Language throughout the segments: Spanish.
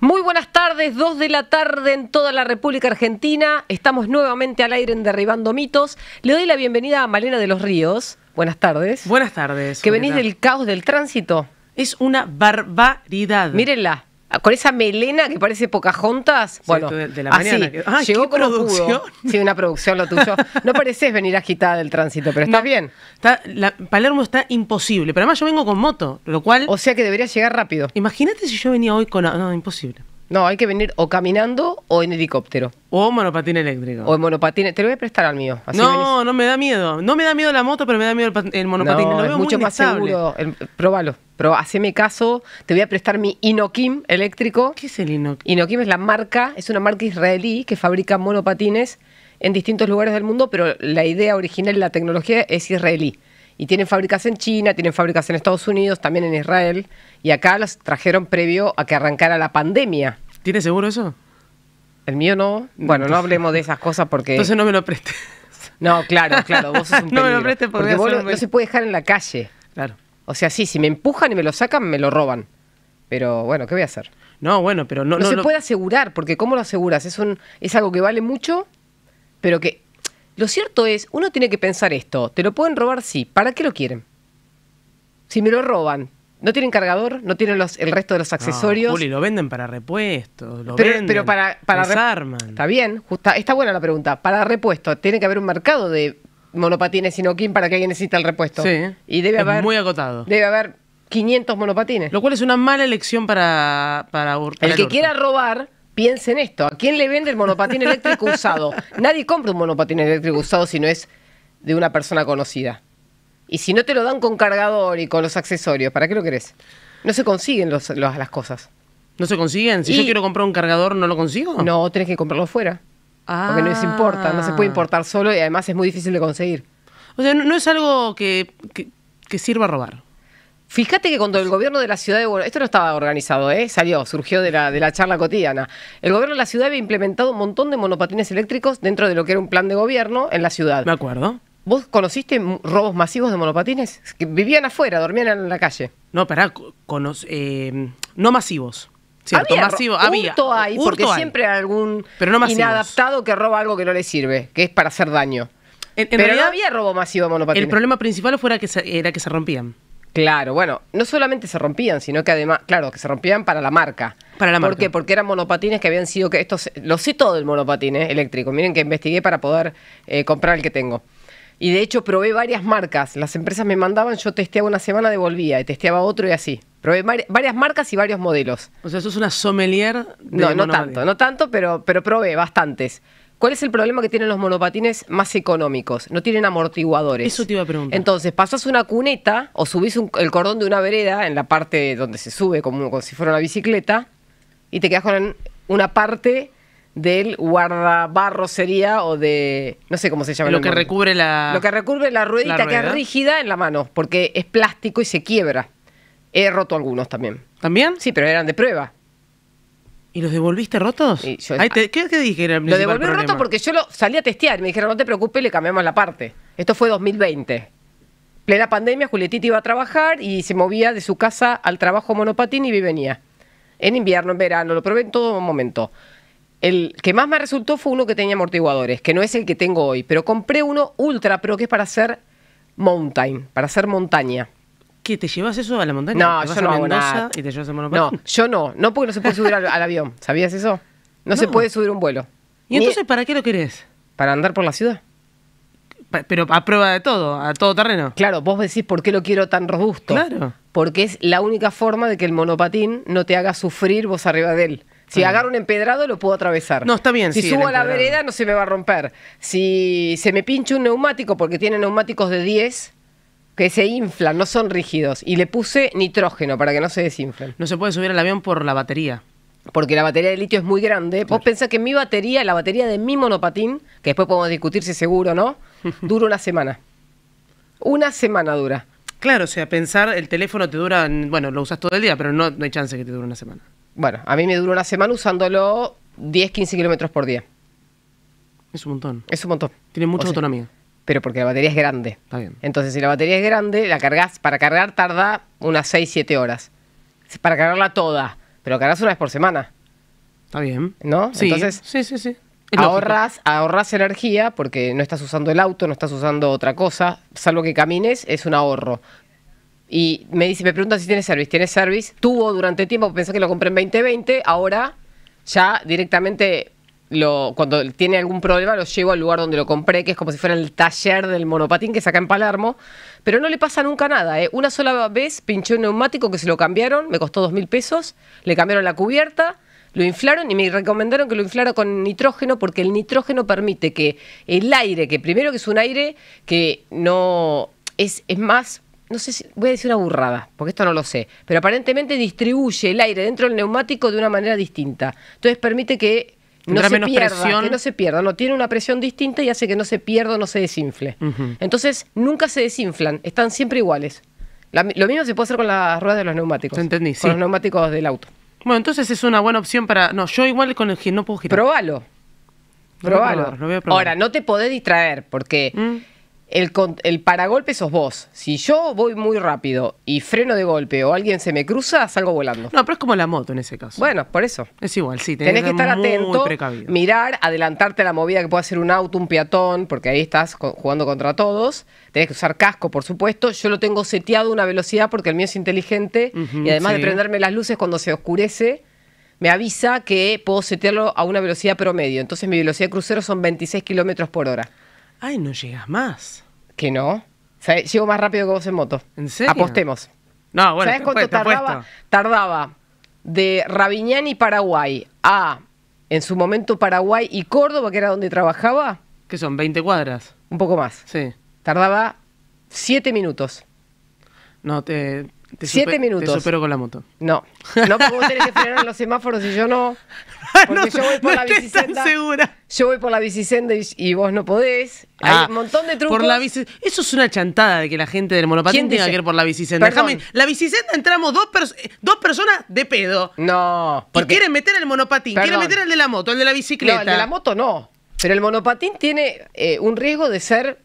Muy buenas tardes, dos de la tarde en toda la República Argentina. Estamos nuevamente al aire en Derribando Mitos. Le doy la bienvenida a Malena de los Ríos. Buenas tardes. Buenas tardes. Que venís del caos del tránsito. Es una barbaridad. Mírenla. Ah, con esa melena que parece pocas juntas bueno, la Así, llegó con producción. Sí, una producción lo tuyo. No pareces venir agitada del tránsito, pero estás bien. la, Palermo está imposible, pero además yo vengo con moto, lo cual... O sea que debería llegar rápido. Imagínate si yo venía hoy con... No, imposible. No, hay que venir o caminando o en helicóptero. O monopatín eléctrico. O en monopatín. Te lo voy a prestar al mío. no, no me da miedo. No me da miedo la moto, pero me da miedo el, monopatín. No, es mucho más seguro. probalo. haceme caso. Te voy a prestar mi Inokim eléctrico. ¿Qué es el Inokim? Inokim es la marca, es una marca israelí que fabrica monopatines en distintos lugares del mundo, pero la idea original, y la tecnología es israelí. Y tienen fábricas en China, tienen fábricas en Estados Unidos, también en Israel. Y acá las trajeron previo a que arrancara la pandemia. ¿Tiene seguro eso? El mío no. Bueno, no hablemos de esas cosas porque. Entonces no me lo prestes. No, claro, claro. no me lo prestes porque, no se puede dejar en la calle. Claro. O sea, sí, si me empujan y me lo sacan, me lo roban. Pero bueno, ¿qué voy a hacer? No, bueno, pero no. No, se puede asegurar, porque ¿cómo lo aseguras? Es, un, es algo que vale mucho, pero que lo cierto es, uno tiene que pensar esto, te lo pueden robar, sí, ¿para qué lo quieren? Si me lo roban, no tienen cargador, no tienen los, el resto de los accesorios. No, Juli, lo venden para repuestos, lo pero, venden, para, para desarman. Está bien, está buena la pregunta. Para repuesto, tiene que haber un mercado de monopatines y para que alguien necesita el repuesto. Sí, y debe es haber, muy agotado. Debe haber 500 monopatines. Lo cual es una mala elección para, para, el, que quiera robar Piensen esto. ¿A quién le vende el monopatín eléctrico usado? Nadie compra un monopatín eléctrico usado si no es de una persona conocida. Y si no te lo dan con cargador y con los accesorios, ¿para qué lo querés? No se consiguen los, las cosas. ¿No se consiguen? Si yo quiero comprar un cargador, ¿no lo consigo? No, tenés que comprarlo fuera. Porque no les ah. importa, no se puede importar solo y además es muy difícil de conseguir. O sea, no, es algo que sirva a robar. Fíjate que cuando el gobierno de la ciudad de Buenos esto no estaba organizado, ¿eh? salió, surgió de la, de la charla cotidiana. El gobierno de la ciudad había implementado un montón de monopatines eléctricos dentro de lo que era un plan de gobierno en la ciudad. Me acuerdo. ¿Vos conociste robos masivos de monopatines? Que vivían afuera, dormían en la calle. No, pará, eh, no masivos. Cierto, había había. porque siempre hay. algún Pero no inadaptado que roba algo que no le sirve, que es para hacer daño. Pero no había robo masivo de monopatines. El problema principal fuera que era que se rompían. Claro, bueno, no solamente se rompían, sino que además, claro, que se rompían para la marca. Para la ¿Por marca. Qué? Porque eran monopatines que habían sido que estos, lo sé todo el monopatín eh, eléctrico. Miren que investigué para poder eh, comprar el que tengo. Y de hecho probé varias marcas. Las empresas me mandaban, yo testeaba una semana, devolvía, y testeaba otro y así. Probé varias marcas y varios modelos. O sea, es una sommelier. De no, no tanto, no tanto, pero, pero probé bastantes. ¿Cuál es el problema que tienen los monopatines más económicos? No tienen amortiguadores. Eso te iba a preguntar. Entonces, pasas una cuneta o subís el cordón de una vereda en la parte donde se sube, como, como si fuera una bicicleta, y te quedas con una parte del guardabarro o de no sé cómo se llama lo que recubre la lo que recubre la ruedita que es rígida en la mano porque es plástico y se quiebra he roto algunos también también sí pero eran de prueba ¿Y los devolviste rotos? te, ¿qué, lo devolví roto porque yo lo salí a testear. Me dijeron, no te preocupes, le cambiamos la parte. Esto fue 2020. Plena pandemia, Julietita iba a trabajar y se movía de su casa al trabajo monopatín y venía. En invierno, en verano, lo probé en todo momento. El que más me resultó fue uno que tenía amortiguadores, que no es el que tengo hoy, pero compré uno ultra, pero que es para hacer mountain, para hacer montaña. ¿Qué, te llevas eso a la montaña? No, yo no y monopatín? No, yo no, no porque no se puede subir al, avión, ¿sabías eso? No, se puede subir un vuelo. ¿Y entonces para qué lo querés? ¿Para andar por la ciudad? pero a prueba de todo, a todo terreno. Claro, vos decís por qué lo quiero tan robusto. Claro. Porque es la única forma de que el monopatín no te haga sufrir vos arriba de él. Si ah. agarro un empedrado lo puedo atravesar. No, está bien. Si subo a la vereda no se me va a romper. Si se me pincha un neumático, porque tiene neumáticos de 10, que se inflan, no son rígidos. Y le puse nitrógeno para que no se desinflen. No se puede subir al avión por la batería. Porque la batería de litio es muy grande. Vos pensás que mi batería, la batería de mi monopatín, que después podemos discutir si seguro o no, dura una semana. Una semana dura. Claro, o sea, pensar, el teléfono te dura, bueno, lo usas todo el día, pero no, no hay chance que te dure una semana. Bueno, a mí me dura una semana usándolo 10, 15 kilómetros por día. Es un montón. Es un montón. Tiene mucha autonomía pero porque la batería es grande. Está bien. Entonces, si la batería es grande, la cargas, para cargar tarda unas 6, 7 horas. Para cargarla toda, pero cargas una vez por semana. Está bien. ¿No? Sí, Entonces, sí, sí, sí. ahorras, ahorras energía porque no estás usando el auto, no estás usando otra cosa, salvo que camines, es un ahorro. Y me dice, me pregunta si tiene service. ¿Tiene service? Tuvo durante tiempo, pensé que lo compré en 2020, ahora ya directamente cuando tiene algún problema lo llevo al lugar donde lo compré, que es como si fuera el taller del monopatín que saca en Palermo, pero no le pasa nunca nada. ¿eh? Una sola vez pinché un neumático que se lo cambiaron, me costó dos mil pesos, le cambiaron la cubierta, lo inflaron y me recomendaron que lo inflara con nitrógeno porque el nitrógeno permite que el aire, que primero que es un aire que no es, es más no sé si voy a decir una burrada, porque esto no lo sé, pero aparentemente distribuye el aire dentro del neumático de una manera distinta. Entonces permite que no se menos pierda, que no se pierda, no tiene una presión distinta y hace que no se pierda, no se desinfle. Entonces, nunca se desinflan, están siempre iguales. lo mismo se puede hacer con las ruedas de los neumáticos. Entendí, con los neumáticos del auto. Bueno, entonces es una buena opción para. No, yo igual con el no puedo girar. Probalo. voy Ahora, no te podés distraer porque. Mm el, paragolpe sos vos. Si yo voy muy rápido y freno de golpe o alguien se me cruza, salgo volando. No, pero es como la moto en ese caso. Bueno, por eso. Es igual, sí. Tenés, que estar atento, mirar, adelantarte a la movida que puede hacer un auto, un peatón, porque ahí estás jugando contra todos. Tenés que usar casco, por supuesto. Yo lo tengo seteado a una velocidad porque el mío es inteligente y además de prenderme las luces cuando se oscurece, me avisa que puedo setearlo a una velocidad promedio. Entonces mi velocidad de crucero son 26 kilómetros por hora. Ay, no llegas más. Que no. ¿Sabes? Llego más rápido que vos en moto. ¿En serio? Apostemos. No, ¿Sabes cuánto tardaba? Tardaba de Raviñán y Paraguay a, en su momento, Paraguay y Córdoba, que era donde trabajaba. Que son 20 cuadras. Un poco más. Sí. Tardaba 7 minutos. No, te, Siete minutos. Te supero con la moto. No, no, porque vos tenés que frenar en los semáforos y yo no. Porque yo voy por la bicicenda. Yo voy por la bicicenda y, vos no podés. Hay ah, un montón de trucos. Eso es una chantada de que la gente del monopatín tenga que ir por la bicicenda. Déjame, la bicicenda entramos dos, personas de pedo. No. Porque quieren meter el monopatín, quieren meter el de la moto, el de la bicicleta. No, el de la moto no. Pero el monopatín tiene eh, un riesgo de ser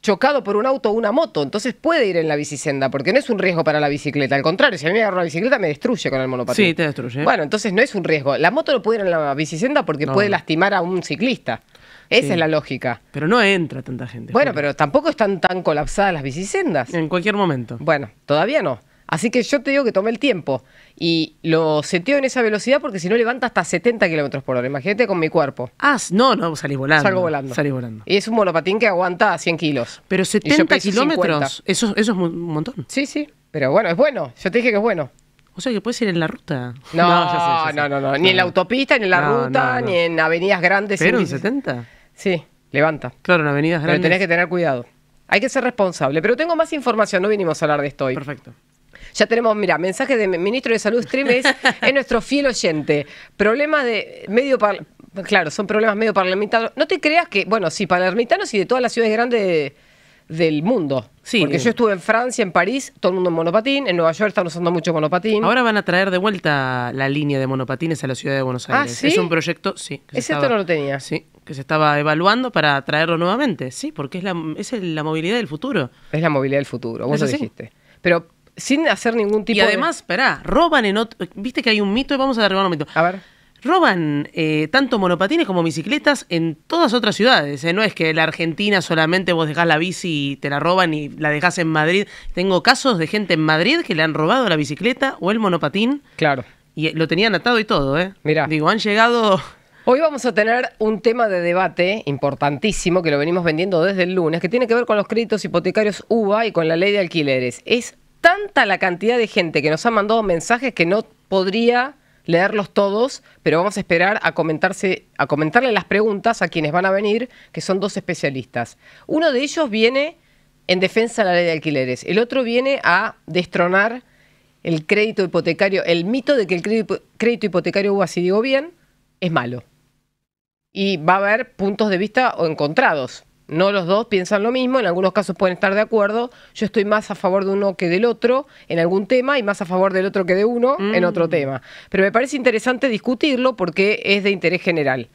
chocado por un auto o una moto, entonces puede ir en la bicisenda, porque no es un riesgo para la bicicleta. Al contrario, si a mí me agarro la bicicleta, me destruye con el monopatín. Sí, te destruye. Bueno, entonces no es un riesgo. La moto no puede ir en la bicisenda porque puede lastimar a un ciclista. Esa es la lógica. Pero no entra tanta gente. Bueno, pero tampoco están tan colapsadas las bicisendas. En cualquier momento. Bueno, todavía no. Así que yo te digo que tome el tiempo y lo seteo en esa velocidad porque si no levanta hasta 70 kilómetros por hora. Imagínate con mi cuerpo. Ah, no, no, salís volando. Salgo volando. volando. Y es un monopatín que aguanta 100 kilos. Pero 70 kilómetros, eso, eso es un montón. Sí, sí. Pero bueno, es bueno. Yo te dije que es bueno. O sea que puedes ir en la ruta. No, no, no, Ni en la autopista, ni en la ruta, ni en avenidas grandes. ¿Pero en 70? Sí, levanta. Claro, en avenidas grandes. Pero tenés que tener cuidado. Hay que ser responsable. Pero tengo más información, no vinimos a hablar de esto hoy. Perfecto. Ya tenemos, mira, mensaje del ministro de Salud Trimes, es nuestro fiel oyente. Problemas de medio claro, son problemas medio parlamentarios. No te creas que, bueno, sí, parlamentarios y de todas las ciudades grandes del mundo. Sí. Porque yo estuve en Francia, en París, todo el mundo en monopatín, en Nueva York están usando mucho monopatín. Ahora van a traer de vuelta la línea de monopatines a la ciudad de Buenos ah, Aires. ¿sí? Es un proyecto, sí. Ese esto no lo tenía. Sí, que se estaba evaluando para traerlo nuevamente, sí, porque es la, es la movilidad del futuro. Es la movilidad del futuro, vos lo dijiste. Pero sin hacer ningún tipo de... Y además, esperá, roban en otro... Viste que hay un mito, vamos a derribar un mito. A ver. Roban eh, tanto monopatines como bicicletas en todas otras ciudades. Eh. No es que en la Argentina solamente vos dejás la bici y te la roban y la dejás en Madrid. Tengo casos de gente en Madrid que le han robado la bicicleta o el monopatín. Claro. Y eh, lo tenían atado y todo, ¿eh? Mirá. Digo, han llegado... Hoy vamos a tener un tema de debate importantísimo que lo venimos vendiendo desde el lunes, que tiene que ver con los créditos hipotecarios UBA y con la ley de alquileres. Es tanta la cantidad de gente que nos ha mandado mensajes que no podría leerlos todos, pero vamos a esperar a, comentarse, a comentarle las preguntas a quienes van a venir, que son dos especialistas. Uno de ellos viene en defensa de la ley de alquileres, el otro viene a destronar el crédito hipotecario, el mito de que el crédito hipotecario, hubo si digo bien, es malo. Y va a haber puntos de vista o encontrados, no los dos piensan lo mismo, en algunos casos pueden estar de acuerdo, yo estoy más a favor de uno que del otro en algún tema y más a favor del otro que de uno en otro mm. tema. Pero me parece interesante discutirlo porque es de interés general.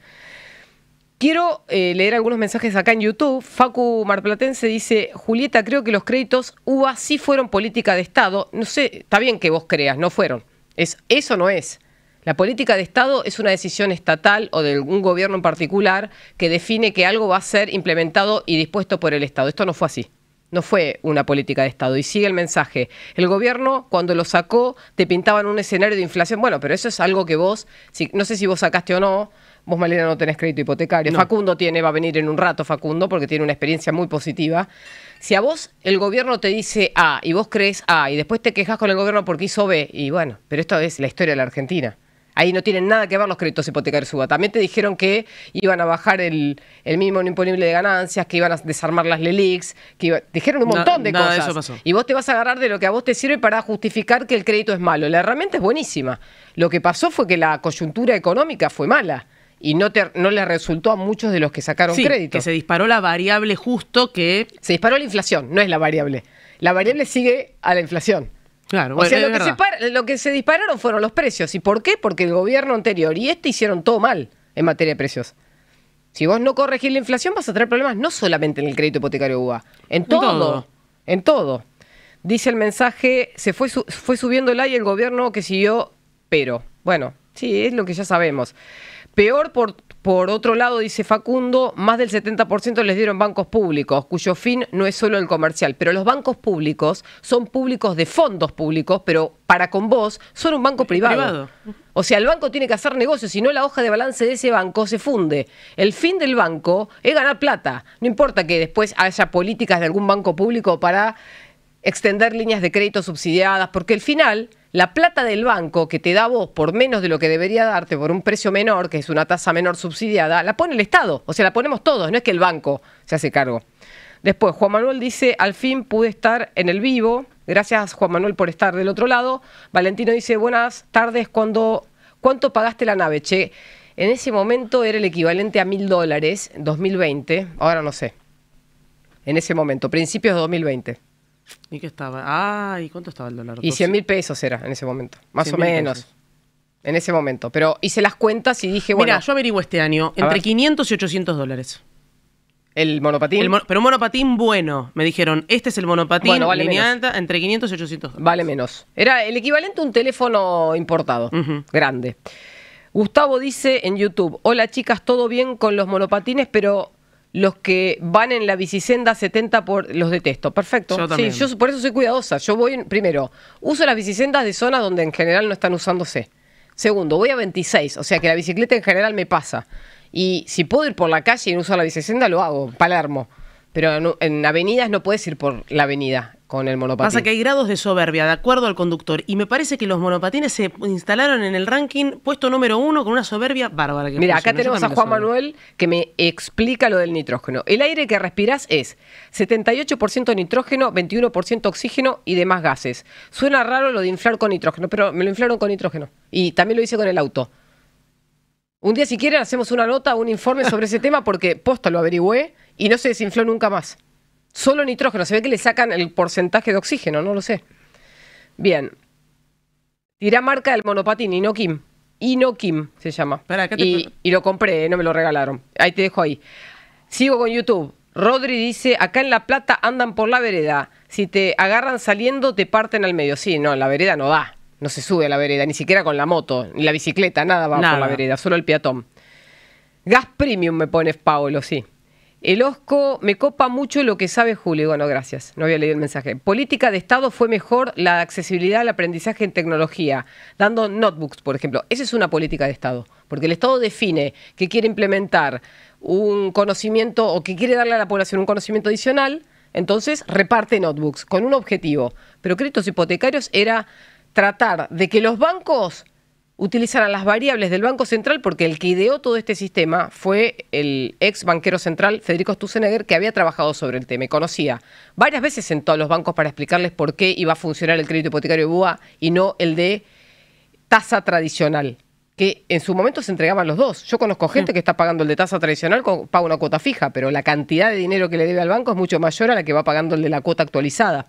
Quiero eh, leer algunos mensajes acá en YouTube. Facu Marplatense dice, Julieta, creo que los créditos UBA sí fueron política de Estado. No sé, está bien que vos creas, no fueron. Es, eso no es. La política de Estado es una decisión estatal o de algún gobierno en particular que define que algo va a ser implementado y dispuesto por el Estado. Esto no fue así. No fue una política de Estado. Y sigue el mensaje. El gobierno, cuando lo sacó, te pintaban un escenario de inflación. Bueno, pero eso es algo que vos, si, no sé si vos sacaste o no, Vos, Malena, no tenés crédito hipotecario. Facundo tiene, va a venir en un rato Facundo, porque tiene una experiencia muy positiva. Si a vos el gobierno te dice A y vos crees A y después te quejas con el gobierno porque hizo B, y bueno, pero esto es la historia de la Argentina. Ahí no tienen nada que ver los créditos hipotecarios suba. También te dijeron que iban a bajar el, el mínimo imponible de ganancias, que iban a desarmar las LELIX, que dijeron un montón de cosas. Y vos te vas a agarrar de lo que a vos te sirve para justificar que el crédito es malo. La herramienta es buenísima. Lo que pasó fue que la coyuntura económica fue mala y no, te, no le resultó a muchos de los que sacaron sí, crédito. Que se disparó la variable justo que... Se disparó la inflación, no es la variable. La variable sigue a la inflación. Claro, lo que, se lo que, se dispararon fueron los precios. ¿Y por qué? Porque el gobierno anterior y este hicieron todo mal en materia de precios. Si vos no corregís la inflación, vas a tener problemas no solamente en el crédito hipotecario UBA, en todo. En todo. Dice el mensaje, se fue, subiendo el la y el gobierno que siguió, pero. Bueno, sí, es lo que ya sabemos. Peor por, por otro lado, dice Facundo, más del 70% les dieron bancos públicos, cuyo fin no es solo el comercial. Pero los bancos públicos son públicos de fondos públicos, pero para con vos son un banco privado. O sea, el banco tiene que hacer negocios, si no la hoja de balance de ese banco se funde. El fin del banco es ganar plata. No importa que después haya políticas de algún banco público para extender líneas de crédito subsidiadas, porque el final la plata del banco que te da vos por menos de lo que debería darte, por un precio menor, que es una tasa menor subsidiada, la pone el Estado. O sea, la ponemos todos, no es que el banco se hace cargo. Después, Juan Manuel dice, al fin pude estar en el vivo. Gracias, Juan Manuel, por estar del otro lado. Valentino dice, buenas tardes, ¿Cuánto pagaste la nave? Che, en ese momento era el equivalente a mil dólares, 2020, ahora no sé. En ese momento, principios de 2020. ¿Y qué estaba? Ay, ah, ¿cuánto estaba el dólar? Y 100 mil pesos era en ese momento, más o menos. En ese momento. Pero hice las cuentas y dije, bueno. Mira, yo averigué este año entre 500 y 800 dólares. ¿El monopatín? pero un monopatín bueno. Me dijeron, este es el monopatín, bueno, vale entre 500 y 800 dólares. Vale menos. Era el equivalente a un teléfono importado, grande. Gustavo dice en YouTube, hola chicas, todo bien con los monopatines, pero los que van en la bicisenda 70 por los detesto. Perfecto. Sí, yo por eso soy cuidadosa. Yo voy primero, uso las bicisendas de zonas donde en general no están usándose. Segundo, voy a 26, o sea que la bicicleta en general me pasa. Y si puedo ir por la calle y no uso la bicisenda, lo hago, Palermo. Pero en avenidas no puedes ir por la avenida con el monopatín. Pasa que hay grados de soberbia, de acuerdo al conductor. Y me parece que los monopatines se instalaron en el ranking puesto número uno con una soberbia bárbara. Mira, acá tenemos a Juan Manuel que me explica lo del nitrógeno. El aire que respiras es 78% nitrógeno, 21% oxígeno y demás gases. Suena raro lo de inflar con nitrógeno, pero me lo inflaron con nitrógeno. Y también lo hice con el auto. Un día si quieren hacemos una nota, un informe sobre ese tema porque posta lo averigüé y no se desinfló nunca más. Solo nitrógeno, se ve que le sacan el porcentaje de oxígeno, no lo sé. Bien. Tirá marca del monopatín, Inokim. Inokim se llama. y, lo compré, eh, no me lo regalaron. Ahí te dejo ahí. Sigo con YouTube. Rodri dice, acá en La Plata andan por la vereda. Si te agarran saliendo, te parten al medio. Sí, no, la vereda no da. No se sube a la vereda, ni siquiera con la moto, ni la bicicleta, nada va por la vereda, solo el peatón. Gas premium me pones, Paolo, sí. El Osco, me copa mucho lo que sabe Julio. Bueno, gracias, no había leído el mensaje. Política de Estado fue mejor la accesibilidad al aprendizaje en tecnología, dando notebooks, por ejemplo. Esa es una política de Estado, porque el Estado define que quiere implementar un conocimiento o que quiere darle a la población un conocimiento adicional, entonces reparte notebooks con un objetivo. Pero créditos hipotecarios era tratar de que los bancos utilizarán las variables del Banco Central porque el que ideó todo este sistema fue el ex banquero central Federico Stusenegger que había trabajado sobre el tema y conocía varias veces en todos los bancos para explicarles por qué iba a funcionar el crédito hipotecario de BUA y no el de tasa tradicional que en su momento se entregaban los dos. Yo conozco gente mm. que está pagando el de tasa tradicional, con, paga una cuota fija, pero la cantidad de dinero que le debe al banco es mucho mayor a la que va pagando el de la cuota actualizada.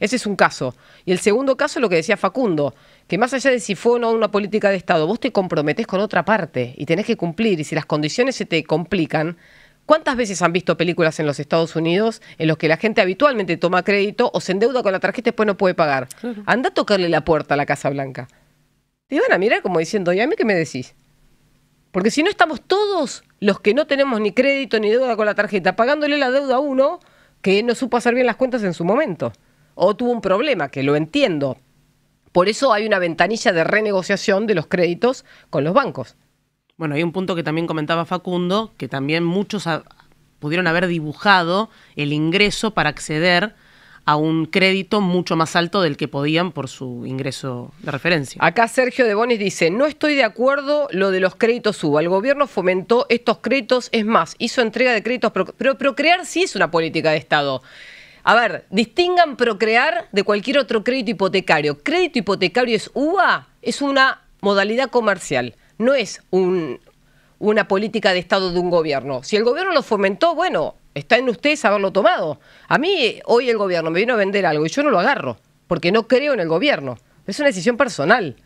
Ese es un caso. Y el segundo caso es lo que decía Facundo que más allá de si fue o no una política de Estado, vos te comprometés con otra parte y tenés que cumplir, y si las condiciones se te complican, ¿cuántas veces han visto películas en los Estados Unidos en los que la gente habitualmente toma crédito o se endeuda con la tarjeta y después no puede pagar? Anda a tocarle la puerta a la Casa Blanca. Te van a mirar como diciendo, ¿y a mí qué me decís? Porque si no estamos todos los que no tenemos ni crédito ni deuda con la tarjeta, pagándole la deuda a uno que no supo hacer bien las cuentas en su momento. O tuvo un problema, que lo entiendo, por eso hay una ventanilla de renegociación de los créditos con los bancos. Bueno, hay un punto que también comentaba Facundo, que también muchos pudieron haber dibujado el ingreso para acceder a un crédito mucho más alto del que podían por su ingreso de referencia. Acá Sergio de Bonis dice, no estoy de acuerdo lo de los créditos suba. El gobierno fomentó estos créditos, es más, hizo entrega de créditos, pero, pero procrear sí es una política de Estado. A ver, distingan procrear de cualquier otro crédito hipotecario. Crédito hipotecario es UBA, es una modalidad comercial, no es una política de Estado de un gobierno. Si el gobierno lo fomentó, bueno, está en ustedes haberlo tomado. A mí hoy el gobierno me vino a vender algo y yo no lo agarro, porque no creo en el gobierno. Es una decisión personal.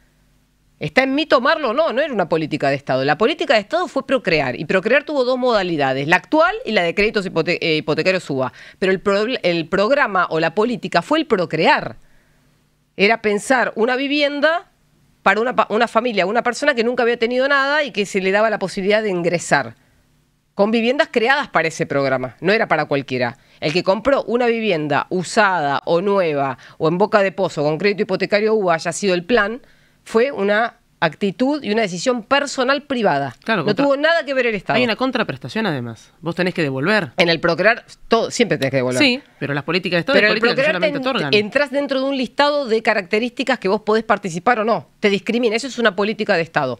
Está en mí tomarlo, no, no era una política de Estado. La política de Estado fue procrear, y procrear tuvo dos modalidades, la actual y la de créditos eh, hipotecarios UBA. Pero el, programa o la política fue el procrear. Era pensar una vivienda para una, una, familia, una persona que nunca había tenido nada y que se le daba la posibilidad de ingresar. Con viviendas creadas para ese programa, no era para cualquiera. El que compró una vivienda usada o nueva o en boca de pozo con crédito hipotecario UBA, haya sido el plan, fue una actitud y una decisión personal privada. Claro, no tuvo nada que ver el Estado. Hay una contraprestación además. Vos tenés que devolver. En el procrear, todo, siempre tenés que devolver. Sí, pero las políticas de Estado pero políticas el solamente te otorgan. Entrás dentro de un listado de características que vos podés participar o no. Te discrimina. Eso es una política de Estado.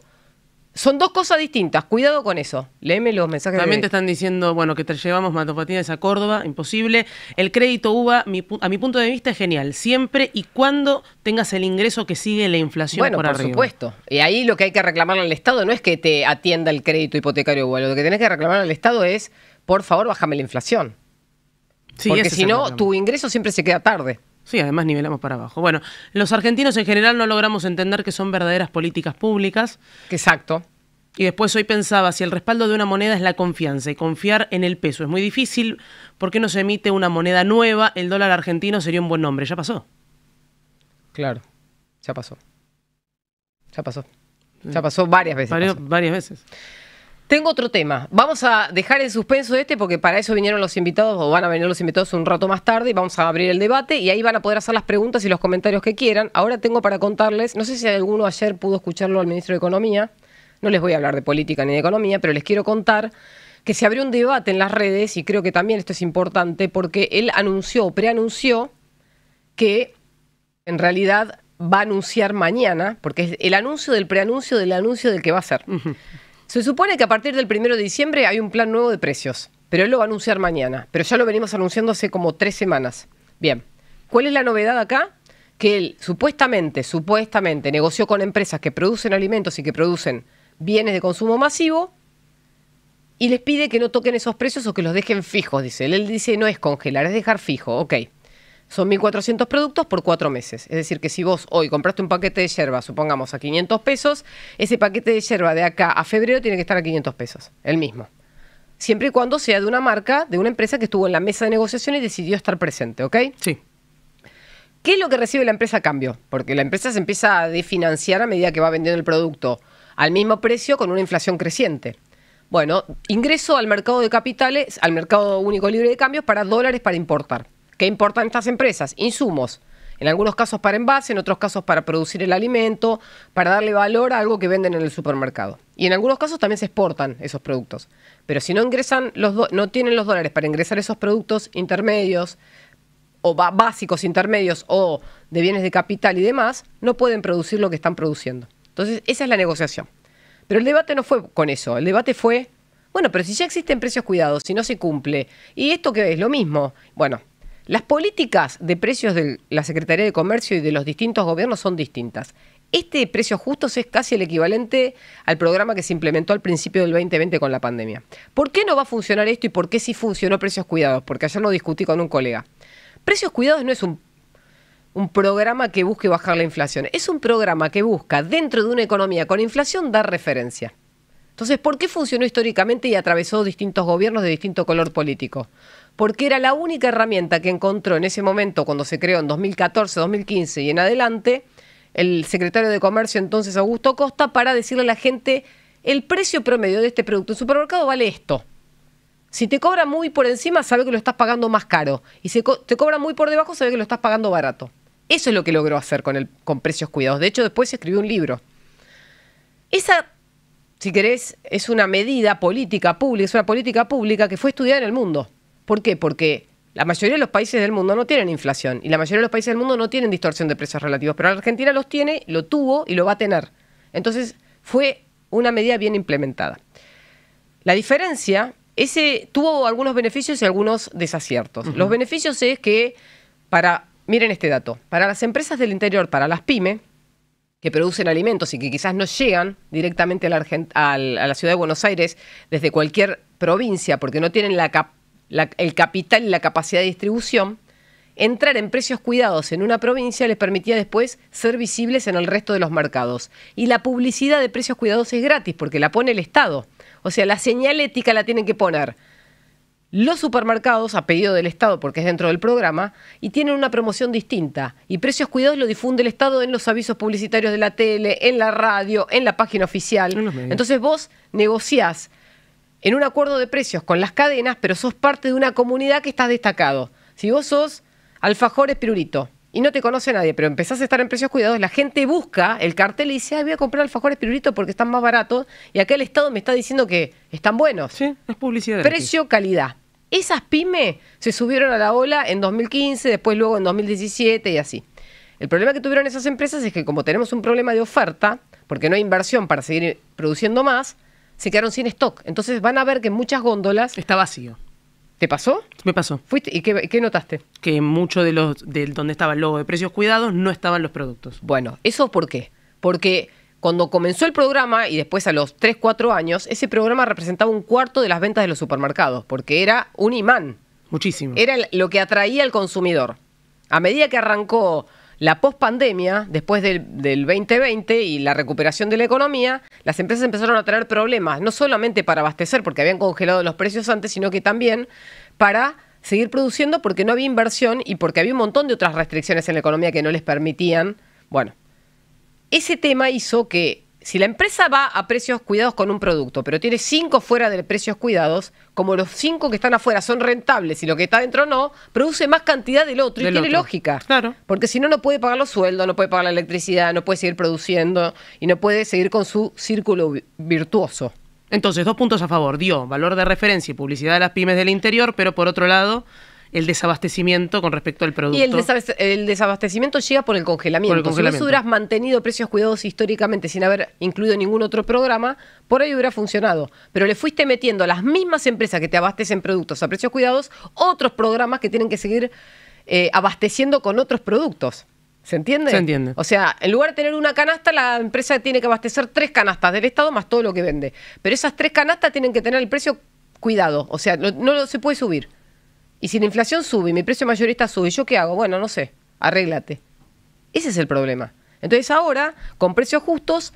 Son dos cosas distintas, cuidado con eso. Léeme los mensajes. También te están diciendo, bueno, que te llevamos matopatines a Córdoba, imposible. El crédito UBA, a mi punto de vista, es genial. Siempre y cuando tengas el ingreso que sigue la inflación bueno, por, supuesto. Y ahí lo que hay que reclamar al Estado no es que te atienda el crédito hipotecario UBA. Lo que tenés que reclamar al Estado es, por favor, bájame la inflación. Porque si no, tu ingreso siempre se queda tarde. Sí, además nivelamos para abajo. Bueno, los argentinos en general no logramos entender que son verdaderas políticas públicas. Exacto. Y después hoy pensaba, si el respaldo de una moneda es la confianza y confiar en el peso es muy difícil, ¿por qué no se emite una moneda nueva? El dólar argentino sería un buen nombre. ¿Ya pasó? Claro, ya pasó. Ya pasó. Ya eh, pasó varias veces. Varias, varias veces. Tengo otro tema. Vamos a dejar en suspenso este porque para eso vinieron los invitados o van a venir los invitados un rato más tarde y vamos a abrir el debate y ahí van a poder hacer las preguntas y los comentarios que quieran. Ahora tengo para contarles, no sé si alguno ayer pudo escucharlo al ministro de Economía, no les voy a hablar de política ni de economía, pero les quiero contar que se abrió un debate en las redes y creo que también esto es importante porque él anunció, preanunció que en realidad va a anunciar mañana, porque es el anuncio del preanuncio del anuncio del que va a ser. Se supone que a partir del 1 de diciembre hay un plan nuevo de precios, pero él lo va a anunciar mañana, pero ya lo venimos anunciando hace como tres semanas. Bien, ¿cuál es la novedad acá? Que él supuestamente, supuestamente negoció con empresas que producen alimentos y que producen bienes de consumo masivo y les pide que no toquen esos precios o que los dejen fijos, dice él. Él dice no es congelar, es dejar fijo, ok. Son 1.400 productos por cuatro meses. Es decir, que si vos hoy compraste un paquete de yerba, supongamos a 500 pesos, ese paquete de yerba de acá a febrero tiene que estar a 500 pesos, el mismo. Siempre y cuando sea de una marca, de una empresa que estuvo en la mesa de negociación y decidió estar presente, ¿ok? Sí. ¿Qué es lo que recibe la empresa a cambio? Porque la empresa se empieza a desfinanciar a medida que va vendiendo el producto al mismo precio con una inflación creciente. Bueno, ingreso al mercado de capitales, al mercado único libre de cambios para dólares para importar. ¿Qué importan estas empresas, insumos, en algunos casos para envase, en otros casos para producir el alimento, para darle valor a algo que venden en el supermercado. Y en algunos casos también se exportan esos productos. Pero si no ingresan los no tienen los dólares para ingresar esos productos intermedios o básicos intermedios o de bienes de capital y demás, no pueden producir lo que están produciendo. Entonces, esa es la negociación. Pero el debate no fue con eso, el debate fue bueno, pero si ya existen precios cuidados, si no se cumple, ¿y esto qué es? Lo mismo. Bueno, las políticas de precios de la Secretaría de Comercio y de los distintos gobiernos son distintas. Este precio justo es casi el equivalente al programa que se implementó al principio del 2020 con la pandemia. ¿Por qué no va a funcionar esto y por qué sí funcionó Precios Cuidados? Porque ayer lo discutí con un colega. Precios Cuidados no es un, un programa que busque bajar la inflación, es un programa que busca, dentro de una economía con inflación, dar referencia. Entonces, ¿por qué funcionó históricamente y atravesó distintos gobiernos de distinto color político? porque era la única herramienta que encontró en ese momento, cuando se creó en 2014, 2015 y en adelante, el secretario de Comercio entonces, Augusto Costa, para decirle a la gente, el precio promedio de este producto en supermercado vale esto. Si te cobra muy por encima, sabe que lo estás pagando más caro. Y si te cobra muy por debajo, sabe que lo estás pagando barato. Eso es lo que logró hacer con, con precios cuidados. De hecho, después escribió un libro. Esa, si querés, es una medida política pública, es una política pública que fue estudiada en el mundo. ¿Por qué? Porque la mayoría de los países del mundo no tienen inflación y la mayoría de los países del mundo no tienen distorsión de precios relativos, pero la Argentina los tiene, lo tuvo y lo va a tener. Entonces, fue una medida bien implementada. La diferencia, ese tuvo algunos beneficios y algunos desaciertos. Los beneficios es que para, miren este dato, para las empresas del interior, para las pymes, que producen alimentos y que quizás no llegan directamente a a la ciudad de Buenos Aires desde cualquier provincia porque no tienen la capacidad el capital y la capacidad de distribución, entrar en precios cuidados en una provincia les permitía después ser visibles en el resto de los mercados. Y la publicidad de precios cuidados es gratis porque la pone el Estado. O sea, la señal ética la tienen que poner los supermercados a pedido del Estado, porque es dentro del programa, y tienen una promoción distinta. Y Precios Cuidados lo difunde el Estado en los avisos publicitarios de la tele, en la radio, en la página oficial. Entonces vos negociás en un acuerdo de precios con las cadenas, pero sos parte de una comunidad que estás destacado. Si vos sos alfajores Pirurito y no te conoce nadie, pero empezás a estar en precios cuidados, la gente busca el cartel y dice, voy a comprar alfajores Pirurito porque están más baratos y acá el Estado me está diciendo que están buenos. Sí, es publicidad. Precio, calidad. Esas pymes se subieron a la ola en 2015, después luego en 2017 y así. El problema que tuvieron esas empresas es que como tenemos un problema de oferta, porque no hay inversión para seguir produciendo más, se quedaron sin stock. Entonces van a ver que muchas góndolas... Está vacío. ¿Te pasó? Me pasó. ¿Fuiste? ¿Y qué, notaste? Que mucho de los de donde estaba el logo de precios cuidados no estaban los productos. Bueno, ¿eso por qué? Porque cuando comenzó el programa y después a los 3, 4 años, ese programa representaba un cuarto de las ventas de los supermercados, porque era un imán. Muchísimo. Era lo que atraía al consumidor. A medida que arrancó la pospandemia, después del, 2020 y la recuperación de la economía, las empresas empezaron a tener problemas, no solamente para abastecer, porque habían congelado los precios antes, sino que también para seguir produciendo porque no había inversión y porque había un montón de otras restricciones en la economía que no les permitían. Bueno, ese tema hizo que si la empresa va a precios cuidados con un producto, pero tiene cinco fuera de precios cuidados, como los cinco que están afuera son rentables y lo que está dentro no, produce más cantidad del otro y tiene lógica. Claro. Porque si no, no puede pagar los sueldos, no puede pagar la electricidad, no puede seguir produciendo y no puede seguir con su círculo virtuoso. Entonces, dos puntos a favor. Dio valor de referencia y publicidad de las pymes del interior, pero por otro lado, el desabastecimiento con respecto al producto. Y el, el desabastecimiento llega por el congelamiento. Por Si vos hubieras mantenido precios cuidados históricamente sin haber incluido ningún otro programa, por ahí hubiera funcionado. Pero le fuiste metiendo a las mismas empresas que te abastecen productos a precios cuidados otros programas que tienen que seguir eh, abasteciendo con otros productos. ¿Se entiende? Se entiende. O sea, en lugar de tener una canasta, la empresa tiene que abastecer tres canastas del Estado más todo lo que vende. Pero esas tres canastas tienen que tener el precio cuidado. O sea, no se puede subir. Y si la inflación sube y mi precio mayorista sube, ¿yo qué hago? Bueno, no sé, arréglate. Ese es el problema. Entonces ahora, con precios justos,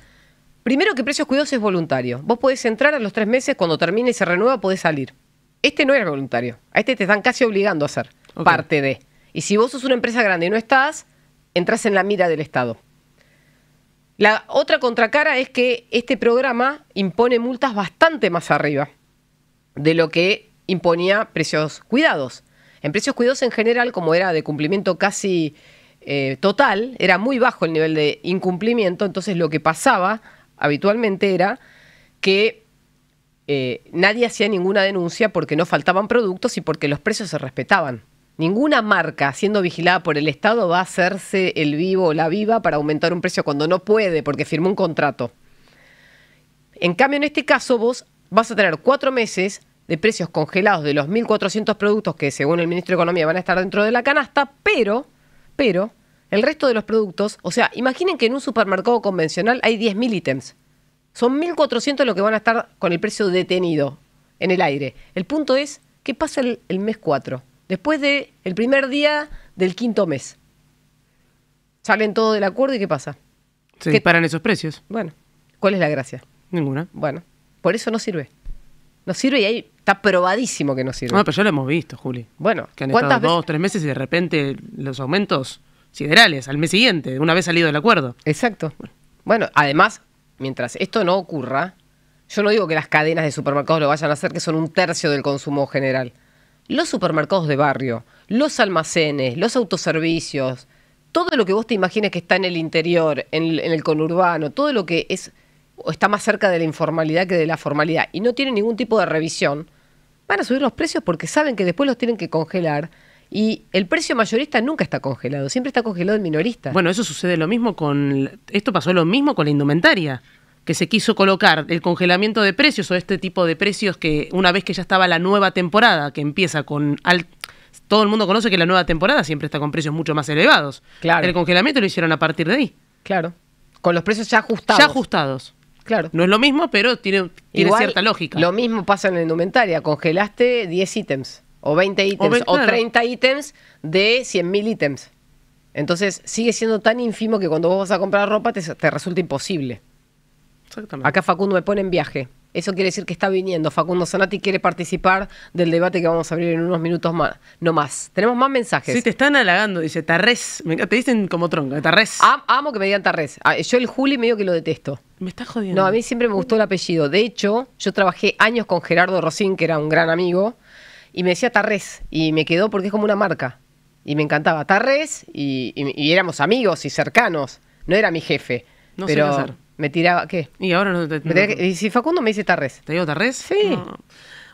primero que precios cuidados es voluntario. Vos podés entrar a los tres meses, cuando termine y se renueva, podés salir. Este no era voluntario. A este te están casi obligando a ser parte de. Y si vos sos una empresa grande y no estás, entras en la mira del Estado. La otra contracara es que este programa impone multas bastante más arriba de lo que imponía precios cuidados. En precios cuidados en general, como era de cumplimiento casi eh, total, era muy bajo el nivel de incumplimiento, entonces lo que pasaba habitualmente era que eh, nadie hacía ninguna denuncia porque no faltaban productos y porque los precios se respetaban. Ninguna marca siendo vigilada por el Estado va a hacerse el vivo o la viva para aumentar un precio cuando no puede porque firmó un contrato. En cambio, en este caso vos vas a tener cuatro meses de precios congelados de los 1.400 productos que según el ministro de Economía van a estar dentro de la canasta, pero, pero, el resto de los productos, o sea, imaginen que en un supermercado convencional hay 10.000 ítems. Son 1.400 los que van a estar con el precio detenido en el aire. El punto es, ¿qué pasa el, mes 4? Después del primer día del quinto mes. Salen todos del acuerdo y ¿qué pasa? Se disparan esos precios. Bueno, ¿cuál es la gracia? Ninguna. Bueno, por eso no sirve. No sirve y ahí está probadísimo que no sirve. No, ah, pero ya lo hemos visto, Juli. Bueno, que han estado dos, tres meses y de repente los aumentos siderales al mes siguiente, una vez salido el acuerdo. Exacto. Bueno, además, mientras esto no ocurra, yo no digo que las cadenas de supermercados lo vayan a hacer, que son un tercio del consumo general. Los supermercados de barrio, los almacenes, los autoservicios, todo lo que vos te imagines que está en el interior, en el, conurbano, todo lo que es o está más cerca de la informalidad que de la formalidad y no tiene ningún tipo de revisión, van a subir los precios porque saben que después los tienen que congelar. Y el precio mayorista nunca está congelado, siempre está congelado el minorista. Bueno, eso sucede lo mismo con. Esto pasó lo mismo con la indumentaria, que se quiso colocar el congelamiento de precios o este tipo de precios que una vez que ya estaba la nueva temporada, que empieza con. todo el mundo conoce que la nueva temporada siempre está con precios mucho más elevados. Claro. El congelamiento lo hicieron a partir de ahí. Claro. Con los precios ya ajustados. Ya ajustados. No es lo mismo, pero tiene, cierta lógica. Lo mismo pasa en la indumentaria. Congelaste 10 ítems, o 20 ítems, o, 30 ítems de 100.000 ítems. Entonces sigue siendo tan ínfimo que cuando vos vas a comprar ropa te, te resulta imposible. Acá Facundo me pone en viaje. Eso quiere decir que está viniendo. Facundo Zanati quiere participar del debate que vamos a abrir en unos minutos más. No más. Tenemos más mensajes. Sí, te están halagando. Dice Tarrés. Te dicen como tronca, Tarrés. amo que me digan Tarres. Ah, yo el Juli medio que lo detesto. Me está jodiendo. No, a mí siempre me gustó el apellido. De hecho, yo trabajé años con Gerardo Rosín, que era un gran amigo, y me decía Tarrés. Y me quedó porque es como una marca. Y me encantaba Tarres y, éramos amigos y cercanos. No era mi jefe. No pero, sé me tiraba, ¿qué? Y ahora no te... y si Facundo me dice Tarres. ¿Te digo Tarres? Sí.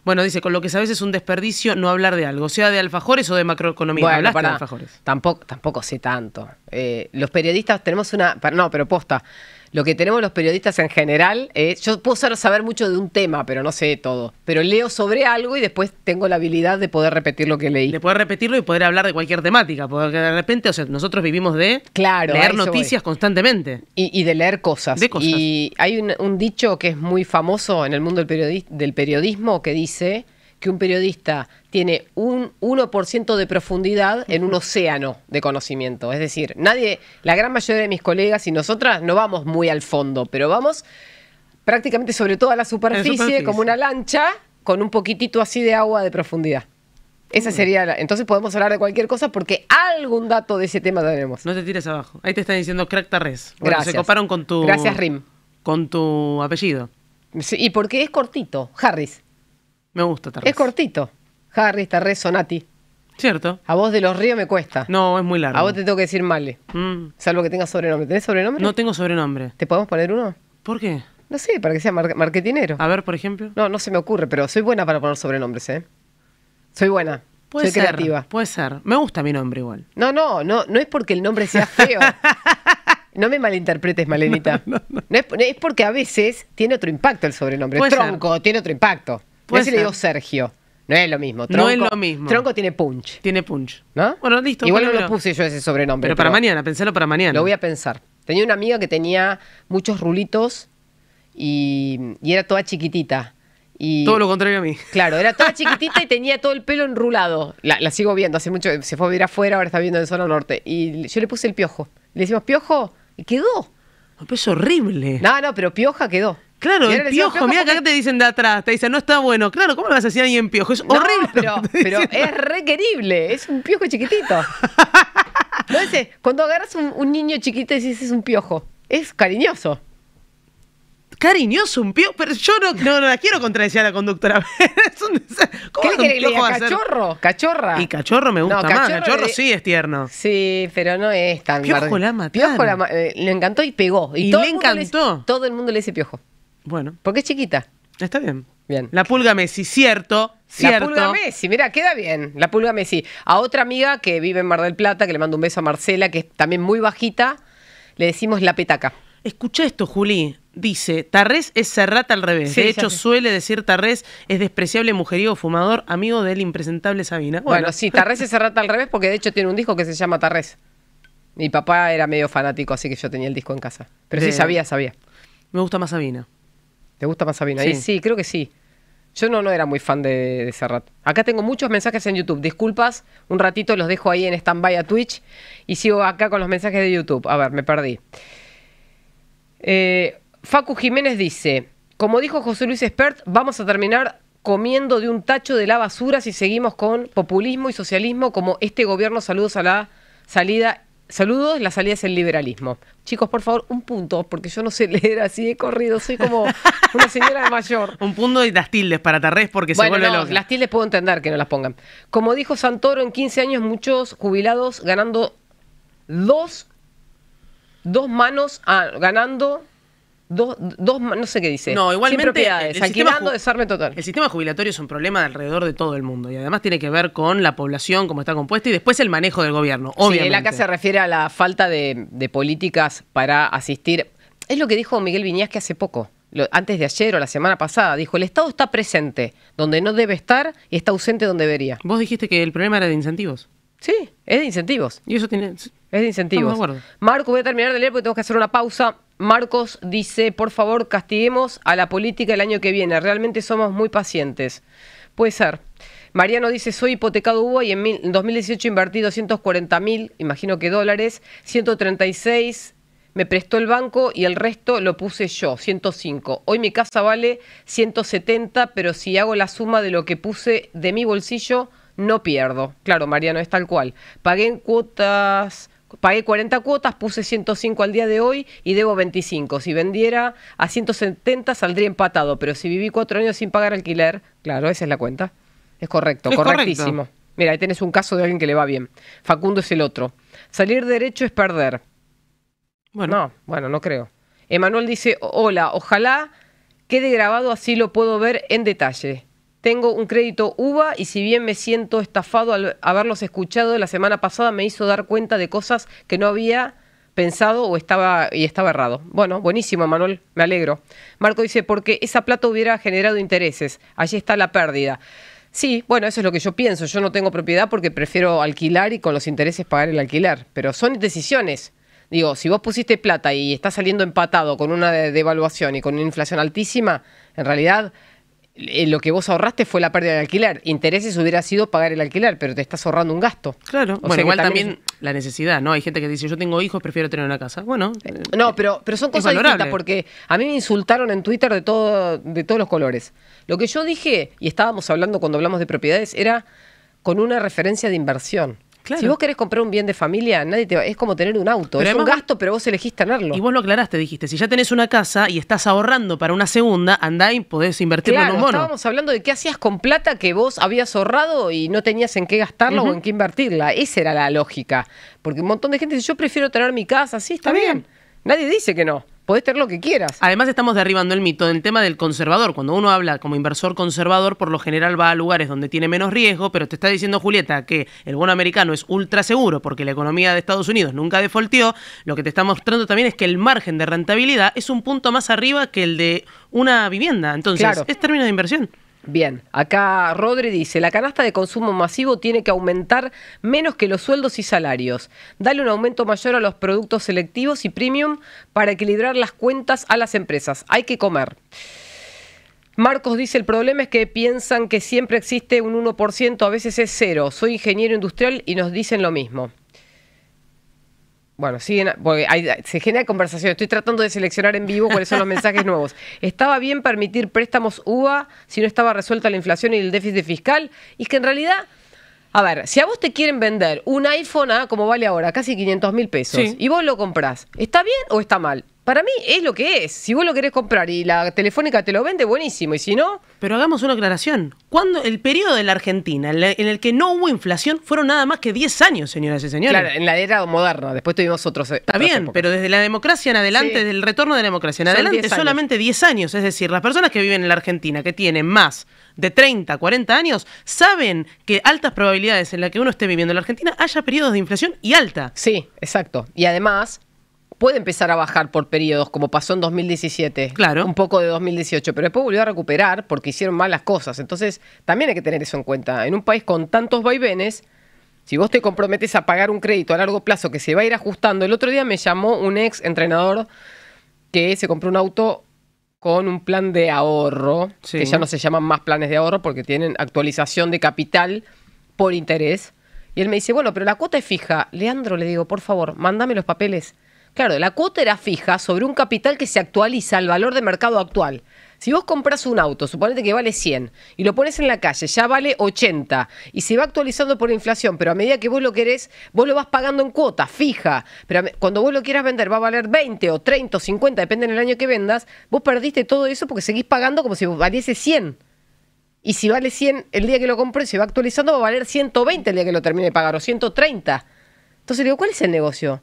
Bueno, dice, con lo que sabes es un desperdicio no hablar de algo, sea de alfajores o de macroeconomía. Bueno, de alfajores? Tampoco, tampoco sé tanto. Eh, los periodistas tenemos una... No, pero posta lo que tenemos los periodistas en general, eh, yo puedo saber mucho de un tema, pero no sé todo. Pero leo sobre algo y después tengo la habilidad de poder repetir lo que leí. De poder repetirlo y poder hablar de cualquier temática, porque de repente, o sea, nosotros vivimos de leer noticias constantemente. Y, de leer cosas. De cosas. Y hay un, dicho que es muy famoso en el mundo del periodismo que dice un periodista tiene un 1% de profundidad en un océano de conocimiento. Es decir, nadie, la gran mayoría de mis colegas y nosotras no vamos muy al fondo, pero vamos prácticamente sobre toda la superficie, superficie. como una lancha con un poquitito así de agua de profundidad. Esa mm. sería la, Entonces podemos hablar de cualquier cosa porque algún dato de ese tema tenemos. No te tires abajo. Ahí te están diciendo crack tarres. Gracias. Se coparon con tu. Gracias, Rim. Con tu apellido. Sí, y porque es cortito. Harris. Me gusta Tarrés. Es cortito. Harry, Tarrés, Sonati. Cierto. A vos de los ríos me cuesta. No, es muy largo. A vos te tengo que decir Male. Mm. Salvo que tengas sobrenombre. ¿Tenés sobrenombre? No tengo sobrenombre. ¿Te podemos poner uno? ¿Por qué? No sé, para que sea marquetinero. A ver, por ejemplo. No, no se me ocurre, pero soy buena para poner sobrenombres, ¿eh? Soy buena. Puede soy ser, creativa. Puede ser. Me gusta mi nombre igual. No, no, no, no es porque el nombre sea feo. No me malinterpretes, Malenita. No, no, Es, porque a veces tiene otro impacto el sobrenombre. Tronco tiene otro impacto. Yo si le digo Sergio. No es lo mismo. Tronco, Tronco tiene punch. Tiene punch. ¿No? Bueno, listo. Igual no lo puse yo ese sobrenombre. Pero para mañana, pensalo para mañana. Lo voy a pensar. Tenía una amiga que tenía muchos rulitos y, era toda chiquitita. Y, todo lo contrario a mí. Claro, era toda chiquitita y tenía todo el pelo enrulado. La, sigo viendo, hace mucho, se fue a vivir afuera, ahora está viendo en zona norte. Y yo le puse el piojo. Le decimos piojo y quedó. Un peso horrible. No, no, pero pioja quedó. Claro, el piojo, mira que te dicen de atrás, te dicen, no está bueno. Claro, ¿cómo le vas a decir a alguien piojo? Es horrible. Pero, pero es requerible, es un piojo chiquitito. Entonces, cuando agarras un, niño chiquito y dices es un piojo, es cariñoso cariñoso un piojo, pero yo no, no, la quiero contradecir a la conductora. es ¿Cómo Cachorro, cachorra. Y cachorro me gusta cachorro más, cachorro sí es tierno. Sí, pero no es tan Piojo la mató. Piojo la eh, le encantó y pegó. Y, le encantó. todo el mundo le dice piojo. Bueno. Porque es chiquita. Está bien. Bien. La pulga Messi, cierto, cierto. La pulga Messi, mira, queda bien. La pulga Messi. A otra amiga que vive en Mar del Plata, que le mando un beso a Marcela, que es también muy bajita, le decimos la petaca. Escucha esto, Juli. Dice, Tarrés es cerrata al revés. de hecho, suele decir Tarrés es despreciable mujeriego fumador, amigo del impresentable Sabina. Bueno, sí, Tarrés es cerrata al revés porque de hecho tiene un disco que se llama Tarrés. Mi papá era medio fanático, así que yo tenía el disco en casa. Pero sí sabía, sabía. Me gusta más Sabina. ¿Te gusta más Sabina? Sí, sí, creo que sí. Yo no, no era muy fan de, de, Serrat. Acá tengo muchos mensajes en YouTube. Disculpas, un ratito los dejo ahí en stand-by a Twitch y sigo acá con los mensajes de YouTube. A ver, me perdí. Eh, Facu Jiménez dice: Como dijo José Luis Espert, vamos a terminar comiendo de un tacho de la basura si seguimos con populismo y socialismo como este gobierno. Saludos a la salida Saludos, la salida es el liberalismo. Chicos, por favor, un punto, porque yo no sé leer así he corrido, soy como una señora de mayor. un punto y las tildes para Tarrés porque se vuelve no, Las tildes puedo entender que no las pongan. Como dijo Santoro, en 15 años muchos jubilados ganando dos, dos manos, ganando Dos, no sé qué dice. No, igualmente. El, sistema, desarme total. El sistema jubilatorio es un problema alrededor de todo el mundo y además tiene que ver con la población, cómo está compuesta y después el manejo del gobierno. Obviamente. Sí, acá se refiere a la falta de, políticas para asistir. Es lo que dijo Miguel Viñas que hace poco antes de ayer o la semana pasada, dijo, el Estado está presente donde no debe estar y está ausente donde debería. Vos dijiste que el problema era de incentivos. Sí, es de incentivos. Y eso tiene... Es de incentivos. Marco, voy a terminar de leer porque tengo que hacer una pausa. Marcos dice, por favor, castiguemos a la política el año que viene. Realmente somos muy pacientes. Puede ser. Mariano dice, soy hipotecado UBA y en, en 2018 invertí 240 mil, imagino que dólares, 136 me prestó el banco y el resto lo puse yo, 105. Hoy mi casa vale 170, pero si hago la suma de lo que puse de mi bolsillo, no pierdo. Claro, Mariano, es tal cual. Pagué en cuotas pagué 40 cuotas, puse 105 al día de hoy y debo 25. Si vendiera a 170 saldría empatado, pero si viví cuatro años sin pagar alquiler, claro, esa es la cuenta. Es correcto, correctísimo. Mira, ahí tenés un caso de alguien que le va bien. Facundo es el otro. Salir derecho es perder. Bueno. bueno, no creo. Emanuel dice, hola, ojalá quede grabado así lo puedo ver en detalle. Tengo un crédito UVA y si bien me siento estafado al haberlos escuchado la semana pasada, me hizo dar cuenta de cosas que no había pensado o estaba y estaba errado. Bueno, buenísimo, Manuel, me alegro. Marco dice, porque esa plata hubiera generado intereses. Allí está la pérdida. Sí, bueno, eso es lo que yo pienso. Yo no tengo propiedad porque prefiero alquilar y con los intereses pagar el alquiler. Pero son decisiones. Digo, si vos pusiste plata y está saliendo empatado con una devaluación y con una inflación altísima, en realidad eh, lo que vos ahorraste fue la pérdida de alquiler. Intereses hubiera sido pagar el alquiler, pero te estás ahorrando un gasto. Claro, o igual también, la necesidad, ¿no? Hay gente que dice, yo tengo hijos, prefiero tener una casa. Bueno. Eh, no, eh, pero, pero son cosas distintas, porque a mí me insultaron en Twitter de, todo, de todos los colores. Lo que yo dije, y estábamos hablando cuando hablamos de propiedades, era con una referencia de inversión. Si vos querés comprar un bien de familia, nadie te es como tener un auto. es un gasto, pero vos elegís tenerlo. Y vos lo aclaraste, dijiste, si ya tenés una casa y estás ahorrando para una segunda, andá y podés invertirlo en un mono. Estábamos hablando de qué hacías con plata que vos habías ahorrado y no tenías en qué gastarla o en qué invertirla. Esa era la lógica. Porque un montón de gente dice, yo prefiero tener mi casa, sí, está, bien. Nadie dice que no podés tener lo que quieras. Además estamos derribando el mito del tema del conservador. Cuando uno habla como inversor conservador, por lo general va a lugares donde tiene menos riesgo, pero te está diciendo Julieta que el bono americano es ultra seguro porque la economía de Estados Unidos nunca defaultió. Lo que te está mostrando también es que el margen de rentabilidad es un punto más arriba que el de una vivienda. Entonces, es término de inversión. Bien, acá Rodri dice, la canasta de consumo masivo tiene que aumentar menos que los sueldos y salarios. Dale un aumento mayor a los productos selectivos y premium para equilibrar las cuentas a las empresas. Hay que comer. Marcos dice, el problema es que piensan que siempre existe un 1%, a veces es cero. Soy ingeniero industrial y nos dicen lo mismo. Bueno, siguen, se genera conversación. Estoy tratando de seleccionar en vivo cuáles son los mensajes nuevos. ¿Estaba bien permitir préstamos UBA si no estaba resuelta la inflación y el déficit fiscal? Y es que en realidad, a ver, si a vos te quieren vender un iPhone a, como vale ahora, casi 500 mil pesos, y vos lo comprás, ¿está bien o está mal? Para mí es lo que es. Si vos lo querés comprar y la telefónica te lo vende, buenísimo. Y si no. Pero hagamos una aclaración. Cuando el periodo de la Argentina en, el que no hubo inflación fueron nada más que 10 años, señoras y señores. Claro, en la era moderna. Después tuvimos otros. Está bien, pero desde la democracia en adelante, desde el retorno de la democracia en adelante, solamente 10 años. Es decir, las personas que viven en la Argentina, que tienen más de 30, 40 años, saben que altas probabilidades en las que uno esté viviendo en la Argentina haya periodos de inflación y alta. Sí, exacto. Y además, puede empezar a bajar por periodos, como pasó en 2017. Claro. Un poco de 2018, pero después volvió a recuperar porque hicieron malas cosas. Entonces, también hay que tener eso en cuenta. En un país con tantos vaivenes, si vos te comprometes a pagar un crédito a largo plazo que se va a ir ajustando, el otro día me llamó un ex entrenador que se compró un auto con un plan de ahorro, que ya no se llaman más planes de ahorro porque tienen actualización de capital por interés. Y él me dice, bueno, pero la cuota es fija. Leandro, le digo, por favor, mándame los papeles Claro, la cuota era fija sobre un capital que se actualiza al valor de mercado actual. Si vos compras un auto, suponete que vale 100 y lo pones en la calle, ya vale 80 y se va actualizando por la inflación, pero a medida que vos lo querés, vos lo vas pagando en cuota fija. Pero cuando vos lo quieras vender va a valer 20 o 30 o 50, depende del año que vendas, vos perdiste todo eso porque seguís pagando como si valiese 100. Y si vale 100 el día que lo compres, se va actualizando, va a valer 120 el día que lo termine de pagar o 130. Entonces digo, ¿cuál es el negocio?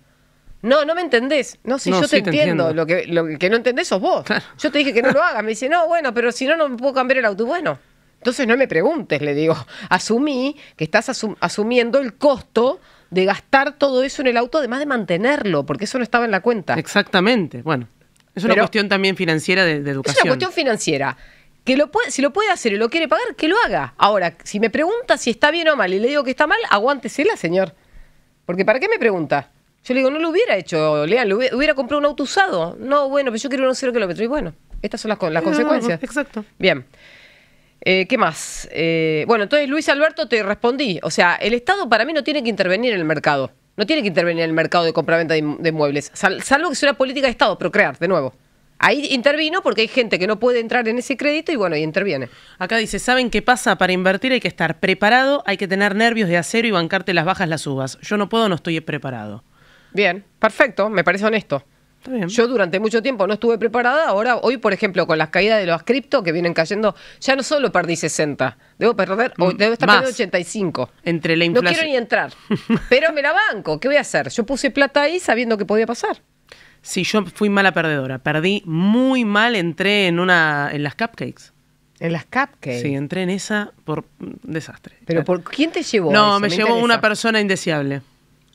No, no me entendés. No, si yo te, entiendo. Lo, que, que no entendés sos vos. Yo te dije que no lo hagas. Me dice, no, bueno, pero si no, no me puedo cambiar el auto. Bueno, entonces no me preguntes, le digo. Asumí que estás asumiendo el costo de gastar todo eso en el auto, además de mantenerlo, porque eso no estaba en la cuenta. Exactamente. Bueno, es una cuestión también financiera de, educación. Es una cuestión financiera. Que lo puede, si lo puede hacer y lo quiere pagar, que lo haga. Ahora, si me pregunta si está bien o mal y le digo que está mal, aguántesela, señor. Porque ¿para qué me pregunta? Yo le digo, no lo hubiera hecho, Leal, lo hubiera, comprado un auto usado. No, bueno, pero yo quiero unos cero kilómetros. Y bueno, estas son las, consecuencias. exacto. Bien. Eh, ¿Qué más? Eh, bueno, entonces Luis Alberto te respondí. O sea, el Estado para mí no tiene que intervenir en el mercado. No tiene que intervenir en el mercado de compraventa de, de muebles. salvo que sea una política de Estado, procrear, de nuevo. Ahí intervino porque hay gente que no puede entrar en ese crédito y bueno, ahí interviene. Acá dice, ¿saben qué pasa? Para invertir hay que estar preparado, hay que tener nervios de acero y bancarte las bajas, las subas. Yo no puedo, no estoy preparado. Bien, perfecto, me parece honesto. Yo durante mucho tiempo no estuve preparada, ahora hoy por ejemplo con las caídas de los cripto que vienen cayendo, ya no solo perdí 60, debo perder, o mm, debo estar perdiendo 85. Entre la inflación. No quiero ni entrar, pero me la banco, ¿qué voy a hacer? Yo puse plata ahí sabiendo que podía pasar. Sí, yo fui mala perdedora, perdí muy mal, entré en una en las cupcakes. En las cupcakes. Sí, entré en esa por desastre. Pero por quién te llevó? No, me llevó una persona indeseable.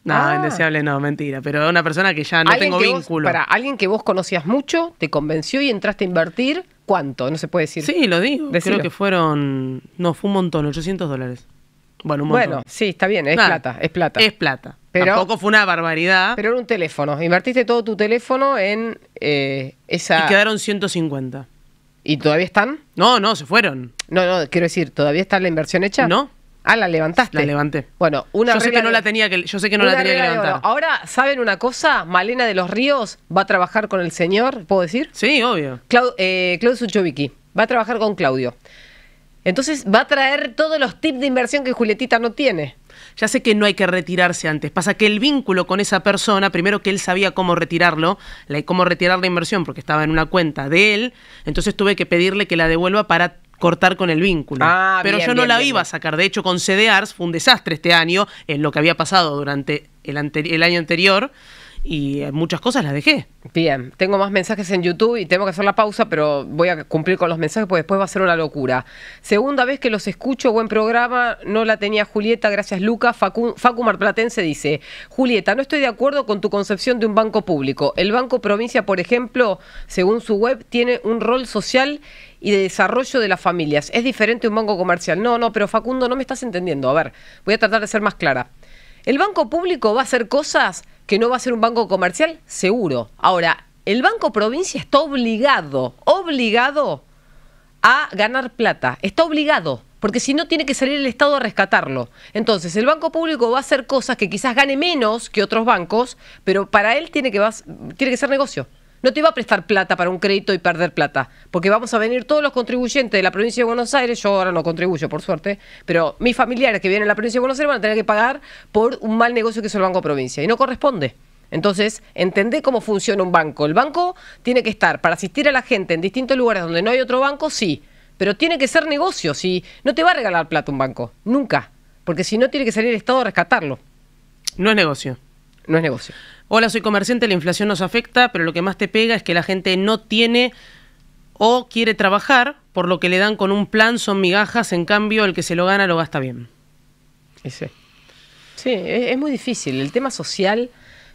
No, ah. indeseable no, mentira. Pero una persona que ya no tengo vínculo. para alguien que vos conocías mucho, te convenció y entraste a invertir, ¿cuánto? No se puede decir. Sí, lo digo. Creo que fueron. No, fue un montón, 800 dólares. Bueno, un montón. Bueno, sí, está bien, es plata, es plata. Es plata. Tampoco fue una barbaridad. Pero era un teléfono. Invertiste todo tu teléfono en eh, esa. Y quedaron 150. ¿Y todavía están? No, no, se fueron. No, no, quiero decir, ¿todavía está la inversión hecha? No. Ah, la levantaste. La levanté. Bueno, una yo sé que no la tenía que yo sé que no la tenía que levantar. Ahora, ¿saben una cosa? Malena de los Ríos va a trabajar con el señor, ¿puedo decir? Sí, obvio. Eh, Claudio Suchovicki va a trabajar con Claudio. Entonces va a traer todos los tips de inversión que Julietita no tiene. Ya sé que no hay que retirarse antes. Pasa que el vínculo con esa persona, primero que él sabía cómo retirarlo, cómo retirar la inversión, porque estaba en una cuenta de él, entonces tuve que pedirle que la devuelva para cortar con el vínculo. Ah, Pero yo no la iba a sacar. De hecho, con CDARS fue un desastre este año en lo que había pasado durante el año anterior y eh, muchas cosas las dejé. Bien, tengo más mensajes en YouTube y tengo que hacer la pausa, pero voy a cumplir con los mensajes porque después va a ser una locura. Segunda vez que los escucho, buen programa, no la tenía Julieta, gracias Lucas. Facumar Facu Marplatense dice, Julieta, no estoy de acuerdo con tu concepción de un banco público. El Banco Provincia, por ejemplo, según su web, tiene un rol social y de desarrollo de las familias. Es diferente a un banco comercial. No, no, pero Facundo, no me estás entendiendo. A ver, voy a tratar de ser más clara. El banco público va a hacer cosas que no va a ser un banco comercial, seguro. Ahora, el Banco Provincia está obligado, obligado a ganar plata, está obligado, porque si no tiene que salir el Estado a rescatarlo. Entonces, el Banco Público va a hacer cosas que quizás gane menos que otros bancos, pero para él tiene que, ser negocio. No te va a prestar plata para un crédito y perder plata, porque vamos a venir todos los contribuyentes de la provincia de Buenos Aires, yo ahora no contribuyo por suerte, pero mis familiares que vienen a la provincia de Buenos Aires van a tener que pagar por un mal negocio que hizo el Banco Provincia, y no corresponde. Entonces, entendé cómo funciona un banco. El banco tiene que estar para asistir a la gente en distintos lugares donde no hay otro banco, sí, pero tiene que ser negocio, si no te va a regalar plata un banco, nunca, porque si no tiene que salir el Estado a rescatarlo. No es negocio. No es negocio. Hola, soy comerciante, la inflación nos afecta, pero lo que más te pega es que la gente no tiene o quiere trabajar, por lo que le dan con un plan son migajas, en cambio el que se lo gana lo gasta bien. Sí, es, muy difícil. El tema social,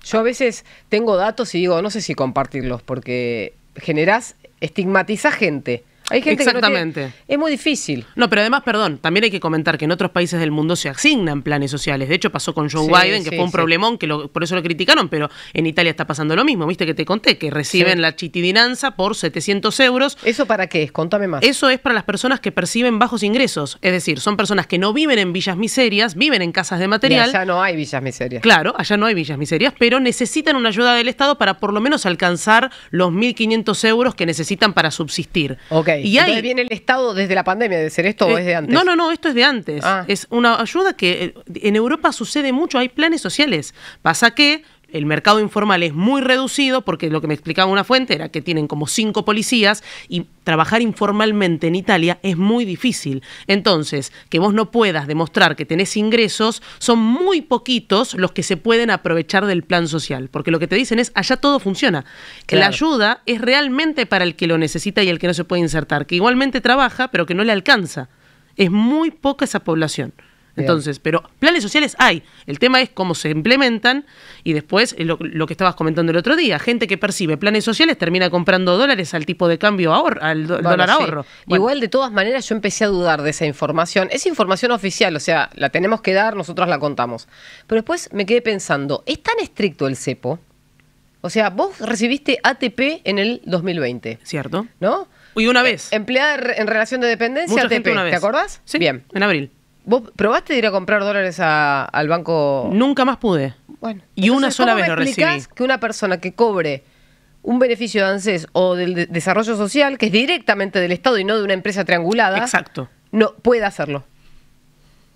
yo a veces tengo datos y digo, no sé si compartirlos, porque generás, estigmatiza gente hay Exactamente. Que es muy difícil. No, pero además, perdón, también hay que comentar que en otros países del mundo se asignan planes sociales. De hecho, pasó con Joe Biden, que fue un problemón, que por eso lo criticaron, pero en Italia está pasando lo mismo. Viste que te conté que reciben la chitidinanza por 700 euros. ¿Eso para qué es? Contame más. Eso es para las personas que perciben bajos ingresos. Es decir, son personas que no viven en villas miserias, viven en casas de material. allá no hay villas miserias. Claro, allá no hay villas miserias, pero necesitan una ayuda del Estado para por lo menos alcanzar los 1.500 euros que necesitan para subsistir. Ok. Y viene el Estado desde la pandemia de ser esto o eh, es de antes? No, no, no, esto es de antes. Ah. Es una ayuda que eh, en Europa sucede mucho, hay planes sociales. Pasa que el mercado informal es muy reducido, porque lo que me explicaba una fuente era que tienen como cinco policías y trabajar informalmente en Italia es muy difícil. Entonces, que vos no puedas demostrar que tenés ingresos, son muy poquitos los que se pueden aprovechar del plan social, porque lo que te dicen es, allá todo funciona, que la ayuda es realmente para el que lo necesita y el que no se puede insertar, que igualmente trabaja, pero que no le alcanza. Es muy poca esa población. Entonces, pero planes sociales hay. El tema es cómo se implementan y después lo, que estabas comentando el otro día, gente que percibe planes sociales termina comprando dólares al tipo de cambio ahorro, al dólar ahorro. Igual de todas maneras yo empecé a dudar de esa información. Es información oficial, o sea, la tenemos que dar, nosotros la contamos. Pero después me quedé pensando, ¿es tan estricto el cepo? O sea, vos recibiste ATP en el 2020. Cierto. ¿No? Y una eh, vez. Empleada en relación de dependencia, ATP, ¿te acordás? Sí, Bien. En abril. ¿Vos probaste de ir a comprar dólares al banco? Nunca más pude. Bueno. Y una sola vez lo recibí. que una persona que cobre un beneficio de ANSES o del desarrollo social, que es directamente del Estado y no de una empresa triangulada, Exacto. no puede hacerlo?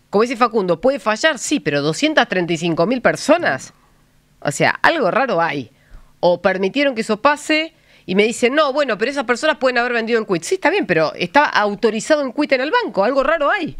Como dice Facundo, puede fallar, sí, pero 235 mil personas. O sea, algo raro hay. O permitieron que eso pase y me dicen, no, bueno, pero esas personas pueden haber vendido en quit. Sí, está bien, pero está autorizado en quit en el banco, algo raro hay.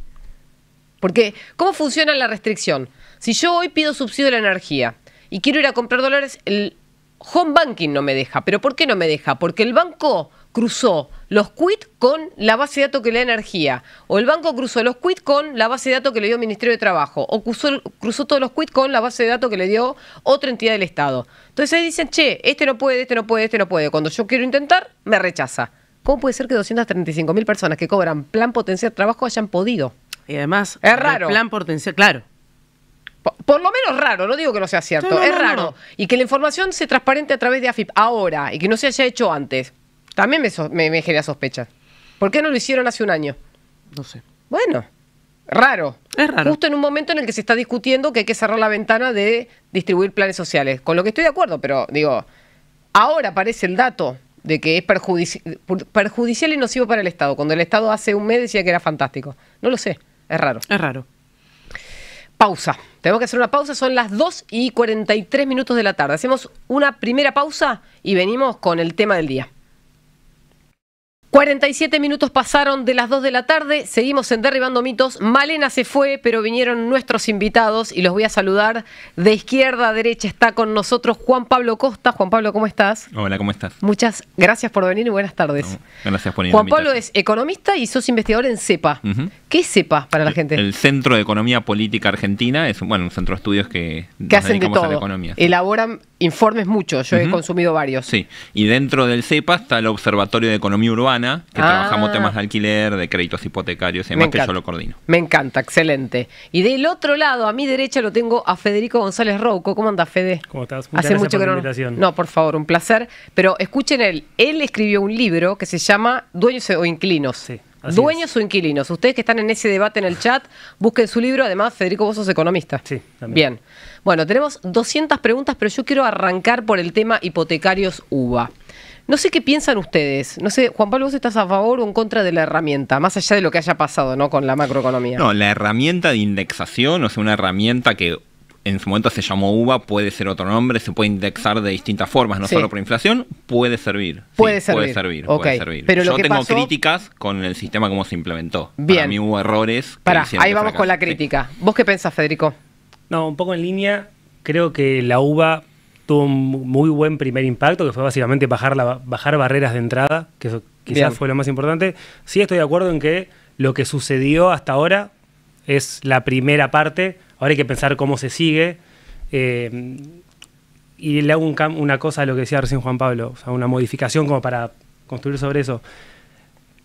Porque, ¿cómo funciona la restricción? Si yo hoy pido subsidio de la energía y quiero ir a comprar dólares, el home banking no me deja. ¿Pero por qué no me deja? Porque el banco cruzó los quid con la base de datos que le da energía, o el banco cruzó los quit con la base de datos que le dio el Ministerio de Trabajo, o cruzó, todos los quid con la base de datos que le dio otra entidad del Estado. Entonces ahí dicen, che, este no puede, este no puede, este no puede. Cuando yo quiero intentar, me rechaza. ¿Cómo puede ser que 235.000 personas que cobran plan potencial trabajo hayan podido? Y además, es raro. el plan potencial, claro. Por, lo menos raro, no digo que no sea cierto, es raro. Y que la información se transparente a través de AFIP ahora y que no se haya hecho antes, también me, genera sospechas. ¿Por qué no lo hicieron hace un año? No sé. Bueno, raro. Es raro. Justo en un momento en el que se está discutiendo que hay que cerrar la ventana de distribuir planes sociales. Con lo que estoy de acuerdo, pero digo, ahora aparece el dato de que es perjudicial y nocivo para el Estado, cuando el Estado hace un mes decía que era fantástico. No lo sé. Es raro. Es raro. Pausa. Tenemos que hacer una pausa, son las 2 y 43 minutos de la tarde. Hacemos una primera pausa y venimos con el tema del día. 47 minutos pasaron de las 2 de la tarde, seguimos en Derribando Mitos. Malena se fue, pero vinieron nuestros invitados y los voy a saludar. De izquierda a derecha está con nosotros Juan Pablo Costa. Juan Pablo, ¿cómo estás? Hola, ¿cómo estás? Muchas gracias por venir y buenas tardes. gracias por Juan Pablo es economista y sos investigador en CEPA. ¿Qué es CEPA para la gente? El, Centro de Economía Política Argentina es bueno, un centro de estudios que, hacen la economía. Elaboran Informes muchos, yo he consumido varios. Sí, y dentro del CEPA está el Observatorio de Economía Urbana, que ah. trabajamos temas de alquiler, de créditos hipotecarios y demás, que yo lo coordino. Me encanta, excelente. Y del otro lado, a mi derecha, lo tengo a Federico González Rouco. ¿Cómo anda, Fede? ¿Cómo estás? Hace mucho que no... no, por favor, un placer. Pero escuchen él, él escribió un libro que se llama Dueños o inquilinos. dueños o inquilinos. Ustedes que están en ese debate en el chat, busquen su libro. Además, Federico, vos sos economista. Sí, también. Bien. Bueno, tenemos 200 preguntas, pero yo quiero arrancar por el tema hipotecarios UBA. No sé qué piensan ustedes. No sé, Juan Pablo, ¿vos estás a favor o en contra de la herramienta? Más allá de lo que haya pasado, ¿no? Con la macroeconomía. No, la herramienta de indexación, o sea, una herramienta que en su momento se llamó UVA, puede ser otro nombre, se puede indexar de distintas formas, no solo por inflación, puede servir. Puede servir. Puede servir, Pero Yo tengo críticas con el sistema como se implementó. Bien. Para mí hubo errores. Para, ahí vamos con la crítica. ¿Vos qué pensás, Federico? No, un poco en línea, creo que la UBA tuvo un muy buen primer impacto, que fue básicamente bajar, bajar barreras de entrada, que eso quizás fue lo más importante. Sí estoy de acuerdo en que lo que sucedió hasta ahora es la primera parte, ahora hay que pensar cómo se sigue. Eh, y le hago una cosa a lo que decía recién Juan Pablo, o sea, una modificación como para construir sobre eso.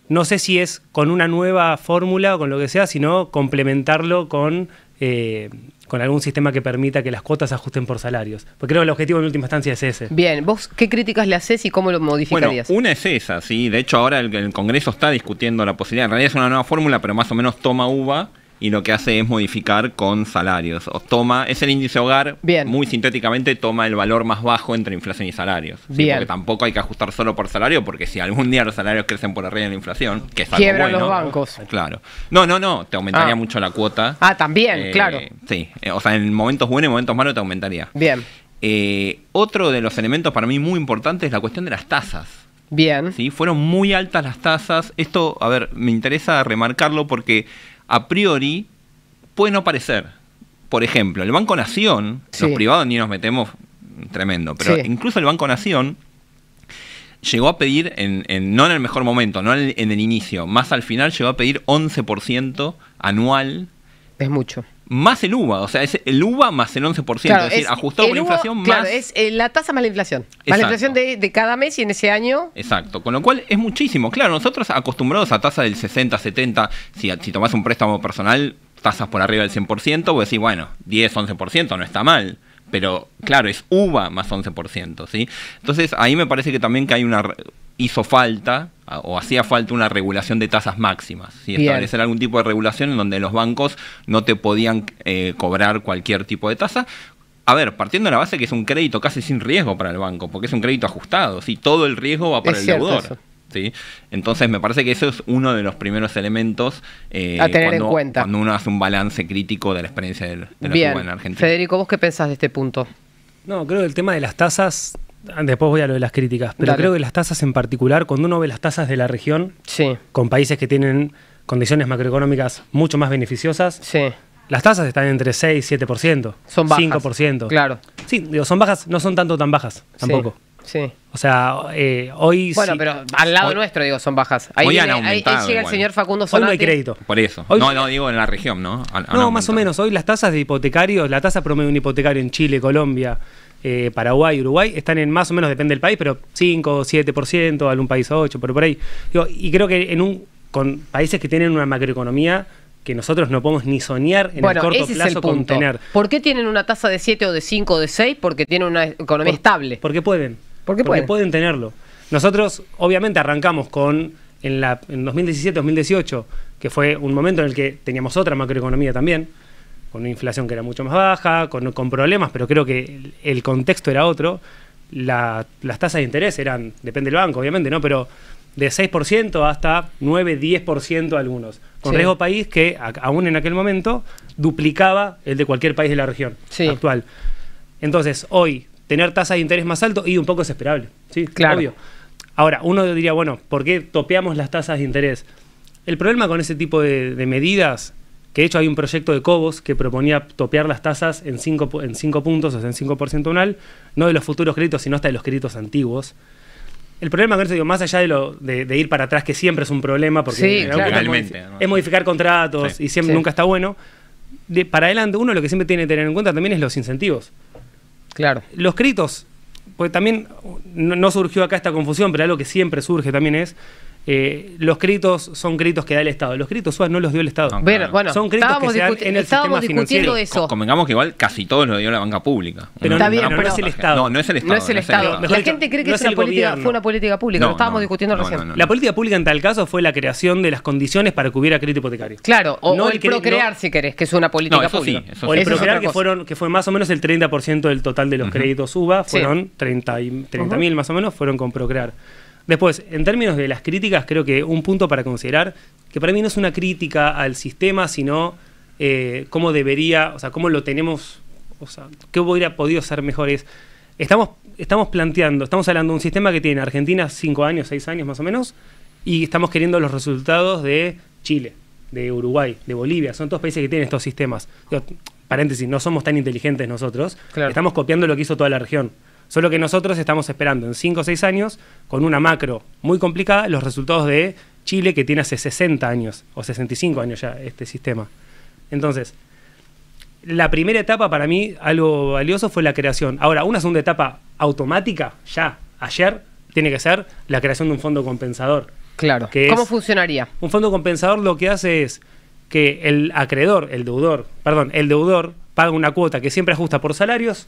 No sé si es con una nueva fórmula o con lo que sea, sino complementarlo con eh, con algún sistema que permita que las cuotas ajusten por salarios. Porque creo que el objetivo en última instancia es ese. Bien, ¿vos qué críticas le haces y cómo lo modificarías? Bueno, una es esa, sí. De hecho, ahora el Congreso está discutiendo la posibilidad. En realidad es una nueva fórmula, pero más o menos toma uva y lo que hace es modificar con salarios. O toma, es el índice hogar, muy sintéticamente toma el valor más bajo entre inflación y salarios. Porque tampoco hay que ajustar solo por salario, porque si algún día los salarios crecen por arriba de la inflación, que los bancos. Claro. No, no, no, te aumentaría ah. mucho la cuota. Ah, también, eh, claro. Sí, eh, o sea, en momentos buenos y momentos malos te aumentaría. Bien. Eh, otro de los elementos para mí muy importantes es la cuestión de las tasas. Bien. ¿Sí? Fueron muy altas las tasas. Esto, a ver, me interesa remarcarlo porque a priori puede no parecer. Por ejemplo, el Banco Nación, los privados ni nos metemos tremendo, pero incluso el Banco Nación llegó a pedir, en, no en el mejor momento, no en, en el inicio, más al final llegó a pedir 11% anual. Es mucho más el UVA, o sea, es el UVA más el 11%, es decir, ajustado por la inflación más... Claro, es eh, la tasa más la inflación, más la inflación de, cada mes y en ese año... Exacto, con lo cual es muchísimo, claro, nosotros acostumbrados a tasas del 60, 70, si, si tomás un préstamo personal, tasas por arriba del 100%, vos decís, bueno, 10, 11% no está mal, pero claro, es uva más 11%, ¿sí? Entonces ahí me parece que también que hay una, hizo falta o hacía falta una regulación de tasas máximas, establecer algún tipo de regulación en donde los bancos no te podían eh, cobrar cualquier tipo de tasa. A ver, partiendo de la base que es un crédito casi sin riesgo para el banco, porque es un crédito ajustado, todo el riesgo va para el deudor. ¿sí? Entonces me parece que eso es uno de los primeros elementos eh, a tener cuando, en cuenta. cuando uno hace un balance crítico de la experiencia de, la en Argentina. Federico, ¿vos qué pensás de este punto? No, creo que el tema de las tasas Después voy a lo de las críticas, pero creo que las tasas en particular, cuando uno ve las tasas de la región, con países que tienen condiciones macroeconómicas mucho más beneficiosas, las tasas están entre 6 y 7%. Son bajas. 5%. Claro. Sí, digo, son bajas, no son tanto tan bajas tampoco. Sí. O sea, eh, hoy. Bueno, pero al lado nuestro, digo, son bajas. Ahí, hoy llega el señor Facundo Sonati. Hoy no hay crédito. Por eso. no, no, digo en la región, ¿no? no, más o menos. Hoy las tasas de hipotecarios, la tasa promedio de un hipotecario en Chile, Colombia, eh, Paraguay, Uruguay, están en más o menos, depende del país, pero 5, 7%, algún país 8, pero por ahí. y creo que en un con países que tienen una macroeconomía que nosotros no podemos ni soñar en el corto plazo es el punto. ¿Por qué tienen una tasa de 7 o de 5 o de 6? Porque tienen una economía estable. Porque pueden. ¿Por qué porque pueden. tenerlo. Nosotros, obviamente, arrancamos con en la en 2017-2018, que fue un momento en el que teníamos otra macroeconomía también con una inflación que era mucho más baja, con, problemas, pero creo que el, contexto era otro. las tasas de interés eran, depende del banco, obviamente, ¿no? Pero de 6% hasta 9, 10% algunos. Con riesgo país que, aún en aquel momento, duplicaba el de cualquier país de la región actual. Entonces, hoy, tener tasas de interés más alto y un poco es esperable. Sí, claro. Obvio. Ahora, uno diría, bueno, ¿por qué topeamos las tasas de interés? El problema con ese tipo de medidas que de hecho hay un proyecto de Cobos que proponía topear las tasas en 5 en cinco puntos, o sea, en 5% anual, no de los futuros créditos, sino hasta de los créditos antiguos. El problema con eso, digo, más allá de, lo, de, ir para atrás, que siempre es un problema, porque es, modificar contratos y siempre nunca está bueno. De, para adelante, uno lo que siempre tiene que tener en cuenta también es los incentivos. Claro. Los créditos, pues también no, no surgió acá esta confusión, pero algo que siempre surge también es eh, los créditos son créditos que da el Estado. Los créditos SUA no los dio el Estado. bueno, son créditos que se dan en el estábamos sistema discutiendo financiero. eso. Convengamos que igual casi todos los dio la banca pública. Pero, Está no, bien, pero es el Estado. No, no es el Estado. Es el Estado. la gente cree que política, fue una política pública. lo estábamos discutiendo recién. La política pública en tal caso fue la creación de las condiciones para que hubiera crédito hipotecario. Claro, o, el, procrear, si querés, que es una política pública. o el procrear, que, fueron, que fue más o menos el 30% del total de los créditos UBA, fueron 30.000 más o menos, fueron con procrear. Después, en términos de las críticas, creo que un punto para considerar, que para mí no es una crítica al sistema, sino eh, cómo debería, o sea, cómo lo tenemos, o sea, qué hubiera podido ser mejor estamos, estamos planteando, estamos hablando de un sistema que tiene Argentina cinco años, seis años más o menos, y estamos queriendo los resultados de Chile, de Uruguay, de Bolivia, son todos países que tienen estos sistemas. paréntesis, no somos tan inteligentes nosotros, estamos copiando lo que hizo toda la región. Solo que nosotros estamos esperando en 5 o 6 años, con una macro muy complicada, los resultados de Chile, que tiene hace 60 años o 65 años ya este sistema. Entonces, la primera etapa para mí, algo valioso, fue la creación. Ahora, una segunda etapa automática, ya, ayer, tiene que ser la creación de un fondo compensador. Claro. ¿Cómo funcionaría? Un fondo compensador lo que hace es que el acreedor, el deudor, perdón, el deudor paga una cuota que siempre ajusta por salarios,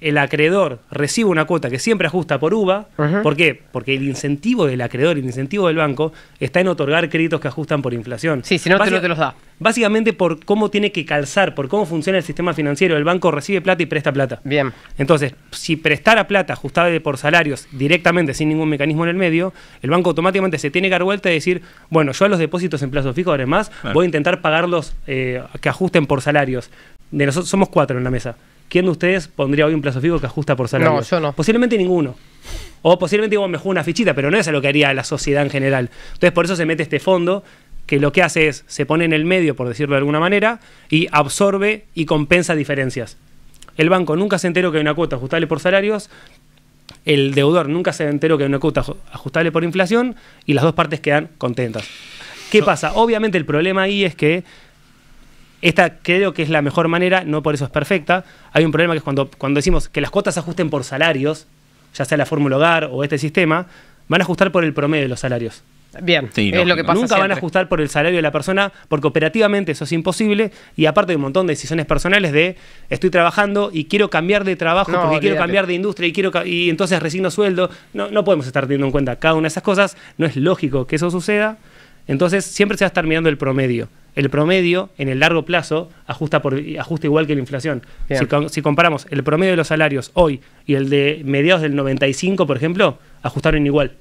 el acreedor recibe una cuota que siempre ajusta por UVA. ¿Por qué? Porque el incentivo del acreedor, el incentivo del banco, está en otorgar créditos que ajustan por inflación. Sí, si no, te, los da. Básicamente por cómo tiene que calzar, por cómo funciona el sistema financiero. El banco recibe plata y presta plata. Bien. Entonces, si prestara plata ajustada por salarios directamente, sin ningún mecanismo en el medio, el banco automáticamente se tiene que dar vuelta y decir, bueno, yo a los depósitos en plazo fijo, además, voy a intentar pagarlos eh, que ajusten por salarios. De nosotros somos cuatro en la mesa. ¿Quién de ustedes pondría hoy un plazo fijo que ajusta por salarios? No, yo no. Posiblemente ninguno. O posiblemente digo, me juego una fichita, pero no es a lo que haría la sociedad en general. Entonces, por eso se mete este fondo que lo que hace es se pone en el medio, por decirlo de alguna manera, y absorbe y compensa diferencias. El banco nunca se enteró que hay una cuota ajustable por salarios, el deudor nunca se enteró que hay una cuota ajustable por inflación, y las dos partes quedan contentas. ¿Qué pasa? Obviamente el problema ahí es que esta creo que es la mejor manera, no por eso es perfecta. Hay un problema que es cuando, cuando decimos que las cuotas ajusten por salarios, ya sea la fórmula hogar o este sistema, van a ajustar por el promedio de los salarios. Bien, es lo que pasa Nunca van a ajustar por el salario de la persona, porque operativamente eso es imposible. Y aparte de un montón de decisiones personales de estoy trabajando y quiero cambiar de trabajo porque quiero cambiar de industria y quiero y entonces resigno sueldo. No, no podemos estar teniendo en cuenta cada una de esas cosas. No es lógico que eso suceda. Entonces siempre se va a estar mirando el promedio el promedio en el largo plazo ajusta, por, igual que la inflación. Si, comparamos el promedio de los salarios hoy y el de mediados del 95, por ejemplo, ajustaron igual.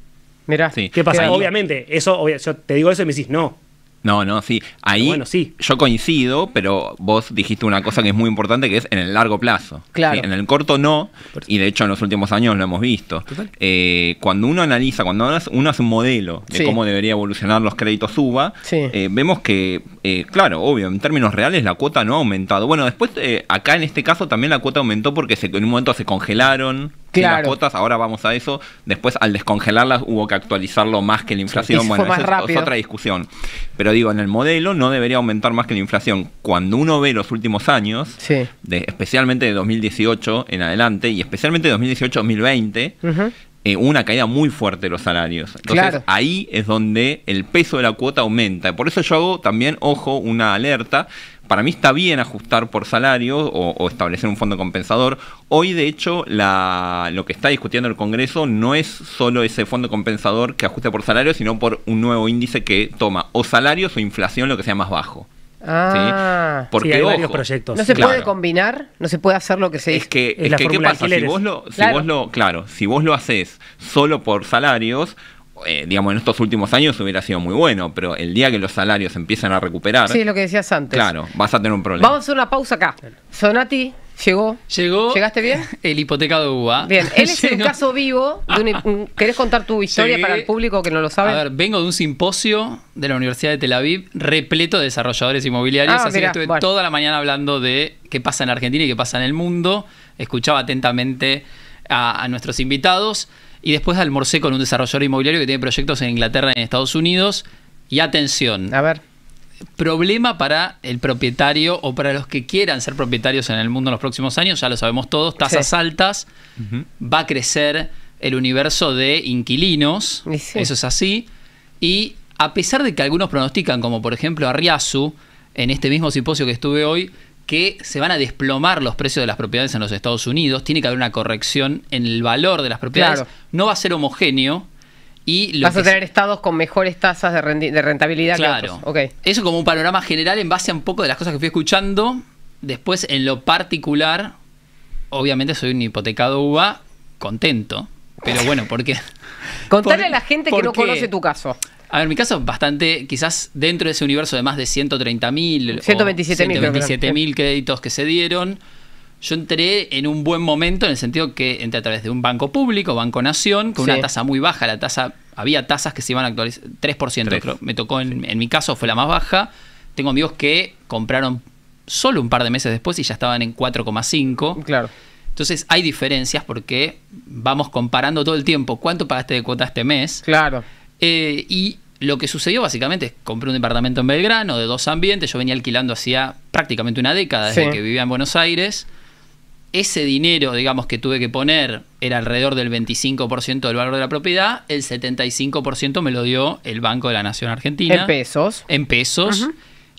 Mirá, ¿qué pasa? Obviamente, eso, yo te digo eso y me decís, no. No, no, sí. Ahí yo coincido, pero vos dijiste una cosa que es muy importante, que es en el largo plazo. Claro. En el corto no, y de hecho en los últimos años lo hemos visto. Eh, cuando uno analiza, cuando uno hace, un modelo de cómo debería evolucionar los créditos UBA, eh, vemos que eh, claro, obvio, en términos reales la cuota no ha aumentado. Bueno, después eh, acá en este caso también la cuota aumentó porque se, en un momento se congelaron las cuotas, ahora vamos a eso. Después al descongelarlas hubo que actualizarlo más que la inflación. bueno, eso es, otra discusión. Pero digo, en el modelo no debería aumentar más que la inflación. Cuando uno ve los últimos años, especialmente de 2018 en adelante y especialmente de 2018-2020, eh, una caída muy fuerte de los salarios. Entonces ahí es donde el peso de la cuota aumenta. Por eso yo hago también, ojo, una alerta para mí está bien ajustar por salario o, establecer un fondo compensador. Hoy, de hecho, la, lo que está discutiendo el Congreso no es solo ese fondo compensador que ajuste por salario, sino por un nuevo índice que toma o salarios o inflación, lo que sea más bajo. Ah, Porque varios proyectos. No se puede combinar, no se puede hacer lo que se dice. Es que, es pasa? Si vos, lo, claro. si vos lo haces solo por salarios, eh, digamos, en estos últimos años hubiera sido muy bueno, pero el día que los salarios empiezan a recuperar. Sí, lo que decías antes. Claro, vas a tener un problema. Vamos a hacer una pausa acá. Sonati ¿Llegó? ¿Llegaste bien? El hipotecado UBA. Bien, él es el caso vivo. De ¿Querés contar tu historia para el público que no lo sabe? A ver, vengo de un simposio de la Universidad de Tel Aviv repleto de desarrolladores inmobiliarios, ah, así que estuve toda la mañana hablando de qué pasa en Argentina y qué pasa en el mundo. Escuchaba atentamente a, a nuestros invitados y después almorcé con un desarrollador inmobiliario que tiene proyectos en Inglaterra y en Estados Unidos. Y atención. A ver problema para el propietario o para los que quieran ser propietarios en el mundo en los próximos años, ya lo sabemos todos, tasas altas, va a crecer el universo de inquilinos, eso es así, y a pesar de que algunos pronostican, como por ejemplo Arriazu, en este mismo simposio que estuve hoy, que se van a desplomar los precios de las propiedades en los Estados Unidos, tiene que haber una corrección en el valor de las propiedades, no va a ser homogéneo, Vas a tener estados con mejores tasas de, rentabilidad. Claro. Eso como un panorama general en base a un poco de las cosas que fui escuchando. Después, en lo particular, obviamente soy un hipotecado UBA contento. Pero bueno, porque... Contarle a la gente que no conoce tu caso. A ver, mi caso es bastante, quizás dentro de ese universo de más de 130 mil... 127 mil. créditos que se dieron yo entré en un buen momento en el sentido que entré a través de un banco público, Banco Nación, con una tasa muy baja. La tasa, había tasas que se iban a actualizar, 3%, creo. Me tocó, en, mi caso, fue la más baja. Tengo amigos que compraron solo un par de meses después y ya estaban en 4,5. Claro. Entonces hay diferencias porque vamos comparando todo el tiempo cuánto pagaste de cuota este mes. Claro. Eh, y lo que sucedió básicamente es compré un departamento en Belgrano de dos ambientes. Yo venía alquilando hacía prácticamente una década desde que vivía en Buenos Aires ese dinero, digamos, que tuve que poner era alrededor del 25% del valor de la propiedad, el 75% me lo dio el Banco de la Nación Argentina. En pesos. En pesos.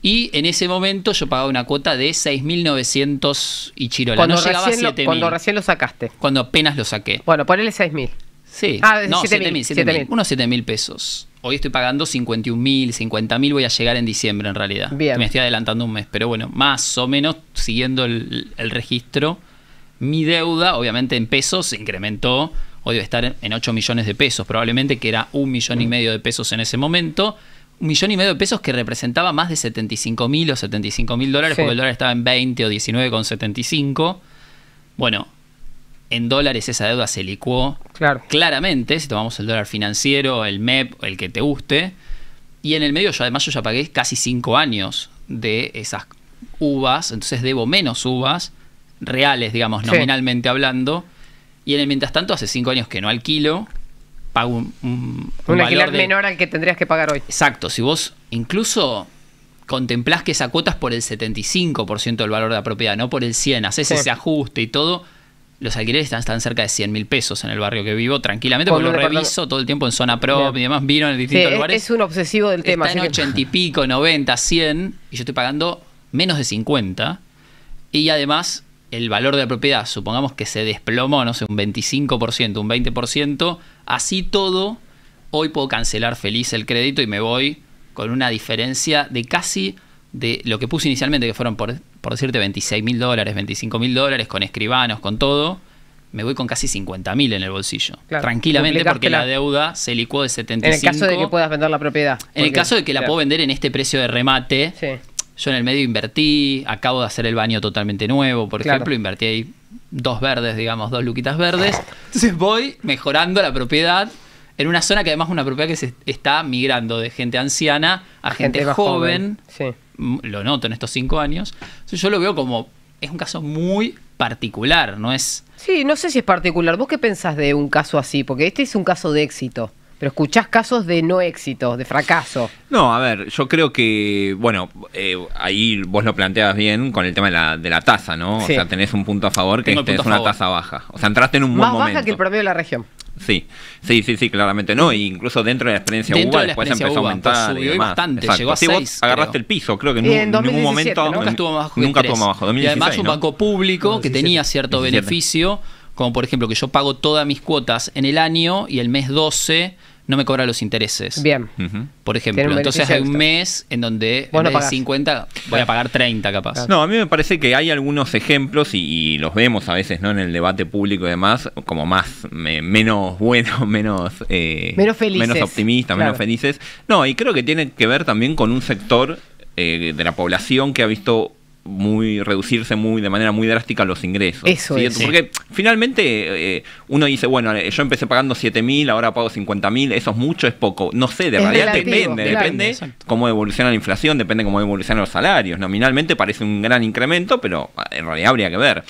Y en ese momento yo pagaba una cuota de 6.900 y chirola. Cuando, no recién, lo, cuando recién lo sacaste. Cuando apenas lo saqué. Bueno, ponele 6.000. Sí. Ah, 7.000. Unos 7.000 pesos. Hoy estoy pagando 51.000, 50.000 voy a llegar en diciembre en realidad. Bien. Me estoy adelantando un mes, pero bueno, más o menos siguiendo el registro mi deuda, obviamente en pesos, se incrementó. Hoy debe estar en 8 millones de pesos, probablemente que era un millón y mm. medio de pesos en ese momento. Un millón y medio de pesos que representaba más de 75 mil o 75 mil dólares, porque el dólar estaba en 20 o 19,75. Bueno, en dólares esa deuda se licuó claro. claramente, si tomamos el dólar financiero, el MEP, el que te guste. Y en el medio, yo además yo ya pagué casi 5 años de esas uvas, entonces debo menos uvas reales, digamos, nominalmente hablando. Y en el mientras tanto, hace cinco años que no alquilo, pago un, un, alquiler menor al que tendrías que pagar hoy. Exacto, si vos incluso contemplás que esa cuota es por el 75% del valor de la propiedad, no por el 100, haces ese ajuste y todo, los alquileres están, cerca de 100 mil pesos en el barrio que vivo, tranquilamente, porque lo reviso todo el tiempo en zona prop y demás, vino en distintos lugares. Es, un obsesivo del tema. Está 80 y pico, 90, 100, y yo estoy pagando menos de 50. Y además, el valor de la propiedad, supongamos que se desplomó, no sé, un 25%, un 20%, así todo, hoy puedo cancelar feliz el crédito y me voy con una diferencia de casi de lo que puse inicialmente, que fueron, por, por decirte, 26 mil dólares, 25 mil dólares, con escribanos, con todo, me voy con casi 50 mil en el bolsillo. Tranquilamente porque la, deuda se licuó de 75. En el caso de que puedas vender la propiedad. En el caso de que la puedo vender en este precio de remate, sí. Yo en el medio invertí, acabo de hacer el baño totalmente nuevo, por ejemplo, invertí ahí dos verdes, digamos, dos luquitas verdes. Entonces voy mejorando la propiedad en una zona que además es una propiedad que se está migrando de gente anciana a, gente, joven. Sí. Mm, lo noto en estos cinco años. yo lo veo como, es un caso muy particular, no es... Sí, no sé si es particular. ¿Vos qué pensás de un caso así? Porque este es un caso de éxito pero escuchás casos de no éxito, de fracaso. No, a ver, yo creo que, bueno, eh, ahí vos lo planteabas bien con el tema de la, de la tasa, ¿no? O sea, tenés un punto a favor que este, es una tasa baja. O sea, entraste en un buen Más baja que el promedio de la región. Sí, sí, sí, sí, claramente no. E incluso dentro de la experiencia dentro UBA después empezó a aumentar. y bastante, Exacto. llegó a 6, agarraste el piso, creo que en, un, momento. Nunca estuvo más bajo. Nunca estuvo más bajo. 2016, y además, un banco público que tenía cierto beneficio, como por ejemplo que yo pago todas mis cuotas en el año y el mes 12 no me cobra los intereses. Bien. Por ejemplo, entonces hay un mes en donde en 50 voy a pagar 30 capaz. No, a mí me parece que hay algunos ejemplos y, los vemos a veces no en el debate público y demás, como más menos buenos, menos eh, menos felices, menos optimistas, menos felices. No, y creo que tiene que ver también con un sector eh, de la población que ha visto muy reducirse muy de manera muy drástica los ingresos. Eso Porque finalmente eh, uno dice, bueno, eh, yo empecé pagando mil, ahora pago mil eso es mucho, es poco. No sé, de realidad depende, depende cómo evoluciona la inflación, depende cómo evolucionan los salarios. Nominalmente parece un gran incremento, pero eh, en realidad habría que ver.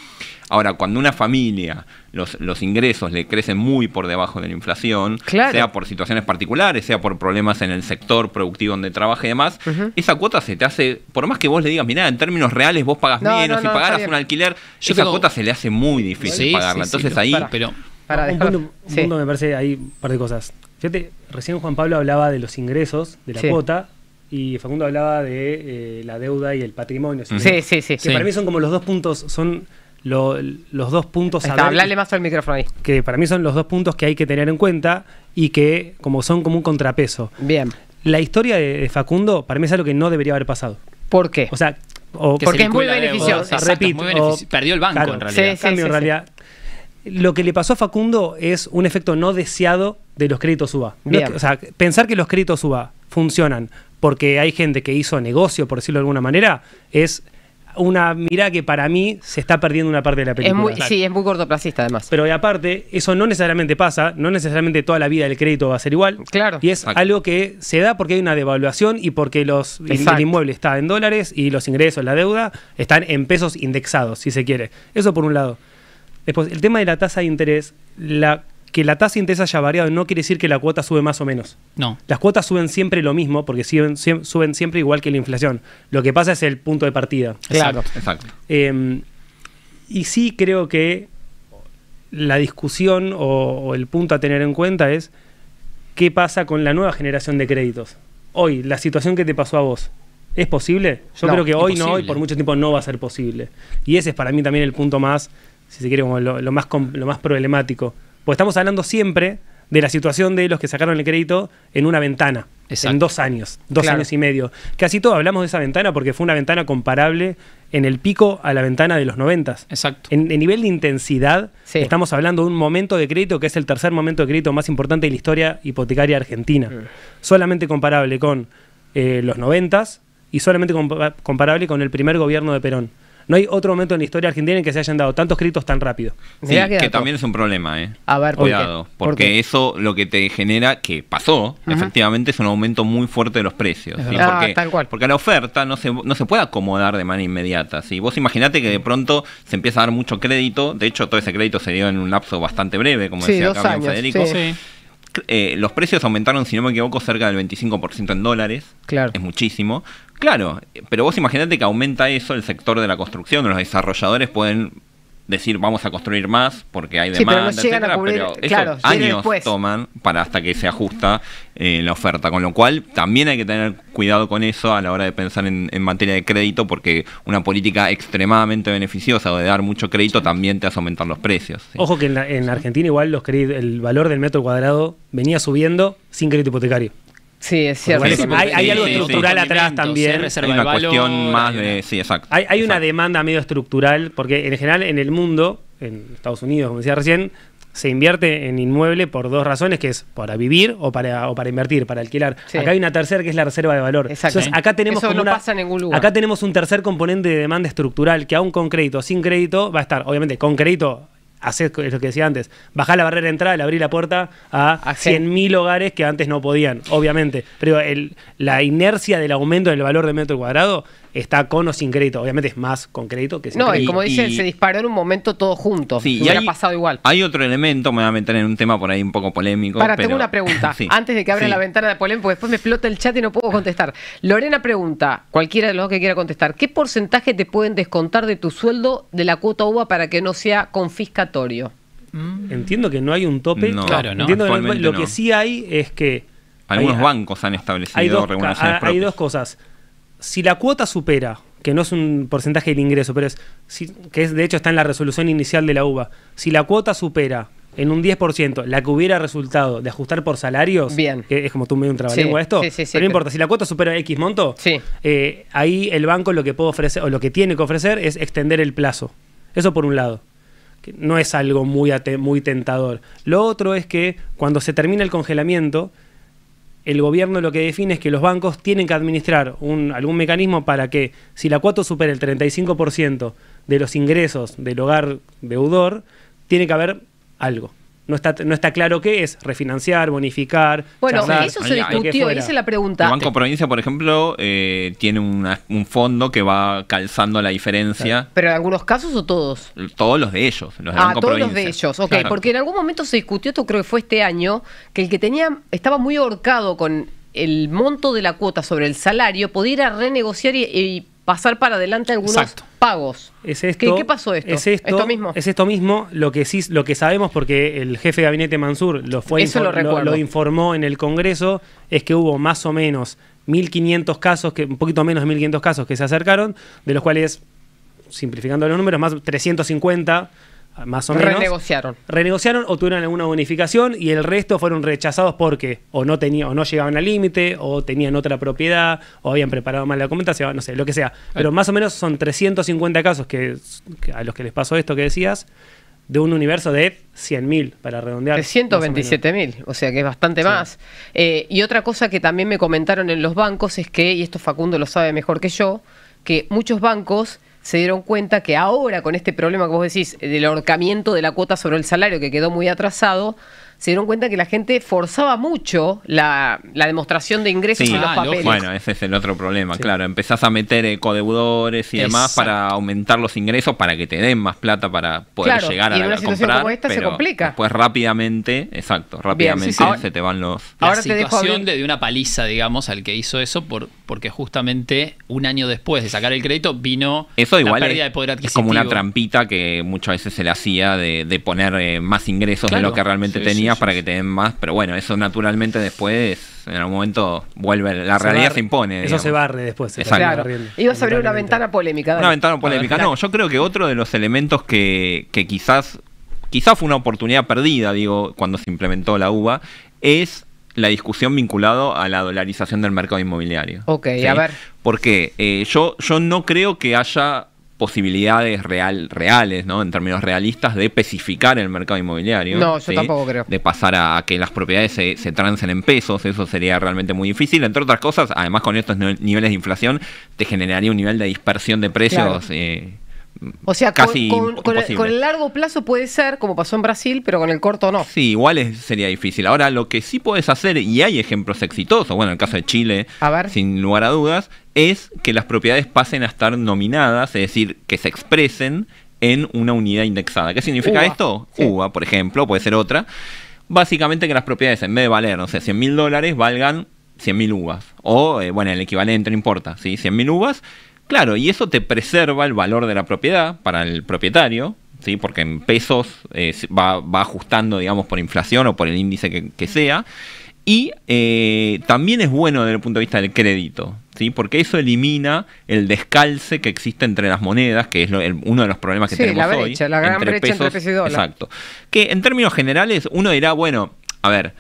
Ahora, cuando una familia, los, los ingresos le crecen muy por debajo de la inflación, sea por situaciones particulares, sea por problemas en el sector productivo donde trabaja y demás, esa cuota se te hace, por más que vos le digas, mirá, en términos reales vos pagas menos, y pagarás pagaras un alquiler, esa cuota se le hace muy difícil pagarla. Entonces ahí... pero... un, punto, me parece, hay un par de cosas. Fíjate, recién Juan Pablo hablaba de los ingresos, de la cuota, y Facundo hablaba de eh, la deuda y el patrimonio. Sí, sí, sí. Que para mí son como los dos puntos, son los dos puntos a Hablarle más al micrófono ahí. Que para mí son los dos puntos que hay que tener en cuenta y que como son como un contrapeso. Bien. La historia de, Facundo para mí es algo que no debería haber pasado. ¿Por qué? O sea, o porque es muy beneficioso. Repito, perdió el banco en realidad. Lo que le pasó a Facundo es un efecto no deseado de los créditos UBA. o sea, pensar que los créditos UBA funcionan porque hay gente que hizo negocio, por decirlo de alguna manera, es una mirada que para mí se está perdiendo una parte de la película. Sí, es muy cortoplacista además. Pero aparte, eso no necesariamente pasa, no necesariamente toda la vida del crédito va a ser igual. Claro. Y es algo que se da porque hay una devaluación y porque los, el inmueble está en dólares y los ingresos, la deuda, están en pesos indexados, si se quiere. Eso por un lado. Después, el tema de la tasa de interés, la que la tasa de interés haya variado no quiere decir que la cuota sube más o menos. No. Las cuotas suben siempre lo mismo porque suben, siempre igual que la inflación. Lo que pasa es el punto de partida. Exacto. Em, y sí creo que la discusión o, el punto a tener en cuenta es qué pasa con la nueva generación de créditos. Hoy, la situación que te pasó a vos, ¿es posible? Yo creo que hoy no, y por mucho tiempo no va a ser posible. Y ese es para mí también el punto más, si se quiere, como lo más, lo más problemático porque estamos hablando siempre de la situación de los que sacaron el crédito en una ventana, en dos años, dos años y medio. Casi todos hablamos de esa ventana porque fue una ventana comparable en el pico a la ventana de los noventas. Exacto. En, nivel de intensidad, estamos hablando de un momento de crédito que es el tercer momento de crédito más importante de la historia hipotecaria argentina. Solamente comparable con eh, los noventas y solamente comparable con el primer gobierno de Perón. No hay otro momento en la historia argentina en que se hayan dado tantos créditos tan rápido. Sí, que también es un problema, ¿eh? A ver, Cuidado, porque eso lo que te genera, que pasó, efectivamente, es un aumento muy fuerte de los precios. Ah, porque, tal cual. porque la oferta no se, puede acomodar de manera inmediata. ¿sí? Vos imaginate que de pronto se empieza a dar mucho crédito, de hecho todo ese crédito se dio en un lapso bastante breve, como decía acá Federico. Sí. Eh, los precios aumentaron, si no me equivoco, cerca del 25% en dólares. Claro. Es muchísimo. Claro, pero vos imaginate que aumenta eso el sector de la construcción, los desarrolladores pueden decir vamos a construir más porque hay demanda, pero, no etcétera, cubrir, pero años toman para hasta que se ajusta eh, la oferta, con lo cual también hay que tener cuidado con eso a la hora de pensar en, materia de crédito porque una política extremadamente beneficiosa de dar mucho crédito también te hace aumentar los precios. Ojo que en, Argentina igual los el valor del metro cuadrado venía subiendo sin crédito hipotecario. Sí, es cierto. hay, algo estructural atrás también. hay una cuestión más de. sí, exacto. Hay, una demanda medio estructural, porque en general en el mundo, en Estados Unidos, como decía recién, se invierte en inmueble por dos razones, que es para vivir o para, o para invertir, para alquilar. Acá hay una tercera que es la reserva de valor. Exacto. acá tenemos Acá tenemos un tercer componente de demanda estructural que aún con crédito o sin crédito va a estar, obviamente con crédito hacer lo que decía antes, bajar la barrera de entrada, abrir la puerta a, 100.000 ah, hogares que antes no podían, obviamente. Pero el, la inercia del aumento del valor de metro cuadrado está con o sin crédito. Obviamente es más con crédito que sin no, crédito. No, como dicen, se disparó en un momento todo junto. Sí, hubiera ha pasado igual. Hay otro elemento, me voy a meter en un tema por ahí un poco polémico. Para, tengo una pregunta. antes de que abra la ventana de polémico, después me explota el chat y no puedo contestar. Lorena pregunta, cualquiera de los que quiera contestar, ¿qué porcentaje te pueden descontar de tu sueldo de la cuota UVA para que no sea confiscatorio? Mm. Entiendo que no hay un tope. claro, no. Entiendo lo que sí hay es que. Algunos bancos han establecido regulaciones hay dos cosas si la cuota supera, que no es un porcentaje del ingreso, pero es, que es, de hecho está en la resolución inicial de la UBA, si la cuota supera en un 10% la que hubiera resultado de ajustar por salarios, Bien. que es como tú me un trabalengua esto, pero no importa, si la cuota supera X monto, eh, ahí el banco lo que puede ofrecer, o lo que tiene que ofrecer es extender el plazo. Eso por un lado no es algo muy, muy tentador. Lo otro es que cuando se termina el congelamiento, el gobierno lo que define es que los bancos tienen que administrar algún mecanismo para que si la cuota supera el 35% de los ingresos del hogar deudor, tiene que haber algo no está, no está claro qué es, refinanciar, bonificar. Bueno, eso se discutió, hice la pregunta. El Banco Provincia, por ejemplo, eh, tiene un fondo que va calzando la diferencia. Pero en algunos casos o todos? Todos los de ellos. Los del ah, todos los de ellos, ok. Porque en algún momento se discutió, esto creo que fue este año, que el que tenía, estaba muy ahorcado con el monto de la cuota sobre el salario, podía renegociar y pasar para adelante algunos pagos. Es ¿Qué, pasó esto? Es esto, mismo. Es esto mismo lo que lo que sabemos porque el jefe de gabinete Mansur lo fue lo, informó en el Congreso es que hubo más o menos 1500 casos que un poquito menos de 1500 casos que se acercaron, de los cuales simplificando los números, más 350 más Renegociaron. Renegociaron o tuvieron alguna bonificación y el resto fueron rechazados porque o no tenía, o no llegaban al límite, o tenían otra propiedad, o habían preparado mal la documentación, no sé, lo que sea. Pero más o menos son 350 casos que, a los que les pasó esto que decías, de un universo de 100.000 para redondear. 127.000, o, sea que es bastante más. Eh, y otra cosa que también me comentaron en los bancos es que, y esto Facundo lo sabe mejor que yo, que muchos bancos se dieron cuenta que ahora con este problema que vos decís del ahorcamiento de la cuota sobre el salario que quedó muy atrasado, se dieron cuenta que la gente forzaba mucho la, demostración de ingresos en los ah, papeles. Bueno, ese es el otro problema, claro. Empezás a meter codeudores y demás para aumentar los ingresos, para que te den más plata para poder llegar a, y una situación Como esta se complica. Pues rápidamente, exacto, rápidamente se te van los. La ahora situación de, una paliza, digamos, al que hizo eso, por, porque justamente un año después de sacar el crédito vino eso igual la pérdida de poder adquisitivo. Es como una trampita que muchas veces se le hacía de, poner eh, más ingresos de lo que realmente tenía para que te den más, pero bueno, eso naturalmente después, en algún momento, vuelve, la realidad se impone. Eso se barre después. Se Claro. Ibas a abrir una ventana polémica. Una ventana polémica, no, yo creo que otro de los elementos que, quizás, quizás fue una oportunidad perdida, digo, cuando se implementó la UBA, es la discusión vinculado a la dolarización del mercado inmobiliario. Ok, a ver. Porque eh, yo, yo no creo que haya posibilidades real, reales, ¿no? En términos realistas, de especificar el mercado inmobiliario. No, yo tampoco creo. De pasar a, que las propiedades se, se trancen en pesos, eso sería realmente muy difícil. Entre otras cosas, además con estos niveles de inflación, te generaría un nivel de dispersión de precios. Eh, o sea, con, el, largo plazo puede ser, como pasó en Brasil, pero con el corto no. Sí, igual sería difícil. Ahora, lo que sí puedes hacer, y hay ejemplos exitosos, bueno, en el caso de Chile, sin lugar a dudas, es que las propiedades pasen a estar nominadas, es decir, que se expresen en una unidad indexada. ¿Qué significa esto? UVA, por ejemplo, puede ser otra. Básicamente que las propiedades, en vez de valer, no sé, 100 mil dólares, valgan 100 mil uvas. O, eh, bueno, el equivalente, no importa, ¿sí? 100 mil uvas Claro, y eso te preserva el valor de la propiedad para el propietario, ¿sí? porque en pesos eh, va, ajustando, digamos, por inflación o por el índice que, sea. Y eh, también es bueno desde el punto de vista del crédito, ¿sí? porque eso elimina el descalce que existe entre las monedas, que es uno de los problemas que sí, tenemos la brecha, La gran brecha pesos, entre pesos y dólares. Exacto. Que en términos generales uno dirá, bueno, a ver,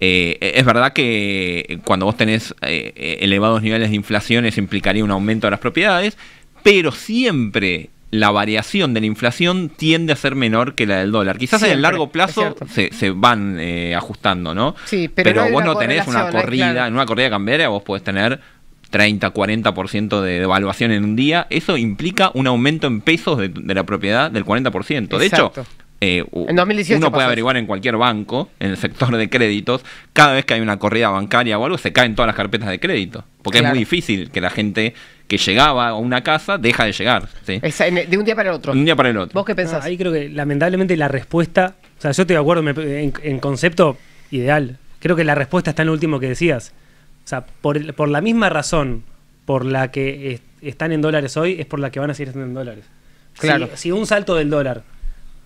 eh, es verdad que cuando vos tenés eh, eh, elevados niveles de inflación, eso implicaría un aumento de las propiedades, pero siempre la variación de la inflación tiende a ser menor que la del dólar. Quizás en el largo plazo se, van ajustando, ¿no? Sí, pero, pero vos no tenés una corrida, en una corrida cambiaria vos podés tener 30, 40% de devaluación en un día. Eso implica un aumento en pesos de, la propiedad del 40%. De hecho, eh, uno puede averiguar en cualquier banco, en el sector de créditos, cada vez que hay una corrida bancaria o algo, se caen todas las carpetas de crédito. Porque es muy difícil que la gente que llegaba a una casa deja de llegar. de un día para el otro. día para el ¿Vos qué pensás? Ah, ahí creo que lamentablemente la respuesta, o sea, yo estoy de acuerdo en, concepto ideal. Creo que la respuesta está en lo último que decías. O sea, por, la misma razón por la que están en dólares hoy es por la que van a seguir estando en dólares. Claro. si un salto del dólar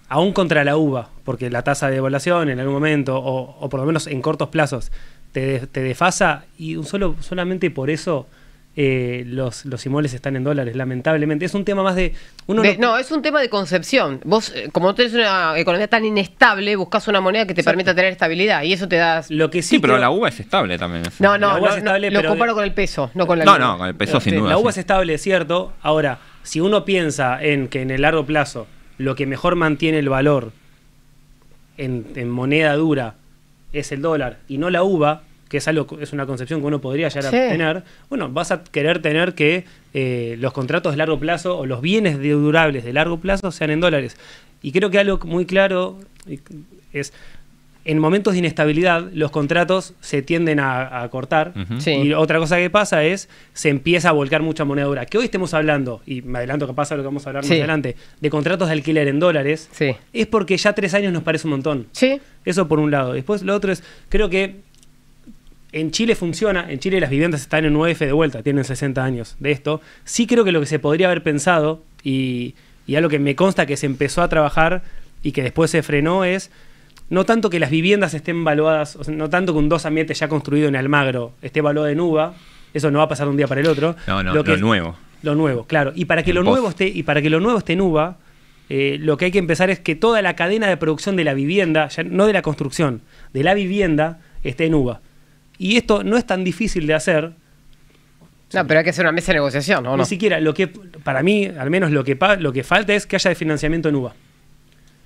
aún contra la uva, porque la tasa de devaluación en algún momento, o, por lo menos en cortos plazos, te, te desfasa y un solo, solamente por eso eh, los, los inmuebles están en dólares, lamentablemente. Es un tema más de... no... es un tema de concepción. Vos, eh, como tenés una economía tan inestable, buscas una moneda que te permita tener estabilidad y eso te da... Lo que sí, pero la uva es estable también. No, no, no, es estable, lo comparo con el peso, no con la... No, no, con el peso este, sin La uva es estable, es cierto. Ahora, si uno piensa en que en el largo plazo lo que mejor mantiene el valor en, moneda dura es el dólar y no la uva, que es, algo, es una concepción que uno podría llegar a tener, bueno, vas a querer tener que eh, los contratos de largo plazo o los bienes durables de largo plazo sean en dólares. Y creo que algo muy claro es en momentos de inestabilidad los contratos se tienden a, cortar. Y otra cosa que pasa es, se empieza a volcar mucha moneda dura. Que hoy estemos hablando, y me adelanto que pasa lo que vamos a hablar más adelante, de contratos de alquiler en dólares, es porque ya tres años nos parece un montón. Sí. Eso por un lado. Después lo otro es, creo que en Chile funciona, en Chile las viviendas están en 9F de vuelta, tienen 60 años de esto. Sí creo que lo que se podría haber pensado, y, y algo que me consta que se empezó a trabajar y que después se frenó, es no tanto que las viviendas estén valuadas, no tanto que un dos ambientes ya construido en Almagro esté valuado en uva, eso no va a pasar de un día para el otro. No, no, lo, nuevo. Lo nuevo, claro. Y para que lo nuevo esté, y para que lo nuevo esté en uva, eh, lo que hay que empezar es que toda la cadena de producción de la vivienda, ya no de la construcción, de la vivienda, esté en uva. Y esto no es tan difícil de hacer. No, pero hay que hacer una mesa de negociación, ¿no? Ni siquiera, lo que, para mí, al menos lo que, lo que falta es que haya financiamiento en uva.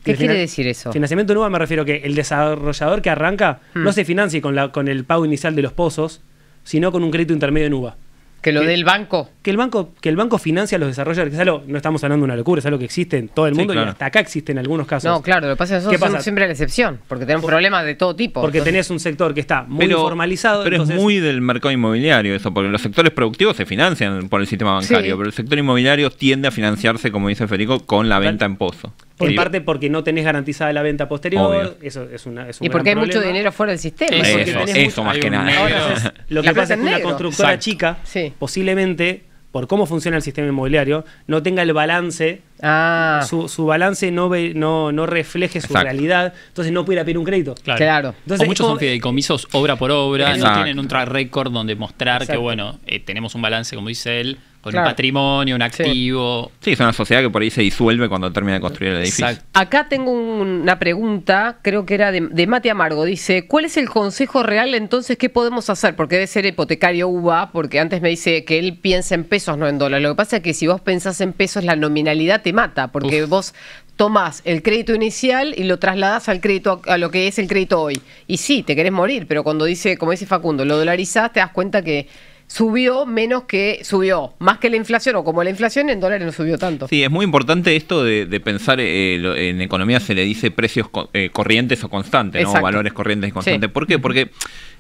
¿Qué quiere decir eso? Financiamiento uva me refiero a que el desarrollador que arranca hmm. no se financie con, la, con el pago inicial de los pozos, sino con un crédito intermedio en uva. Que lo del el banco. Que el banco, que el banco financia a los desarrolladores, que es algo, no estamos hablando de una locura, es algo que existe en todo el mundo y hasta acá existen algunos casos. No, claro, lo que pasa es que son siempre la excepción, porque tenemos problemas de todo tipo. Porque tenés un sector que está muy formalizado. Pero es muy del mercado inmobiliario eso, porque los sectores productivos se financian por el sistema bancario, pero el sector inmobiliario tiende a financiarse, como dice Federico, con la venta en pozo. En parte porque no tenés garantizada la venta posterior. Eso es, una, Y porque hay mucho dinero fuera del sistema. Eso, más que nada. lo que pasa es que una constructora chica posiblemente por cómo funciona el sistema inmobiliario, no tenga el balance, ah. su, balance no, refleje su realidad, entonces no pudiera pedir un crédito. Claro. muchos son fideicomisos obra por obra, no tienen un track record donde mostrar que, bueno, eh, tenemos un balance, como dice él, con un patrimonio, un activo. Sí. es una sociedad que por ahí se disuelve cuando termina de construir el edificio. Acá tengo una pregunta, creo que era de, de, Mate Amargo. Dice, ¿cuál es el consejo real entonces? ¿Qué podemos hacer? Porque debe ser hipotecario UBA, porque antes me dice que él piensa en pesos, no en dólares. Lo que pasa es que si vos pensás en pesos, la nominalidad te mata, porque vos tomás el crédito inicial y lo trasladás al crédito a lo que es el crédito hoy. Y sí, te querés morir, pero cuando dice, como dice Facundo, lo dolarizás, te das cuenta que subió menos que subió, más que la inflación, o como la inflación en dólares no subió tanto. Sí, es muy importante esto de, pensar, eh, en economía se le dice precios eh, corrientes o constantes, ¿no? valores corrientes y constantes. ¿Por qué? Porque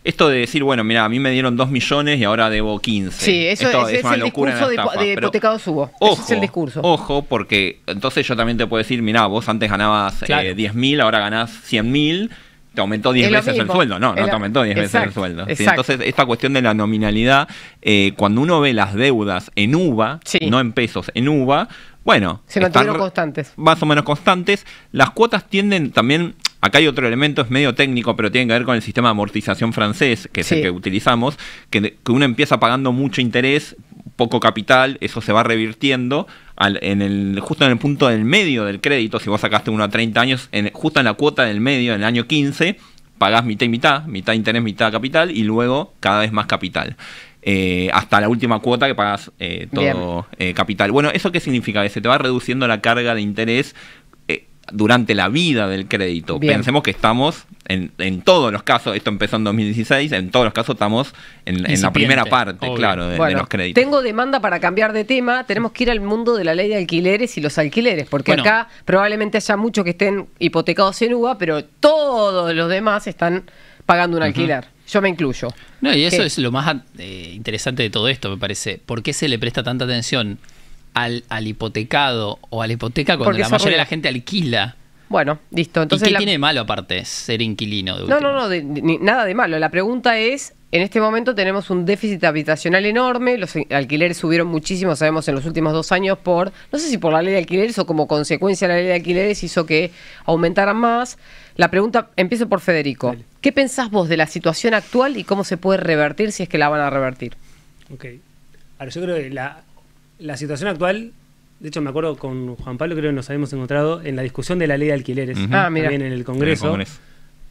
esto de decir, bueno, mira, a mí me dieron 2 millones y ahora debo 15. Sí, eso es, el discurso de, hipotecado subo. Ojo, es el discurso. Ojo, porque entonces yo también te puedo decir, mira, vos antes ganabas claro. 10 eh, mil, ahora ganás 100 mil te aumentó 10 veces el sueldo. No, no te aumentó 10 veces el sueldo. Entonces, esta cuestión de la nominalidad, eh, cuando uno ve las deudas en UVA, no en pesos, en UVA, bueno. Se constantes. Más o menos constantes. Las cuotas tienden también. Acá hay otro elemento, es medio técnico, pero tiene que ver con el sistema de amortización francés, que es el que utilizamos, que uno empieza pagando mucho interés, poco capital, eso se va revirtiendo en el, justo en el punto del medio del crédito, si vos sacaste uno a 30 años, en, justo en la cuota del medio, en el año 15, pagás mitad y mitad, mitad interés, mitad capital, y luego cada vez más capital. Eh, hasta la última cuota que pagas eh, todo eh, capital. Bueno, ¿eso qué significa? Que se te va reduciendo la carga de interés durante la vida del crédito. Pensemos que estamos, en, todos los casos, esto empezó en 2016, en todos los casos estamos en, la primera parte, claro, de, los créditos. Tengo demanda para cambiar de tema, tenemos que ir al mundo de la ley de alquileres y los alquileres, porque acá probablemente haya muchos que estén hipotecados en UBA, pero todos los demás están pagando un alquiler. Yo me incluyo. No, y eso es lo más eh, interesante de todo esto, me parece. ¿Por qué se le presta tanta atención al, hipotecado o a la hipoteca cuando la mayoría de la gente alquila. Bueno, listo. Entonces, ¿Y qué tiene de malo aparte ser inquilino? De no, no, no, nada de malo. La pregunta es, en este momento tenemos un déficit habitacional enorme, los alquileres subieron muchísimo, sabemos, en los últimos dos años por, no sé si por la ley de alquileres o como consecuencia de la ley de alquileres hizo que aumentaran más. La pregunta, empiezo por Federico. ¿Qué pensás vos de la situación actual y cómo se puede revertir si es que la van a revertir? Ok. Ahora, yo creo que la, la situación actual, de hecho me acuerdo con Juan Pablo, creo que nos habíamos encontrado en la discusión de la ley de alquileres, ah, en el Congreso.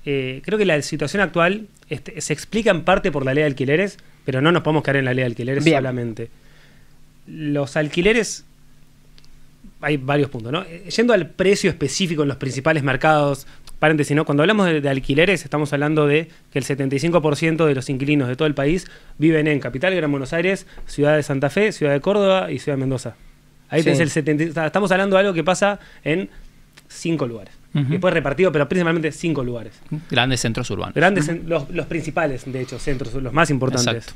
Eh, creo que la situación actual este, se explica en parte por la ley de alquileres, pero no nos podemos quedar en la ley de alquileres solamente. Los alquileres, hay varios puntos, ¿no? Eh, yendo al precio específico en los principales mercados, paréntesis, ¿no? Cuando hablamos de, alquileres, estamos hablando de que el 75% de los inquilinos de todo el país viven en Capital, Gran Buenos Aires, Ciudad de Santa Fe, Ciudad de Córdoba y Ciudad de Mendoza. Ahí el 70, estamos hablando de algo que pasa en cinco lugares. y -huh. Después repartido, pero principalmente cinco lugares. Grandes centros urbanos. Grandes, los, los, principales, de hecho, centros, los más importantes. Exacto.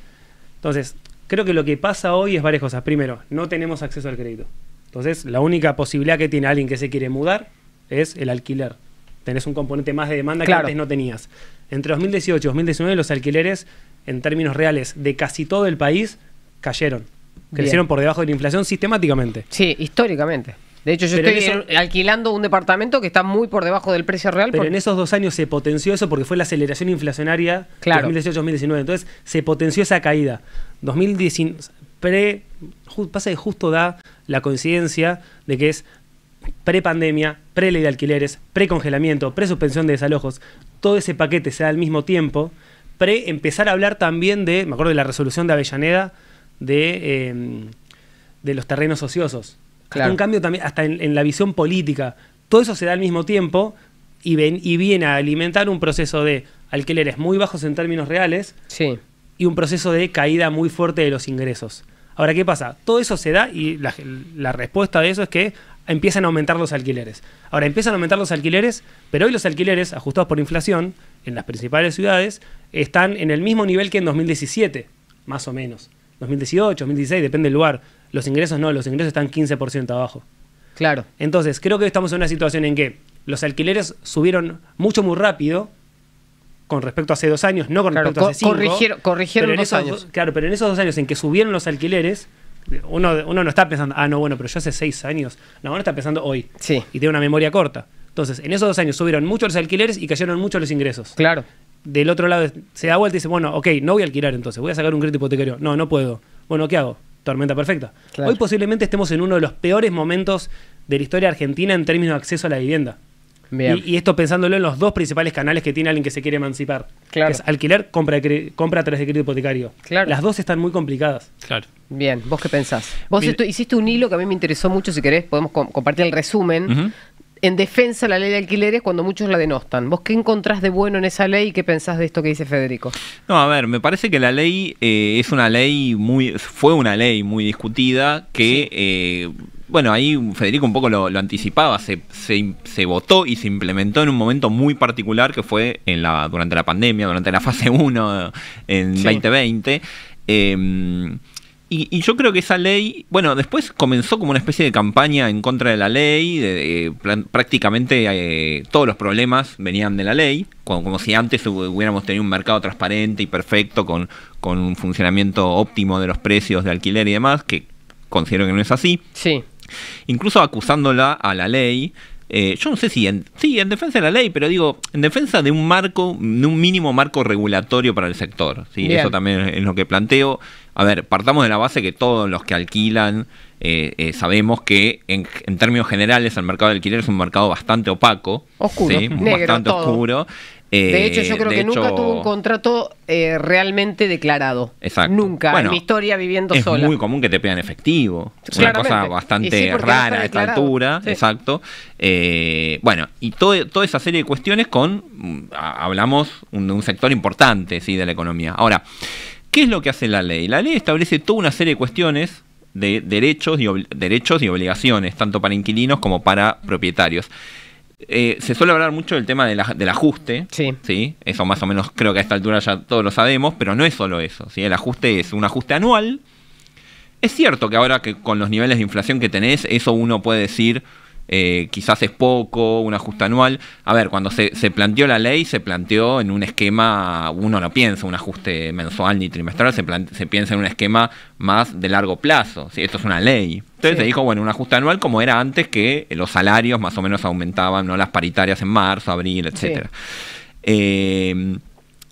Entonces, creo que lo que pasa hoy es varias cosas. Primero, no tenemos acceso al crédito. Entonces, la única posibilidad que tiene alguien que se quiere mudar es el alquiler tenés un componente más de demanda que antes no tenías. Entre 2018 y 2019 los alquileres, en términos reales, de casi todo el país, cayeron. Crecieron por debajo de la inflación sistemáticamente. Sí, históricamente. De hecho, yo estoy alquilando un departamento que está muy por debajo del precio real. Pero en esos dos años se potenció eso porque fue la aceleración inflacionaria 2018-2019. Entonces se potenció esa caída. 2019, pre, pasa que justo da la coincidencia de que es pre-pandemia, pre-ley de alquileres, pre-congelamiento, pre-suspensión de desalojos, todo ese paquete se da al mismo tiempo, pre-empezar a hablar también de, me acuerdo de la resolución de Avellaneda, de, em, de los terrenos ociosos. Claro. un cambio también, hasta en, la visión política. Todo eso se da al mismo tiempo y, ven, y viene a alimentar un proceso de alquileres muy bajos en términos reales sí. y un proceso de caída muy fuerte de los ingresos. Ahora, ¿qué pasa? Todo eso se da y la, la respuesta de eso es que empiezan a aumentar los alquileres. Ahora, empiezan a aumentar los alquileres, pero hoy los alquileres, ajustados por inflación, en las principales ciudades, están en el mismo nivel que en 2017, más o menos. 2018, 2016, depende del lugar. Los ingresos no, los ingresos están 15% abajo. Claro. Entonces, creo que estamos en una situación en que los alquileres subieron mucho, muy rápido con respecto a hace dos años, no con respecto a hace cinco. Corrigieron, corrigieron años. Claro, pero en esos dos años en que subieron los alquileres, uno, no está pensando, ah, no, bueno, pero yo hace seis años. No, uno está pensando hoy. Sí. Y tiene una memoria corta. Entonces, en esos dos años subieron mucho los alquileres y cayeron mucho los ingresos. Claro. Del otro lado se da vuelta y dice, bueno, ok, no voy a alquilar entonces, voy a sacar un crédito hipotecario. No, no puedo. Bueno, ¿qué hago? Tormenta perfecta. Hoy posiblemente estemos en uno de los peores momentos de la historia argentina en términos de acceso a la vivienda. Y, esto pensándolo en los dos principales canales que tiene alguien que se quiere emancipar. Claro. alquiler, compra, compra través de crédito hipotecario. Las dos están muy complicadas. Claro. Bien, ¿vos qué pensás? Vos hiciste un hilo que a mí me interesó mucho, si querés podemos compartir el resumen. En defensa de la ley de alquileres cuando muchos la denostan. ¿Vos qué encontrás de bueno en esa ley y qué pensás de esto que dice Federico? No, a ver, me parece que la ley eh, es una ley muy, fue una ley muy discutida que... Eh, bueno, ahí Federico un poco lo, anticipaba, se, votó y se implementó en un momento muy particular que fue durante la pandemia, durante la fase 1 en 2020. Em, y, yo creo que esa ley, bueno, después comenzó como una especie de campaña en contra de la ley, de, prácticamente eh, todos los problemas venían de la ley, como, si antes hubiéramos tenido un mercado transparente y perfecto con, con un funcionamiento óptimo de los precios de alquiler y demás, que considero que no es así. Sí incluso acusándola a la ley. Eh, yo no sé si en, sí, en defensa de la ley, pero digo, en defensa de un marco, de un mínimo marco regulatorio para el sector. ¿sí? Eso también es lo que planteo. A ver, partamos de la base que todos los que alquilan eh, eh, sabemos que en, términos generales el mercado de alquiler es un mercado bastante opaco, oscuro, bastante oscuro de hecho, eh, yo creo que nunca tuvo un contrato eh, realmente declarado. Exacto. Nunca, en mi historia viviendo sola. Es muy común que te pidan efectivo. Es una cosa bastante rara a esta altura. Exacto. Eh, bueno, y toda esa serie de cuestiones con. hablamos de un, sector importante ¿sí? de la economía. Ahora, ¿qué es lo que hace la ley? La ley establece toda una serie de cuestiones de derechos y, derechos y obligaciones, tanto para inquilinos como para propietarios. Eh, se suele hablar mucho del tema del ajuste. Sí. sí. Eso más o menos creo que a esta altura ya todos lo sabemos, pero no es solo eso. El ajuste es un ajuste anual. Es cierto que ahora que con los niveles de inflación que tenés, eso uno puede decir, eh, quizás es poco, un ajuste anual. A ver, cuando se, planteó la ley, se planteó en un esquema, uno no piensa un ajuste mensual ni trimestral, se, piensa en un esquema más de largo plazo. si Esto es una ley. Entonces se dijo, bueno, un ajuste anual como era antes que los salarios más o menos aumentaban, ¿no? Las paritarias en marzo, abril, etcétera. Eh,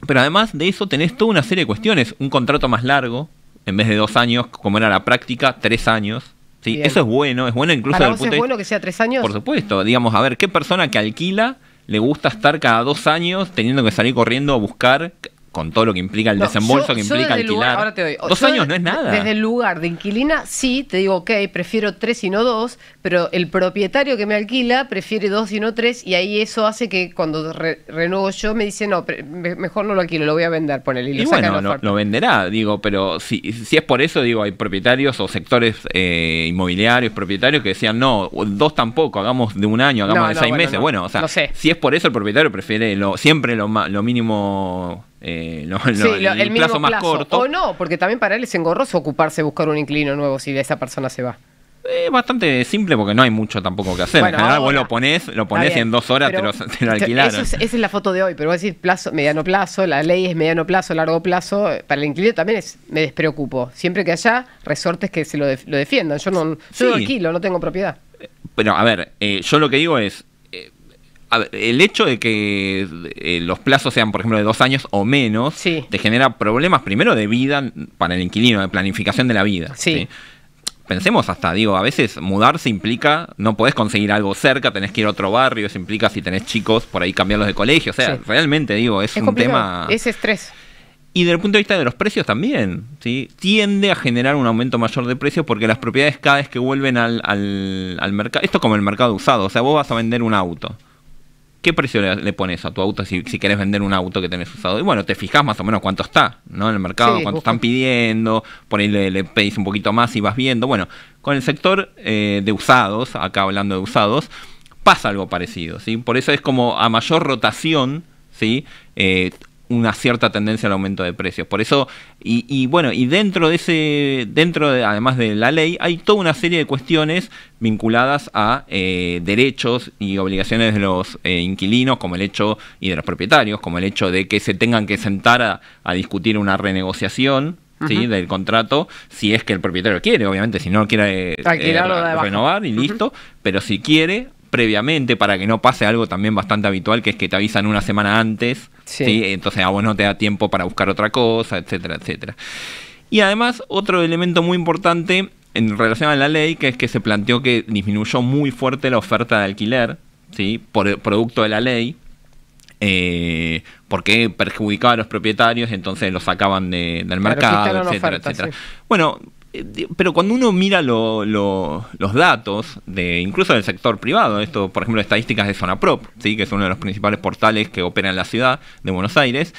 pero además de eso tenés toda una serie de cuestiones. Un contrato más largo, en vez de dos años, como era la práctica, tres años. Sí, eso es bueno, es bueno incluso... Para vos es bueno que sea tres años? Por supuesto, digamos, a ver, ¿qué persona que alquila le gusta estar cada dos años teniendo que salir corriendo a buscar con todo lo que implica el desembolso, que implica alquilar. Dos años no es nada. Desde el lugar de inquilina, sí, te digo, ok, prefiero tres y no dos, pero el propietario que me alquila prefiere dos y no tres, y ahí eso hace que cuando renuevo yo me dice, no, mejor no lo alquilo, lo voy a vender, por el y bueno, lo, venderá, digo, pero si, si es por eso, digo, hay propietarios o sectores eh, inmobiliarios, propietarios que decían, no, dos tampoco, hagamos de un año, hagamos de seis meses. Bueno, o sea, si es por eso, el propietario prefiere lo, siempre lo, lo mínimo eh, el, plazo más corto. O no, porque también para él es engorroso ocuparse buscar un inquilino nuevo si esa persona se va. Es eh, bastante simple porque no hay mucho tampoco que hacer. Bueno, en vos lo ponés, lo ponés y en dos horas te, lo, te alquilaron. esa es la foto de hoy, pero voy a decir plazo, mediano plazo, la ley es mediano plazo, largo plazo. Para el inquilino también me despreocupo. Siempre que haya resortes que se lo, defiendan. Yo no, yo alquilo, no tengo propiedad. Eh, pero a ver, yo lo que digo es, el hecho de que eh, los plazos sean, por ejemplo, de dos años o menos, te genera problemas primero de vida para el inquilino, de planificación de la vida. Sí. Pensemos hasta, digo, a veces mudarse implica, no podés conseguir algo cerca, tenés que ir a otro barrio, se implica si tenés chicos por ahí cambiarlos de colegio, o sea, realmente digo, es, un tema... Es estrés. Y desde el punto de vista de los precios también, ¿sí? tiende a generar un aumento mayor de precios porque las propiedades cada vez que vuelven al, al, al mercado, esto como el mercado usado, o sea, vos vas a vender un auto. ¿qué precio le, pones a tu auto si, quieres vender un auto que tenés usado? Y bueno, te fijas más o menos cuánto está, ¿no? En el mercado, cuánto están pidiendo, por ahí le, pedís un poquito más y vas viendo. Bueno, con el sector eh, de usados, acá hablando de usados, pasa algo parecido, ¿sí? Por eso es como a mayor rotación, ¿sí? Eh, una cierta tendencia al aumento de precios. Por eso, y, bueno, y dentro de ese, dentro de, además de la ley, hay toda una serie de cuestiones vinculadas a eh, derechos y obligaciones de los eh, inquilinos, como el hecho, y de los propietarios, como el hecho de que se tengan que sentar a, discutir una renegociación, ¿sí? del contrato, si es que el propietario quiere, obviamente, si no quiere eh, renovar y listo, pero si quiere, previamente, para que no pase algo también bastante habitual, que es que te avisan una semana antes entonces a ah, vos no te da tiempo para buscar otra cosa, etcétera, etcétera. Y además, otro elemento muy importante en relación a la ley, que es que se planteó que disminuyó muy fuerte la oferta de alquiler, ¿sí? Por producto de la ley, eh, porque perjudicaba a los propietarios, entonces los sacaban del mercado, etcétera, etcétera. Bueno, eh, pero cuando uno mira los datos, de, incluso del sector privado, esto, por ejemplo, estadísticas de Zona Prop, ¿sí? que es uno de los principales portales que opera en la ciudad de Buenos Aires,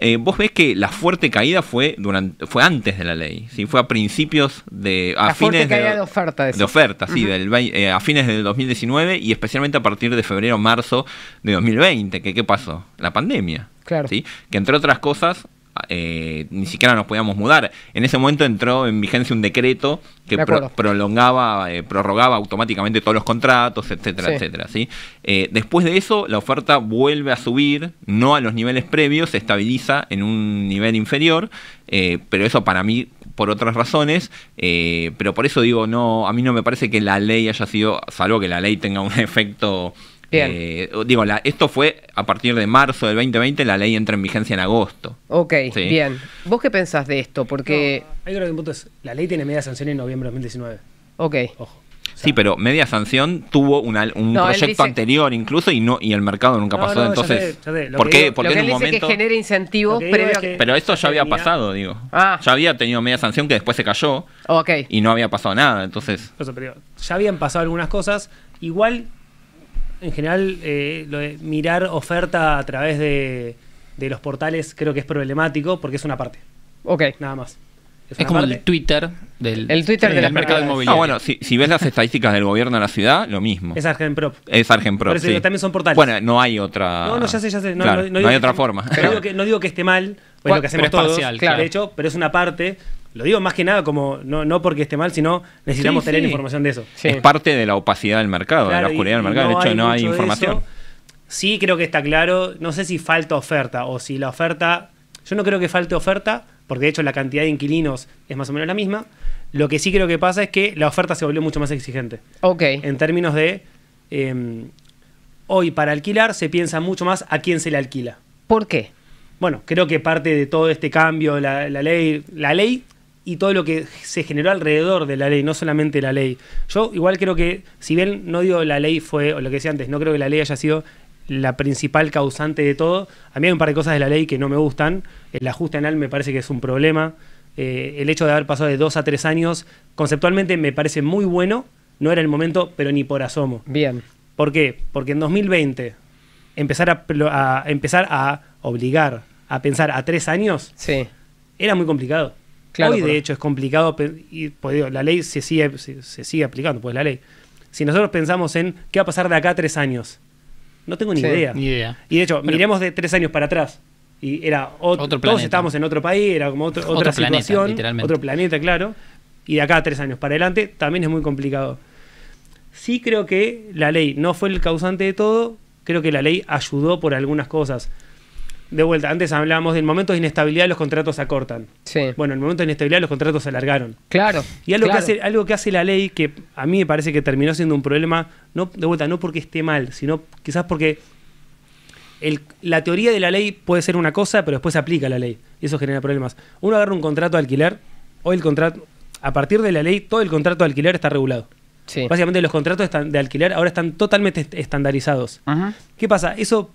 eh, vos ves que la fuerte caída fue durante fue antes de la ley, ¿sí? fue a principios de fuerte caída de, oferta, de, oferta, sí, del, eh, a fines del 2019 y especialmente a partir de febrero marzo de 2020, que qué pasó, la pandemia, claro. ¿sí? que entre otras cosas eh, ni siquiera nos podíamos mudar. En ese momento entró en vigencia un decreto que prolongaba, eh, prorrogaba automáticamente todos los contratos, etcétera, etcétera. ¿sí? Eh, después de eso, la oferta vuelve a subir, no a los niveles previos, se estabiliza en un nivel inferior, pero eso para mí por otras razones, pero por eso digo, no, a mí no me parece que la ley haya sido, salvo que la ley tenga un efecto eh, digo, esto fue a partir de marzo del 2020, la ley entra en vigencia en agosto. Ok, bien. ¿Vos qué pensás de esto? Porque... hay punto, la ley tiene media sanción en noviembre de 2019. Ok. Ojo. sí, pero media sanción tuvo un proyecto anterior incluso y no y el mercado nunca pasó. Entonces, ya sé, ¿por qué, en un momento... que genera incentivos que Pero esto ya había pasado, digo. Ah. Ya había tenido media sanción que después se cayó okay. y no había pasado nada. Entonces... ya habían pasado algunas cosas. Igual en general, eh, mirar oferta a través de, los portales creo que es problemático porque es una parte. Ok. Nada más. Es, como el Twitter del, el de mercado inmobiliario. Ah, bueno, si, ves las estadísticas del gobierno de la ciudad, lo mismo. Es Argenprop. Es Argenprop. Pero también son portales. Bueno, no hay otra. No, no, ya sé, ya sé. No, hay otra forma. no digo que esté mal, pues lo que hacemos todos, claro. de hecho, pero es una parte lo digo más que nada como, no, porque esté mal, sino necesitamos tener información de eso. Es parte de la opacidad del mercado, de la oscuridad del mercado, de hecho no hay información. Sí, creo que está claro, no sé si falta oferta o si la oferta, yo no creo que falte oferta, porque de hecho la cantidad de inquilinos es más o menos la misma. Lo que sí creo que pasa es que la oferta se volvió mucho más exigente. Ok. En términos de, em, hoy para alquilar se piensa mucho más a quién se le alquila. ¿Por qué? Bueno, creo que parte de todo este cambio, la ley, la ley y todo lo que se generó alrededor de la ley, no solamente la ley. Yo igual creo que, si bien no digo la ley fue, o lo que decía antes, no creo que la ley haya sido la principal causante de todo. A mí hay un par de cosas de la ley que no me gustan. El ajuste anal me parece que es un problema. Eh, el hecho de haber pasado de dos a tres años, conceptualmente me parece muy bueno. No era el momento, pero ni por asomo. Bien. ¿Por qué? Porque en 2020 empezar a, empezar a obligar a pensar a tres años sí. era muy complicado. Hoy, de hecho, es complicado, y, pues, la ley se sigue, se, sigue aplicando, pues la ley. Si nosotros pensamos en qué va a pasar de acá a tres años, no tengo ni, idea. ni idea. Y de hecho, miremos de tres años para atrás. Y era otro, planeta. todos estábamos en otro país, era como otra situación, otro planeta, claro. Y de acá a tres años para adelante también es muy complicado. Sí creo que la ley no fue el causante de todo, creo que la ley ayudó por algunas cosas de vuelta, antes hablábamos del momento de inestabilidad, los contratos se acortan. Sí. Bueno, en el momento de inestabilidad, los contratos se alargaron. Claro. Y algo, Que hace, algo que hace la ley, que a mí me parece que terminó siendo un problema, no de vuelta, no porque esté mal, sino quizás porque el, la teoría de la ley puede ser una cosa, pero después se aplica la ley. Y eso genera problemas. Uno agarra un contrato de alquiler, hoy el contrato, a partir de la ley, todo el contrato de alquiler está regulado. Sí. Básicamente los contratos de alquiler ahora están totalmente estandarizados. ¿Qué pasa? Eso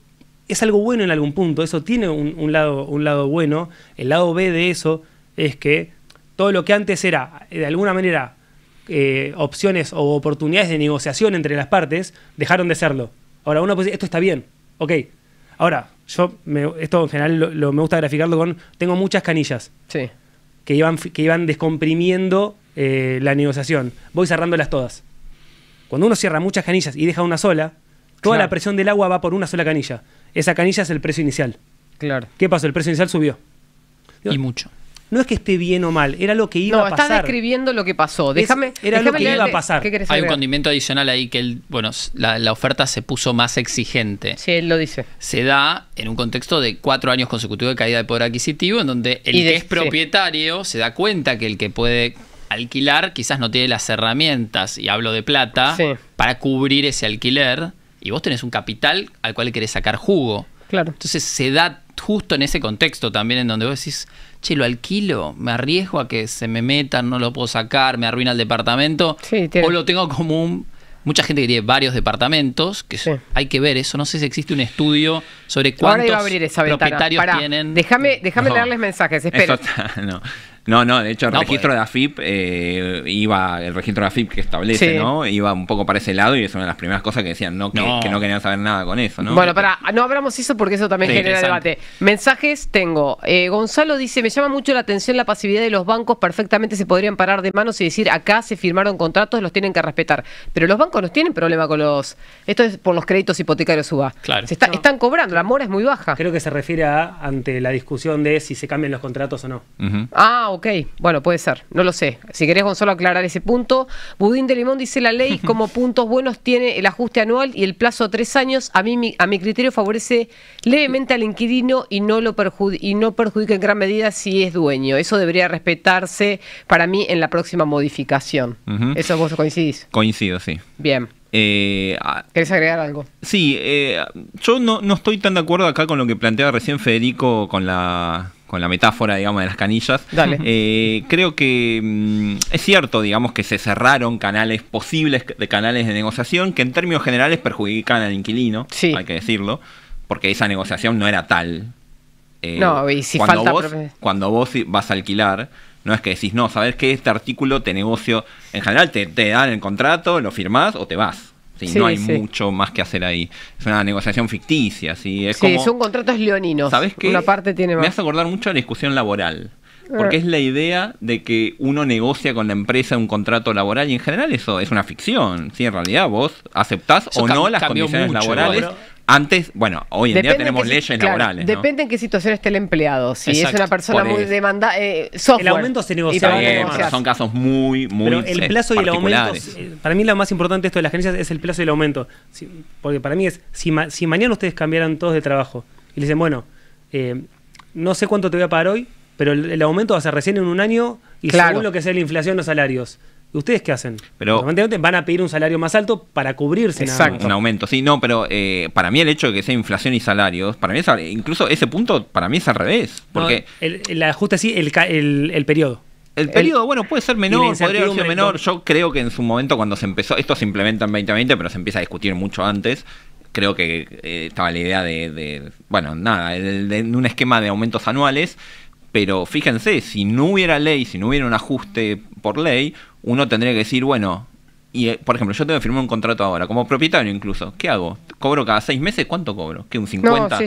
es algo bueno en algún punto, eso tiene un, lado, un lado bueno. El lado B de eso es que todo lo que antes era, de alguna manera, eh, opciones o oportunidades de negociación entre las partes, dejaron de serlo. Ahora uno puede decir, esto está bien, ok. Ahora, yo, esto en general lo, me gusta graficarlo con, tengo muchas canillas sí. que, iban, que iban descomprimiendo eh, la negociación. Voy cerrándolas todas. Cuando uno cierra muchas canillas y deja una sola, toda la presión del agua va por una sola canilla. Esa canilla es el precio inicial. Claro. ¿Qué pasó? El precio inicial subió. y mucho. No es que esté bien o mal, era lo que iba a pasar. No, está describiendo lo que pasó. Déjame. era lo que iba a pasar. Hay un condimento adicional ahí que bueno, la, oferta se puso más exigente. Sí, él lo dice. Se da en un contexto de cuatro años consecutivos de caída de poder adquisitivo, en donde el que es propietario se da cuenta que el que puede alquilar quizás no tiene las herramientas, y hablo de plata, para cubrir ese alquiler y vos tenés un capital al cual querés sacar jugo. Claro. Entonces se da justo en ese contexto también en donde vos decís, che, lo alquilo, me arriesgo a que se me metan, no lo puedo sacar, me arruina el departamento. O lo tengo como un... Mucha gente que tiene varios departamentos, que hay que ver eso. No sé si existe un estudio sobre cuántos propietarios tienen. Déjame, déjame leerles mensajes, espera. No. No, no, de hecho el registro de AFIP eh, iba, el registro de AFIP que establece, ¿no? Iba un poco para ese lado y es una de las primeras cosas que decían, no, que no, querían saber nada con eso, ¿no? Bueno, para, no abramos eso porque eso también genera debate. Mensajes tengo. Eh, Gonzalo dice, me llama mucho la atención la pasividad de los bancos, perfectamente se podrían parar de manos y decir, acá se firmaron contratos, los tienen que respetar. Pero los bancos no tienen problema con los, esto es por los créditos hipotecarios UBA. Claro. Se Están cobrando, la mora es muy baja. Creo que se refiere a ante la discusión de si se cambian los contratos o no. Ah, ok. Bueno, puede ser. No lo sé. Si querés, Gonzalo, aclarar ese punto. Budín de Limón dice la ley como puntos buenos tiene el ajuste anual y el plazo a tres años. A mí, mi, a mi criterio, favorece levemente al inquilino y no, lo y no perjudica en gran medida si es dueño. Eso debería respetarse para mí en la próxima modificación. ¿Eso vos coincidís? Coincido, sí. Bien. Eh, ah, ¿Querés agregar algo? Sí, eh, yo no, no estoy tan de acuerdo acá con lo que planteaba recién Federico con la con la metáfora, digamos, de las canillas. Dale. Eh, creo que mm, es cierto, digamos, que se cerraron canales posibles de canales de negociación que en términos generales perjudican al inquilino, hay que decirlo, porque esa negociación no era tal. Eh, no, y si cuando falta... Vos, cuando vos vas a alquilar, no es que decís, no, sabes que este artículo te negocio, en general te, te dan el contrato, lo firmás o te vas. ¿sí? no hay mucho más que hacer ahí. Es una negociación ficticia. Sí, es como, son contratos leoninos. ¿Sabes qué? Una Me hace acordar mucho a la discusión laboral. Porque ah. es la idea de que uno negocia con la empresa un contrato laboral y en general eso es una ficción. Sí, en realidad vos aceptás o no las condiciones laborales. Antes, bueno, hoy en día tenemos leyes laborales. Depende en qué situación esté el empleado. Si es una persona muy demandada, eh, El aumento se negocia. son casos muy, muy Pero el eh, plazo y aumento, eh, para mí lo más importante de esto de las agencias es el plazo y el aumento. porque para mí es, si, si mañana ustedes cambiaran todos de trabajo y le dicen, bueno, no sé cuánto te voy a pagar hoy, pero el, aumento va a ser recién en un año y claro. según lo que sea la inflación, los salarios. ¿Ustedes qué hacen? Pero, van a pedir un salario más alto para cubrirse. Exacto, un aumento. Sí, no, pero eh, para mí el hecho de que sea inflación y salarios, para mí incluso ese punto para mí es al revés. Porque el, ajuste sí, el, el periodo. El periodo, bueno, puede ser menor, podría haber menor. Yo creo que en su momento cuando se empezó, esto se implementa en 2020, pero se empieza a discutir mucho antes. Creo que eh, estaba la idea de, bueno, nada, de, un esquema de aumentos anuales. Pero fíjense, si no hubiera ley, si no hubiera un ajuste por ley, uno tendría que decir, bueno, y eh, por ejemplo, yo tengo que firmar un contrato ahora, como propietario incluso, ¿qué hago? ¿Cobro cada seis meses? ¿Cuánto cobro? ¿Qué? ¿Un 50?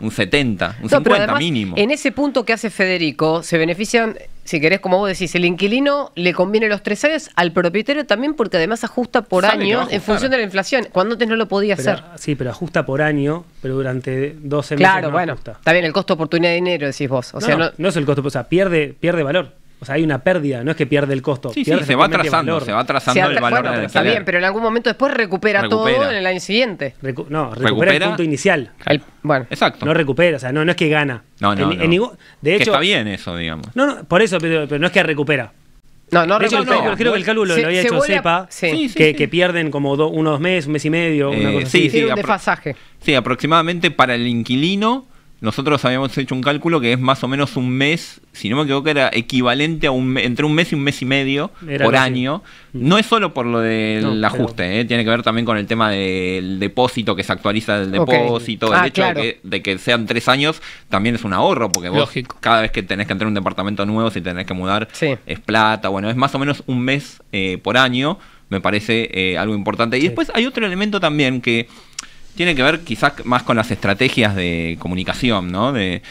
¿Un 70? ¿Un no, 50 mínimo? En ese punto que hace Federico, se benefician, si querés, como vos decís, el inquilino le conviene los tres años, al propietario también, porque además ajusta por año en función de la inflación, cuando antes no lo podía hacer. Sí, pero ajusta por año, pero durante 12 claro, Claro, bueno, está bien, el costo oportunidad de dinero, decís vos. O sea, no, no, es el costo, o sea, pierde, pierde valor. O sea, hay una pérdida, no es que pierde el costo. Sí, se va trazando, se va atrasando el valor bueno, Está bien, pero en algún momento después recupera, todo en el año siguiente. no, recupera, el punto inicial. bueno. Exacto. No recupera, o sea, no, no es que gana. No, no, de hecho, que está bien eso, digamos. No, no, por eso, pero, no es que recupera. No, no recupera. Creo, creo, que el cálculo lo había hecho sepa, que, pierden como unos meses, un mes y medio, una eh, cosa sí, así. Sí, Sí, aproximadamente para el inquilino nosotros habíamos hecho un cálculo que es más o menos un mes, si no me equivoco, era equivalente a un entre un mes y un mes y medio por año. Mm. No es solo por lo del ajuste, ¿eh? tiene que ver también con el tema del depósito que se actualiza el depósito, ah, el hecho de, que, sean tres años también es un ahorro, porque vos cada vez que tenés que entrar en un departamento nuevo, si tenés que mudar, es plata, bueno, es más o menos un mes eh, por año, me parece eh, algo importante. Y después hay otro elemento también que tiene que ver quizás más con las estrategias de comunicación, ¿no? De,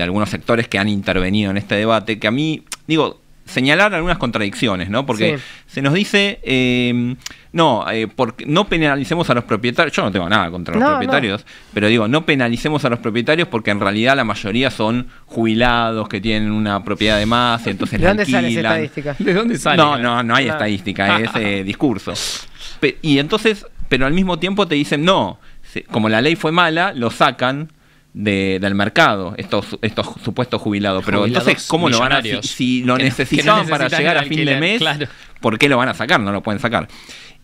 algunos sectores que han intervenido en este debate, que a mí, digo, señalar algunas contradicciones, ¿no? Porque se nos dice, eh, no, eh, porque no penalicemos a los propietarios, yo no tengo nada contra los propietarios, pero digo, no penalicemos a los propietarios porque en realidad la mayoría son jubilados que tienen una propiedad de más y entonces ¿De dónde alquilan. sale esa No, no, no hay estadística, es discurso. y entonces pero al mismo tiempo te dicen, no, como la ley fue mala, lo sacan de, del mercado, estos, estos supuestos jubilados. Pero entonces, ¿cómo lo van a Si, si lo necesitaban para llegar a fin de mes, ¿por qué lo van a sacar? No lo pueden sacar.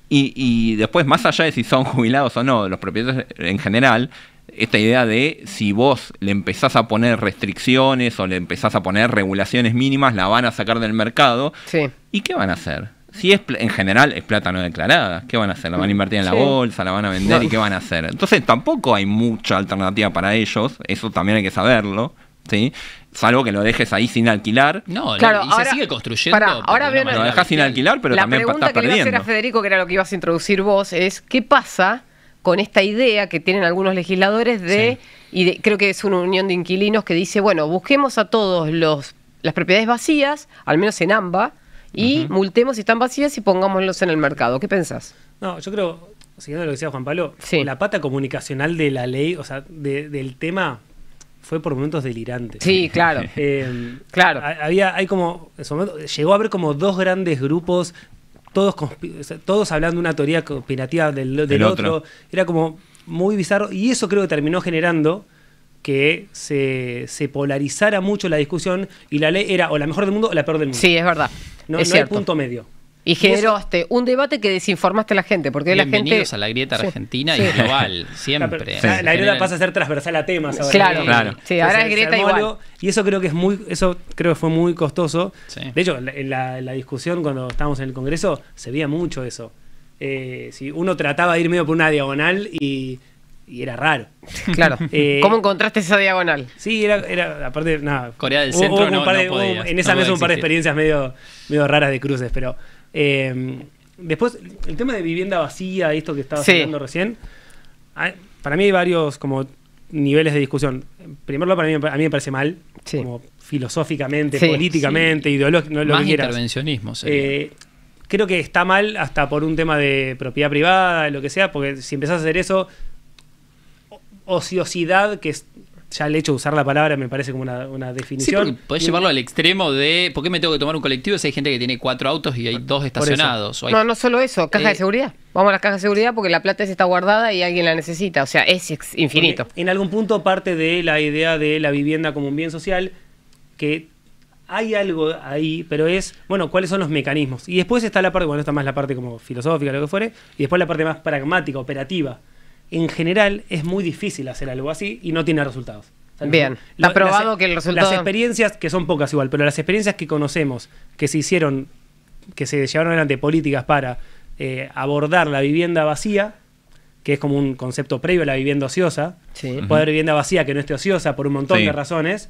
Y, y, después, más allá de si son jubilados o no, los propietarios en general, esta idea de si vos le empezás a poner restricciones o le empezás a poner regulaciones mínimas, la van a sacar del mercado. Sí. ¿Y qué van a hacer? Si es en general es plata no declarada, ¿qué van a hacer? ¿La van a invertir en la bolsa? ¿La van a vender? ¿Y qué van a hacer? Entonces tampoco hay mucha alternativa para ellos, eso también hay que saberlo, ¿sí? Salvo que lo dejes ahí sin alquilar. No, claro, y se sigue construyendo. ahora lo dejas sin alquilar, pero pregunta que Le iba a hacer a Federico, que era lo que ibas a introducir vos, es ¿qué pasa con esta idea que tienen algunos legisladores de, y creo que es una unión de inquilinos que dice, bueno, busquemos a todos los las propiedades vacías, al menos en AMBA, y multemos si están vacías y pongámoslos en el mercado. ¿Qué pensás? No, yo creo, siguiendo lo que decía Juan Pablo, la pata comunicacional de la ley, o sea, del tema fue por momentos delirante. Sí, claro. Eh, claro. Había, hay como, llegó a haber como dos grandes grupos, todos, todos hablando una teoría conspirativa del, otro. Era como muy bizarro y eso creo que terminó generando que se, se, polarizara mucho la discusión y la ley era o la mejor del mundo o la peor del mundo. Sí, es verdad. No, es el hay punto medio. Y generaste un debate que desinformaste a la gente, porque la gente... a la grieta argentina y global, siempre. La, grieta pasa a ser transversal a temas ahora. Claro, eh, claro. Sí, ahora es grieta igual. y eso creo que es muy, eso creo que fue muy costoso. De hecho, en la, discusión cuando estábamos en el Congreso se veía mucho eso. Eh, si uno trataba de ir medio por una diagonal y y era raro. Claro. Eh, ¿Cómo encontraste esa diagonal? Sí, era, era aparte, nada. Corea del Centro En esa mesa un par de experiencias medio, medio raras de cruces, pero... Em, después, el tema de vivienda vacía, esto que estabas hablando recién, para mí hay varios como niveles de discusión. primero primer para mí, a mí me parece mal, como filosóficamente, políticamente, ideológicamente, intervencionismo, eh, creo que está mal hasta por un tema de propiedad privada, lo que sea, porque si empezás a hacer eso, ociosidad, que es, ya el hecho de usar la palabra me parece como una, definición. Sí, podés llevarlo al extremo de ¿por qué me tengo que tomar un colectivo si hay gente que tiene cuatro autos y hay dos estacionados? No, no solo eso, caja de eh, seguridad. Vamos a las cajas de seguridad porque la plata se está guardada y alguien la necesita. O sea, es infinito. En algún punto parte de la idea de la vivienda como un bien social que hay algo ahí, pero es, bueno, cuáles son los mecanismos. Y después está la parte, bueno, está más la parte como filosófica, lo que fuere, y después la parte más pragmática, operativa en general es muy difícil hacer algo así y no tiene resultados. Bien, ha probado que el resultado... Las experiencias, que son pocas igual, pero las experiencias que conocemos, que se hicieron, que se llevaron adelante políticas para eh, abordar la vivienda vacía, que es como un concepto previo a la vivienda ociosa, puede haber vivienda vacía que no esté ociosa por un montón de razones,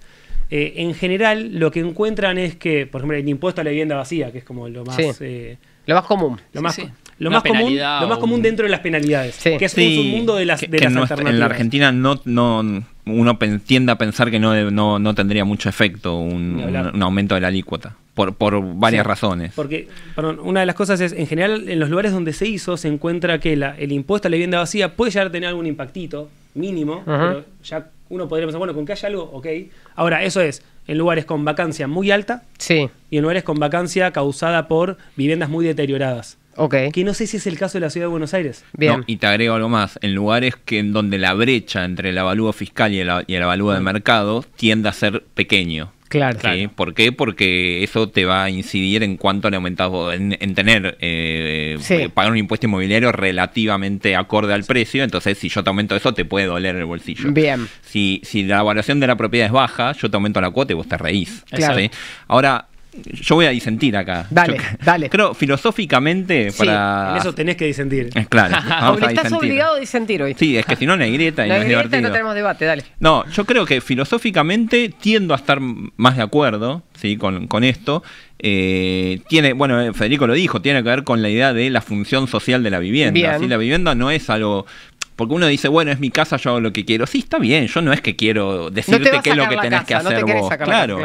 eh, en general lo que encuentran es que, por ejemplo, el impuesto a la vivienda vacía, que es como lo más... Eh, lo más común. Lo más, lo más común dentro de las penalidades que es un mundo de las, alternativas. en la Argentina no, no uno tiende a pensar que no, no, tendría mucho efecto un, un, aumento de la alícuota por, varias razones. Porque, perdón, una de las cosas es, en general, en los lugares donde se hizo, se encuentra que el impuesto a la vivienda vacía puede llegar a tener algún impactito mínimo, pero ya uno podría pensar, bueno, con que haya algo, ok. Ahora, eso es, en lugares con vacancia muy alta sí. y en lugares con vacancia causada por viviendas muy deterioradas. Que no sé si es el caso de la ciudad de Buenos Aires. Bien. y te agrego algo más. En lugares que en donde la brecha entre el avalúo fiscal y el, y avalúo de mm. mercado tiende a ser pequeño. Claro, ¿Por qué? Porque eso te va a incidir en cuánto le aumentado, en, tener, eh, eh, pagar un impuesto inmobiliario relativamente acorde al precio. Entonces, si yo te aumento eso, te puede doler el bolsillo. Bien. Si, si la valoración de la propiedad es baja, yo te aumento la cuota y vos te reís. Claro. Ahora, yo voy a disentir acá. Dale, dale. Creo filosóficamente para. En eso tenés que disentir. Es eh, claro. estás obligado a disentir hoy. Sí, es que si no, grieta y no, no es divertido. no tenemos debate, dale. No, yo creo que filosóficamente tiendo a estar más de acuerdo ¿sí? con, esto. Eh, tiene, bueno, eh, Federico lo dijo, tiene que ver con la idea de la función social de la vivienda. ¿sí? La vivienda no es algo porque uno dice, bueno, es mi casa, yo hago lo que quiero. Sí, está bien, yo no es que quiero decirte qué es lo que tenés que hacer no claro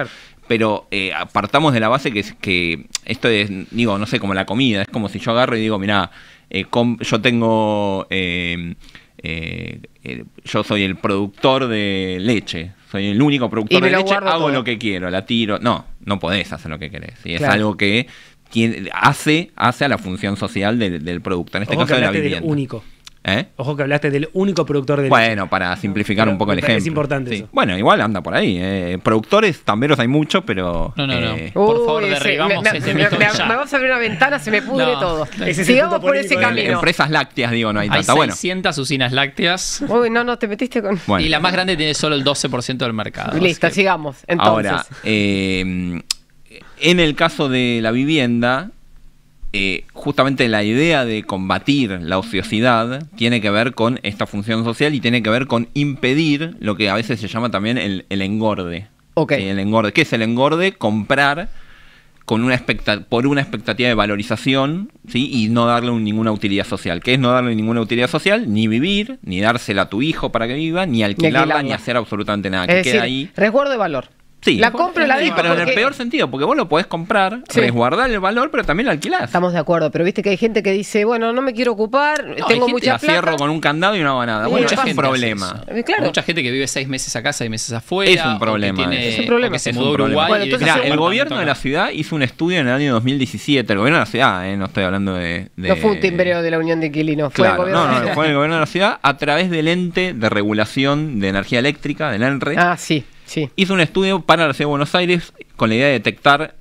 pero eh, apartamos de la base que, es que esto es, digo, no sé, como la comida, es como si yo agarro y digo, mira, eh, yo tengo, em, eh, eh, yo soy el productor de leche, soy el único productor de leche, hago lo que quiero, la tiro, no, no podés hacer lo que querés, y es algo que hace, hace a la función social del, producto, en este caso de la vivienda. Único. ¿Eh? Ojo que hablaste del único productor de Bueno, para simplificar un poco el ejemplo. Es importante. Eso. Bueno, igual anda por ahí. Eh, productores, tamberos hay muchos, pero. No, no, no. Eh, por favor, me, ese vamos a abrir una ventana, se me pudre todo. Sigamos por ese camino. Empresas lácteas, digo, no hay, hay tanta. 600 usinas lácteas. Uy, no, no, te metiste con. Y la más grande tiene solo el 12% del mercado. Listo, sigamos. Entonces. Ahora, eh, en el caso de la vivienda, eh, justamente la idea de combatir la ociosidad tiene que ver con esta función social y tiene que ver con impedir lo que a veces se llama también el, engorde. Eh, el engorde. ¿Qué es el engorde? Comprar con una por una expectativa de valorización ¿sí? y no darle ninguna utilidad social. ¿Qué es no darle ninguna utilidad social? Ni vivir, ni dársela a tu hijo para que viva, ni alquilarla, ni, hacer absolutamente nada. ahí. Resguardo de valor. Sí. La compro, la pero en el peor sentido, porque vos lo podés comprar, resguardar el valor, pero también lo alquilás. Estamos de acuerdo, pero viste que hay gente que dice, bueno, no me quiero ocupar, tengo hay gente mucha plata. cierro con un candado y no hago nada. Bueno, es un problema. Mucha gente que vive seis meses acá, seis meses afuera. Es un problema. es un problema. se mudó Uruguay. el gobierno de la ciudad hizo un estudio en el año 2017. El gobierno de la ciudad, eh, no estoy hablando de, No fue un timbreo de la Unión de Inquilinos. Fue el gobierno no, no, fue el gobierno de la ciudad a través del ente de regulación de energía eléctrica, del ENRE. Ah, sí hizo un estudio para la ciudad de Buenos Aires con la idea de detectar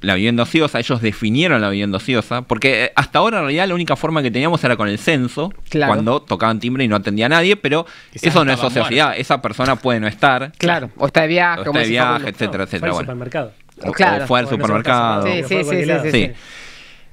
la vivienda ociosa, ellos definieron la vivienda ociosa, porque eh, hasta ahora en realidad la única forma que teníamos era con el censo, cuando tocaban timbre y no atendía a nadie, pero eso no es ociosidad. esa persona puede no estar. Claro, o está de viaje, o viaje, etcétera, etcétera. Fue al supermercado. O, fue al supermercado. Sí, sí, sí, sí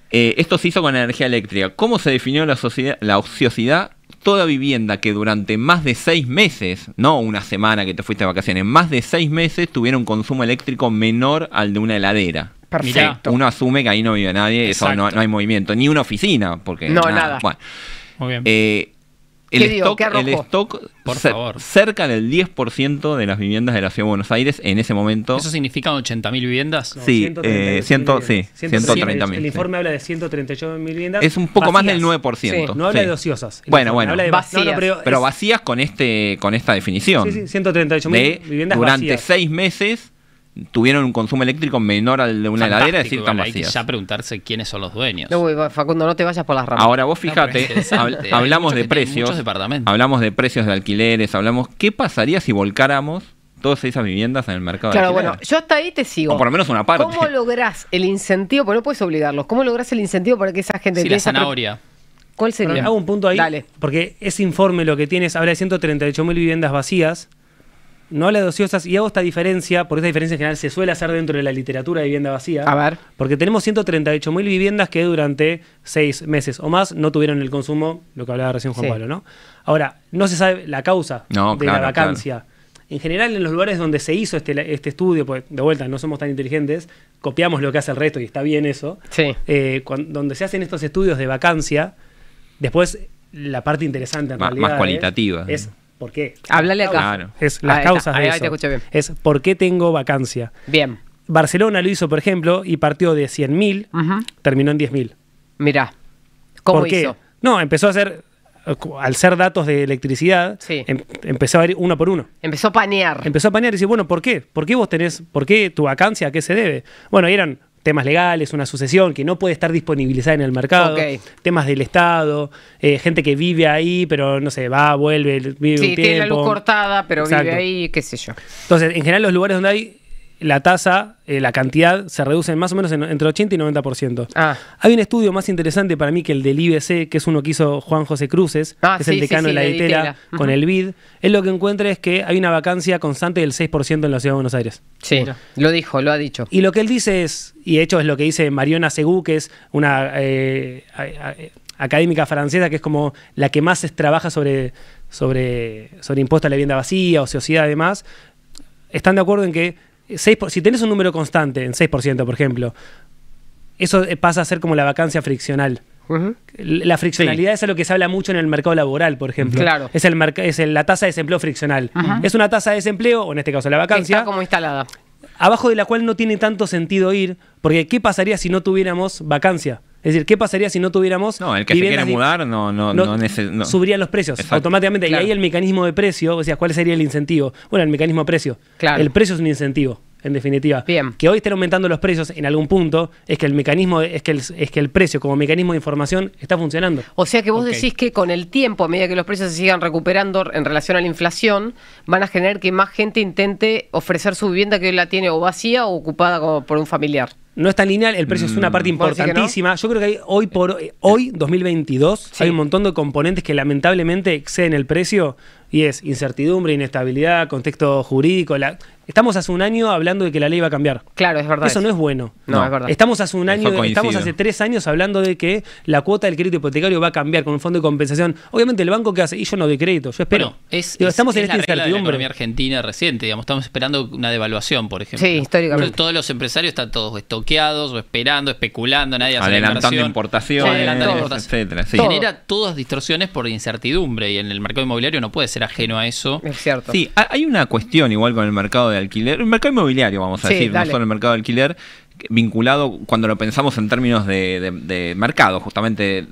eh, esto se hizo con energía eléctrica. ¿Cómo se definió la, la ociosidad? toda vivienda que durante más de seis meses, no una semana que te fuiste de vacaciones, más de seis meses tuviera un consumo eléctrico menor al de una heladera. Perfecto. Uno asume que ahí no vive nadie, eso no, hay movimiento, ni una oficina, porque no, nada. nada. Muy bien. Eh, el, stock, el stock, por favor. cerca del 10% de las viviendas de la ciudad de Buenos Aires en ese momento. ¿Eso significa 80.000 viviendas? sí, 130.000. Eh, el, informe habla de 138.000 viviendas. Es un poco más del 9%. no habla de ociosas. Bueno, bueno. Habla de vacías. pero, vacías con, este, con esta definición. Sí, sí, 138.000 viviendas Durante seis meses tuvieron un consumo eléctrico menor al de una heladera, es decir, tan vacías. ya preguntarse quiénes son los dueños. No, Facundo, no te vayas por las ramas. Ahora vos fíjate, hablamos de precios, hablamos de precios de alquileres, hablamos qué pasaría si volcáramos todas esas viviendas en el mercado. Claro, bueno, yo hasta ahí te sigo. O por lo menos una parte. ¿Cómo lográs el incentivo? Porque no puedes obligarlos. ¿Cómo lográs el incentivo para que esa gente... Si la zanahoria... ¿Cuál sería? hago un punto ahí, Dale. porque ese informe lo que tienes habla de mil viviendas vacías no habla de ociosas y hago esta diferencia, porque esta diferencia en general se suele hacer dentro de la literatura de vivienda vacía. A ver. Porque tenemos mil viviendas que durante seis meses o más no tuvieron el consumo, lo que hablaba recién Juan Pablo, ¿no? Ahora, no se sabe la causa de la vacancia. En general, en los lugares donde se hizo este, este estudio, pues de vuelta, no somos tan inteligentes, copiamos lo que hace el resto y está bien eso. Sí. Eh, donde se hacen estos estudios de vacancia, después la parte interesante en Más ¿eh? cualitativa. es ¿Por qué? Háblale acá. Claro. Es las causas de ahí eso. Es por qué tengo vacancia. Bien. Barcelona lo hizo, por ejemplo, y partió de 100.000, mil terminó en 10.000. Mirá. ¿Cómo hizo? No, empezó a hacer al ser datos de electricidad, em, empezó a ir uno por uno. Empezó a panear. Empezó a panear y dice, bueno, ¿por qué? ¿Por qué vos tenés, por qué tu vacancia, a qué se debe? Bueno, eran temas legales, una sucesión que no puede estar disponibilizada en el mercado, temas del Estado, eh, gente que vive ahí, pero no sé, va, vuelve, vive un tiempo. tiene la luz cortada, pero vive ahí, qué sé yo. Entonces, en general los lugares donde hay la tasa, eh, la cantidad, se reduce más o menos entre 80 y 90%. Ah. Hay un estudio más interesante para mí que el del IBC, que es uno que hizo Juan José Cruces, ah, que es el decano de la editera, con el BID. Él lo que encuentra es que hay una vacancia constante del 6% en la ciudad de Buenos Aires. Sí, lo dijo, lo ha dicho. Y lo que él dice es, y de hecho es lo que dice Mariona Segú, que es una eh, académica francesa que es como la que más trabaja sobre, sobre, sobre a la vivienda vacía, ociosidad y demás. Están de acuerdo en que si tenés un número constante en 6%, por ejemplo, eso eh, pasa a ser como la vacancia friccional. La friccionalidad es lo que se habla mucho en el mercado laboral, por ejemplo. Claro. Es, el es la tasa de desempleo friccional. Es una tasa de desempleo, o en este caso la vacancia. como instalada. Abajo de la cual no tiene tanto sentido ir, porque ¿qué pasaría si no tuviéramos vacancia? Es decir, ¿qué pasaría si no tuviéramos. No, el que se mudar no, no, no, Subirían los precios automáticamente. Y ahí el mecanismo de precio, o sea, ¿cuál sería el incentivo? Bueno, el mecanismo de precio. Claro. El precio es un incentivo en definitiva. Bien. Que hoy estén aumentando los precios en algún punto es que el mecanismo, es que es que el precio como mecanismo de información está funcionando. O sea que vos decís que con el tiempo, a medida que los precios se sigan recuperando en relación a la inflación, van a generar que más gente intente ofrecer su vivienda que hoy la tiene o vacía o ocupada por un familiar. No es tan lineal, el precio es una mm. parte importantísima. Yo creo que hoy por hoy, 2022, eh, hay un montón de componentes que lamentablemente exceden el precio y es incertidumbre, inestabilidad, contexto jurídico. Estamos hace un año hablando de que la ley va a cambiar. Claro, es verdad. Eso, no es bueno. No, es verdad. Estamos hace un año, estamos hace tres años hablando de que la cuota del crédito hipotecario va a cambiar con un fondo de compensación. Obviamente el banco que hace, y yo no doy crédito, yo espero. Bueno, estamos en esta incertidumbre. De argentina reciente, digamos, estamos esperando una devaluación, por ejemplo. Sí, históricamente. todos los empresarios están todos estoqueados esperando, especulando, nadie hace Adelantando etcétera. Genera todas distorsiones por incertidumbre y en el mercado inmobiliario no puede ser ajeno a eso. Es cierto. Sí, hay una cuestión igual con el mercado de alquiler, el mercado inmobiliario, vamos a decir, no solo el mercado de alquiler, vinculado cuando lo pensamos en términos de, mercado, justamente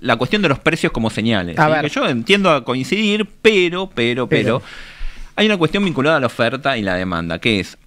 la cuestión de los precios como señales. yo entiendo a coincidir, pero, pero, pero, hay una cuestión vinculada a la oferta y la demanda, que es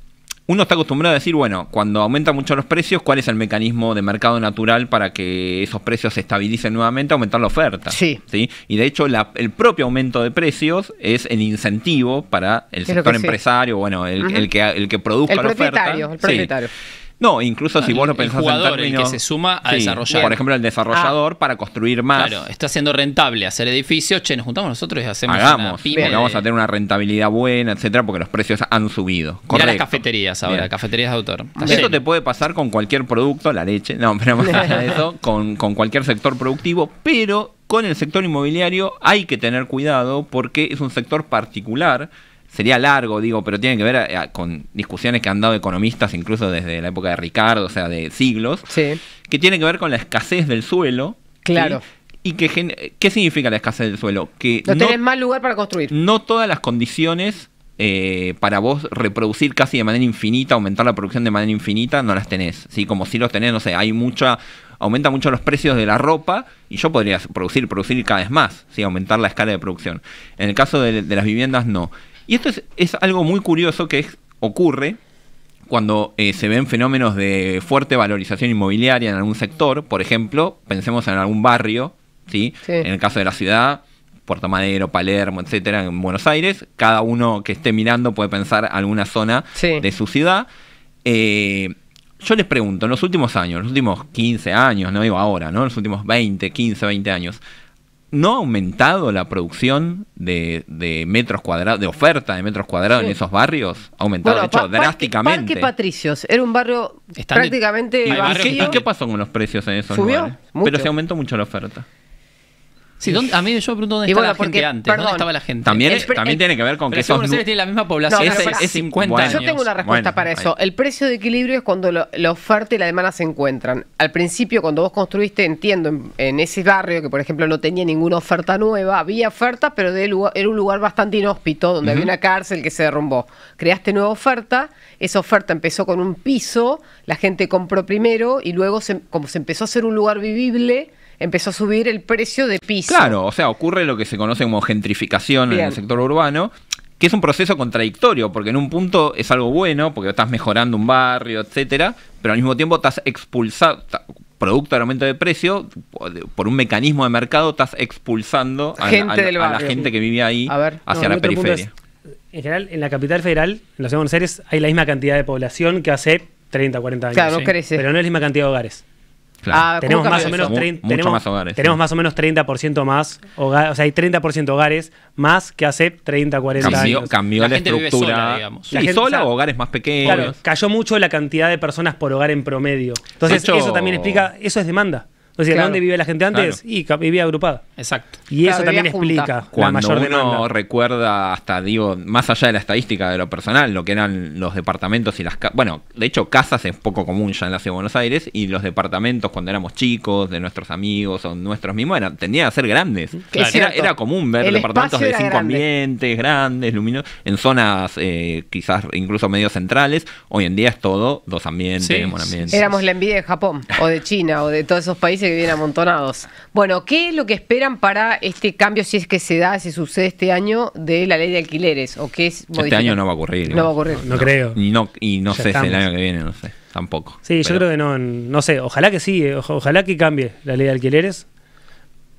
uno está acostumbrado a decir, bueno, cuando aumentan mucho los precios, ¿cuál es el mecanismo de mercado natural para que esos precios se estabilicen nuevamente? Aumentar la oferta. Sí. Y de hecho, la, el propio aumento de precios es el incentivo para el sector empresario, bueno, el, que, el que produzca la oferta. El propietario, el propietario. No, incluso si vos lo pensás en términos, el que se suma a desarrollar. Por ejemplo, el desarrollador ah. para construir más. Claro, está siendo rentable hacer edificios, che, nos juntamos nosotros y hacemos Hagamos, una porque vamos a tener una rentabilidad buena, etcétera, porque los precios han subido. Con las cafeterías ahora, cafeterías de autor. Esto te puede pasar con cualquier producto, la leche, no, pero más allá de eso, con, con cualquier sector productivo, pero con el sector inmobiliario hay que tener cuidado porque es un sector particular sería largo, digo, pero tiene que ver eh, con discusiones que han dado economistas incluso desde la época de Ricardo, o sea, de siglos, que tiene que ver con la escasez del suelo. Claro. ¿Y que, qué significa la escasez del suelo? Que no, tenés más lugar para construir. No todas las condiciones eh, para vos reproducir casi de manera infinita, aumentar la producción de manera infinita, no las tenés. ¿sí? Como si los tenés, no sé, hay mucha. Aumenta mucho los precios de la ropa y yo podría producir, producir cada vez más, ¿sí? aumentar la escala de producción. En el caso de las viviendas, no. Y esto es, algo muy curioso que ocurre cuando eh, se ven fenómenos de fuerte valorización inmobiliaria en algún sector, por ejemplo, pensemos en algún barrio, ¿sí? En el caso de la ciudad, Puerto Madero, Palermo, etcétera, en Buenos Aires, cada uno que esté mirando puede pensar alguna zona de su ciudad. Eh, yo les pregunto, en los últimos años, los últimos 15 años, no digo ahora, ¿no? Los últimos 20, 15, 20 años, no ha aumentado la producción de, metros cuadrados, de oferta de metros cuadrados en esos barrios? Ha aumentado, de hecho, drásticamente. Parque, Patricios era un barrio prácticamente ¿Y qué, pasó con los precios en esos ¿Subió? Pero se aumentó mucho la oferta. Sí, a mí yo pregunto dónde estaba la gente antes, dónde estaba la gente. También, también tiene que ver con que esos tiene la misma población, es, 50 años. Yo tengo una respuesta para eso. El precio de equilibrio es cuando la oferta y la demanda se encuentran. Al principio, cuando vos construiste, entiendo, en, ese barrio que por ejemplo no tenía ninguna oferta nueva, había oferta pero de era un lugar bastante inhóspito, donde había una cárcel que se derrumbó. Creaste nueva oferta, esa oferta empezó con un piso, la gente compró primero y luego, se, como se empezó a hacer un lugar vivible, empezó a subir el precio de piso. Claro, o sea, ocurre lo que se conoce como gentrificación en el sector urbano, que es un proceso contradictorio, porque en un punto es algo bueno, porque estás mejorando un barrio, etcétera, pero al mismo tiempo estás expulsado, producto del aumento de precio, por un mecanismo de mercado estás expulsando a, la gente que vive ahí hacia la periferia. en general, en la capital federal, en los hay la misma cantidad de población que hace 30, 40 años. Claro, Pero no es la misma cantidad de hogares. Ah, tenemos, más o, menos tenemos, más, o menos 30% más o sea, hay 30% hogares más que hace 30, 40 años. Cambió la, estructura. Vive sola, o hogares más pequeños. cayó mucho la cantidad de personas por hogar en promedio. Entonces, eso también explica, eso es demanda sea, ¿dónde vive la gente antes? Y vivía agrupada. Exacto. Y eso también explica Cuando la mayor uno recuerda hasta, digo, más allá de la estadística de lo personal, lo que eran los departamentos y las casas. Bueno, de hecho, casas es poco común ya en la ciudad de Buenos Aires y los departamentos cuando éramos chicos, de nuestros amigos o nuestros mismos, eran, tendían a ser grandes. Era, era, común ver departamentos de cinco ambientes, grandes, luminosos, en zonas eh, quizás incluso medio centrales. Hoy en día es todo dos ambientes, Éramos la envidia de Japón o de China o de todos esos países que vienen amontonados. Bueno, ¿qué es lo que esperan para este cambio, si es que se da, si sucede este año, de la ley de alquileres? ¿O qué es Este año no va a ocurrir. No, va a ocurrir. No, creo. y no sé si el año que viene, no sé, tampoco. Sí, yo creo que no, no sé, ojalá que sí, eh, ojalá que cambie la ley de alquileres.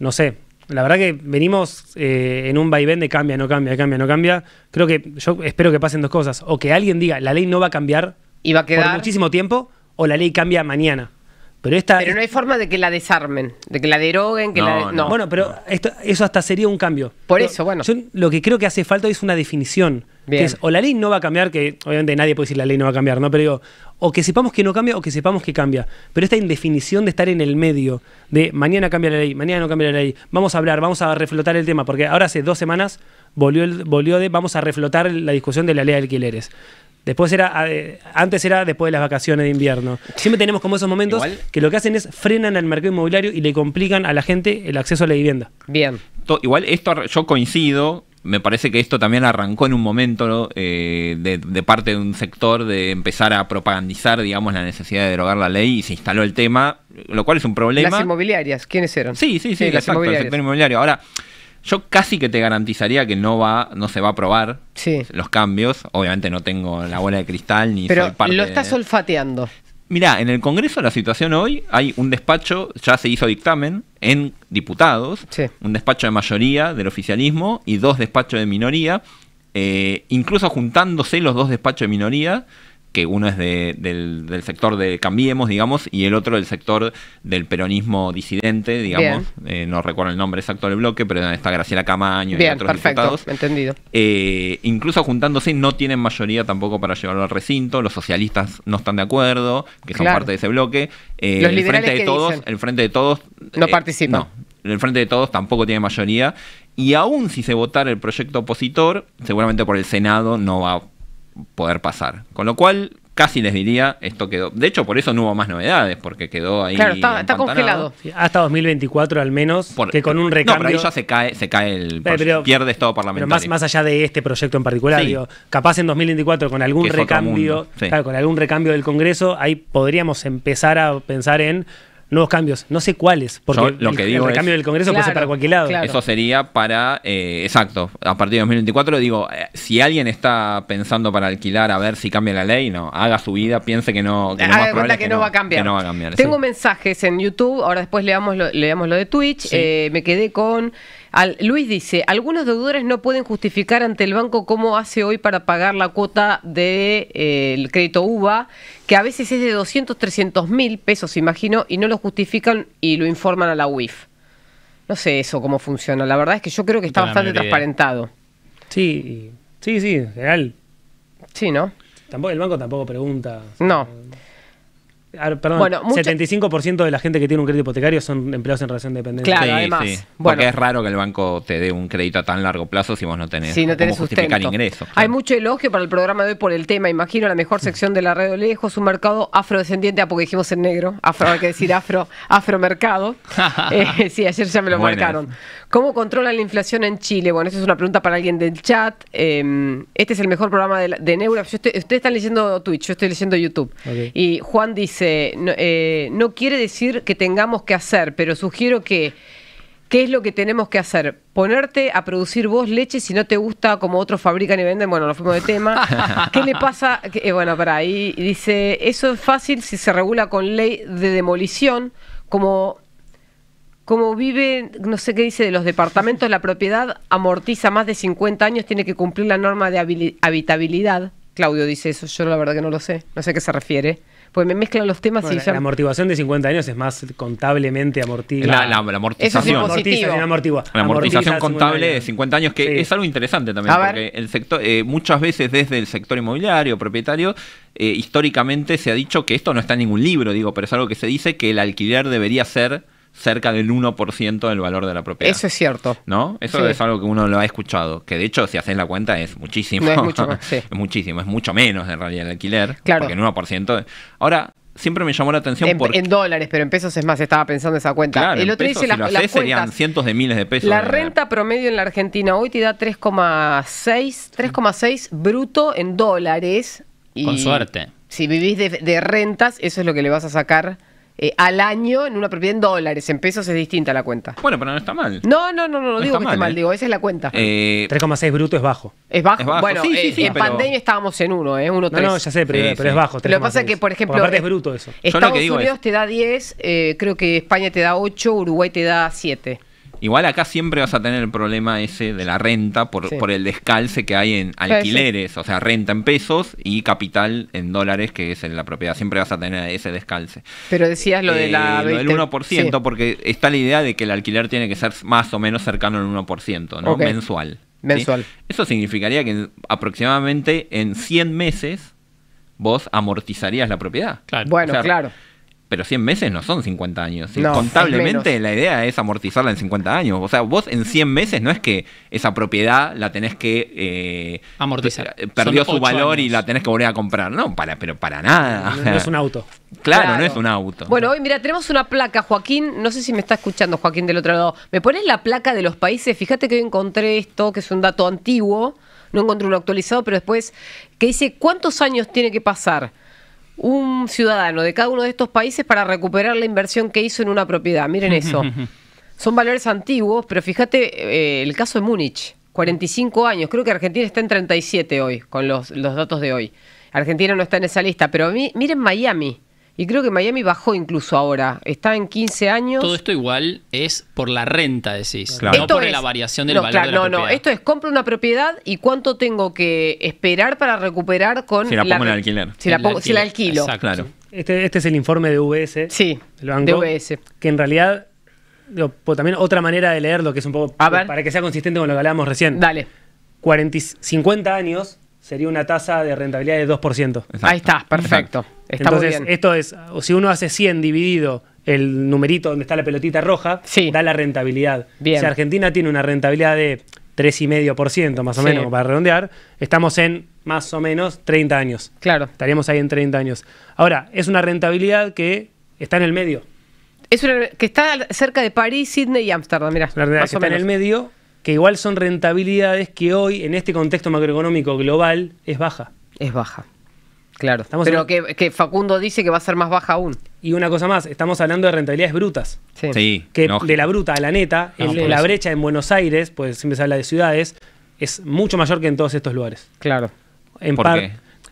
No sé, la verdad que venimos eh, en un vaivén de cambia, no cambia, cambia, no cambia. Creo que yo espero que pasen dos cosas. O que alguien diga, la ley no va a cambiar y va a quedar... por muchísimo tiempo, o la ley cambia mañana. Pero, no hay forma de que la desarmen, de que la deroguen, que la no. Bueno, pero esto, eso hasta sería un cambio. Por eso, bueno. Yo lo que creo que hace falta es una definición. o la ley no va a cambiar, que obviamente nadie puede decir la ley no va a cambiar, ¿no? Pero o que sepamos que no cambia o que sepamos que cambia. Pero esta indefinición de estar en el medio, de mañana cambia la ley, mañana no cambia la ley, vamos a hablar, vamos a reflotar el tema, porque ahora hace dos semanas volvió, volvió de vamos a reflotar la discusión de la ley de alquileres. Después era, eh, antes era después de las vacaciones de invierno. Siempre tenemos como esos momentos que lo que hacen es frenan al mercado inmobiliario y le complican a la gente el acceso a la vivienda. Bien. Igual esto yo coincido me parece que esto también arrancó en un momento eh, de, parte de un sector de empezar a propagandizar, digamos, la necesidad de derogar la ley y se instaló el tema, lo cual es un problema. Las inmobiliarias, ¿quiénes eran? Sí, sí, sí, las inmobiliarias. Ahora, yo casi que te garantizaría que no va, no se va a probar los cambios. Obviamente no tengo la bola de cristal ni Pero lo estás olfateando. Mirá, en el Congreso la situación hoy hay un despacho, ya se hizo dictamen en diputados, un despacho de mayoría del oficialismo y dos despachos de minoría, eh, incluso juntándose los dos despachos de minoría, que uno es del, sector de Cambiemos, digamos, y el otro del sector del peronismo disidente, digamos. Eh, no recuerdo el nombre exacto del bloque, pero está Graciela Camaño y otros diputados. entendido. Eh, incluso juntándose no tienen mayoría tampoco para llevarlo al recinto, los socialistas no están de acuerdo, que son parte de ese bloque. Eh, el frente de todos, el frente de todos no participa. el frente de todos tampoco tiene mayoría y aún si se votara el proyecto opositor, seguramente por el Senado no va a poder pasar. Con lo cual, casi les diría, esto quedó. De hecho, por eso no hubo más novedades, porque quedó ahí. Claro, está, congelado. Hasta 2024 al menos, que con un recambio. pero ya se cae, se cae el. pierde eh, estado parlamentario. Pero más, más allá de este proyecto en particular, capaz en 2024 con algún recambio, con algún recambio del Congreso, ahí podríamos empezar a pensar en nuevos cambios. No sé cuáles, porque lo que digo el cambio del Congreso puede ser para cualquier lado. Eso sería para, eh, exacto, a partir de 2024 digo, eh, si alguien está pensando para alquilar a ver si cambia la ley, no, haga su vida, piense que no, que, no, va a cambiar. Tengo mensajes en YouTube, ahora después leamos lo, leamos lo de Twitch, eh, me quedé con... Luis dice, algunos deudores no pueden justificar ante el banco cómo hace hoy para pagar la cuota del eh, crédito UVA, que a veces es de 200, 300 mil pesos, imagino, y no lo justifican y lo informan a la UIF. No sé eso cómo funciona. La verdad es que yo creo que está bastante transparentado. Sí, sí, sí, real. Sí, ¿no? Tampoco, el banco tampoco pregunta. no. Ah, bueno, 75% de la gente que tiene un crédito hipotecario son empleados en relación de dependencia. Claro, además. Bueno. Porque es raro que el banco te dé un crédito a tan largo plazo si vos no tenés, si no justificar ingreso. Hay mucho elogio para el programa de hoy por el tema, imagino, la mejor sección de la red de lejos, un mercado afrodescendiente, ah, porque dijimos en negro, afro, hay que decir afro, afromercado. Eh, sí, ayer ya me lo marcaron ¿Cómo controla la inflación en Chile? Bueno, esa es una pregunta para alguien del chat. Em, este es el mejor programa de, Neura. ustedes están leyendo Twitch, yo estoy leyendo YouTube. Y Juan dice, eh, no, quiere decir que tengamos que hacer, pero sugiero que... ¿Qué es lo que tenemos que hacer? Ponerte a producir vos leche si no te gusta como otros fabrican y venden. Bueno, nos fuimos de tema. ¿Qué le pasa? Eh, bueno, para ahí dice, eso es fácil si se regula con ley de demolición, como como vive, no sé qué dice de los departamentos, la propiedad amortiza más de 50 años, tiene que cumplir la norma de habitabilidad. Claudio dice eso, yo la verdad que no lo sé, no sé a qué se refiere. Pues me mezclan los temas y ya... La amortiguación de 50 años es más contablemente amortiguada. La, amortización. la amortización contable de 50 años, que es algo interesante también, porque el sector, eh, muchas veces desde el sector inmobiliario, propietario, eh, históricamente se ha dicho que esto no está en ningún libro, digo, pero es algo que se dice que el alquiler debería ser cerca del 1% del valor de la propiedad. Eso es cierto. ¿No? Eso es algo que uno lo ha escuchado, que de hecho si haces la cuenta es muchísimo. es muchísimo, es mucho menos en realidad el alquiler, claro. porque en 1%. Ahora, siempre me llamó la atención en, dólares, pero en pesos es más, estaba pensando esa cuenta. Claro, el otro lo serían cientos de miles de pesos. La renta promedio en la Argentina hoy te da 3,6, 3,6 bruto en dólares. Y Con suerte. Si vivís de rentas, eso es lo que le vas a sacar eh, al año en una propiedad en dólares. En pesos es distinta la cuenta. Bueno, pero no está mal. No, no, no, no, no, digo que esté mal, ¿eh? digo, esa es la cuenta. Eh, 3,6 bruto es bajo. Es bajo. Es bajo. Bueno, sí, sí, eh, sí, en pandemia estábamos en 1 ¿eh? Uno, no, no, ya sé, pero, es bajo. 3, lo que pasa es que, por ejemplo. Eh, bruto eso. Estados Unidos es... te da 10, creo que España te da 8, Uruguay te da 7. Igual acá siempre vas a tener el problema ese de la renta por, por el descalce que hay en alquileres, o sea, renta en pesos y capital en dólares, que es en la propiedad. Siempre vas a tener ese descalce. Pero decías lo de eh, del 1%, porque está la idea de que el alquiler tiene que ser más o menos cercano al 1%, ¿no? Mensual. Mensual. Eso significaría que aproximadamente en 100 meses vos amortizarías la propiedad. Bueno, claro. Pero 100 meses no son 50 años. Contablemente la idea es amortizarla en 50 años. O sea, vos en 100 meses no es que esa propiedad la tenés que... Eh, Amortizar. Eh, perdió su valor y la tenés que volver a comprar. No, para, pero para nada. No, es un auto. Claro, no es un auto. Bueno, hoy mira, tenemos una placa, Joaquín, no sé si me está escuchando Joaquín del otro lado. ¿Me pones la placa de los países? Fíjate que hoy encontré esto, que es un dato antiguo, no encontré uno actualizado, pero después, que dice cuántos años tiene que pasar un ciudadano de cada uno de estos países para recuperar la inversión que hizo en una propiedad. Miren eso. Son valores antiguos, pero fíjate eh, el caso de Múnich, 45 años. Creo que Argentina está en 37 hoy, con los, los datos de hoy. Argentina no está en esa lista, pero miren Miami, y creo que Miami bajó incluso ahora. Está en 15 años. Todo esto igual es por la renta, decís. No por la variación del valor de la no, propiedad. No, esto es compro una propiedad y cuánto tengo que esperar para recuperar con. Si la pongo en alquiler. Si la, alquilo. Claro. Este, este, es el informe de VS. Sí, de VS. Que en realidad. también otra manera de leerlo que es un poco. Para que sea consistente con lo que hablábamos recién. Dale. 40, 50 años sería una tasa de rentabilidad de 2%. Ahí está, perfecto. Entonces, esto es, si uno hace 100 dividido el numerito donde está la pelotita roja, da la rentabilidad. Si Argentina tiene una rentabilidad de 3,5% más o menos, para redondear, estamos en más o menos 30 años. Claro. Estaríamos ahí en 30 años. Ahora, es una rentabilidad que está en el medio. Es una, que está cerca de París, Sydney y Ámsterdam, mira. Más está en el medio que igual son rentabilidades que hoy, en este contexto macroeconómico global, es baja. Es baja. Claro. Estamos Pero que, Facundo dice que va a ser más baja aún. Y una cosa más, estamos hablando de rentabilidades brutas. Sí. que de la bruta a la neta, la brecha en Buenos Aires, pues siempre se habla de ciudades, es mucho mayor que en todos estos lugares. Claro. En,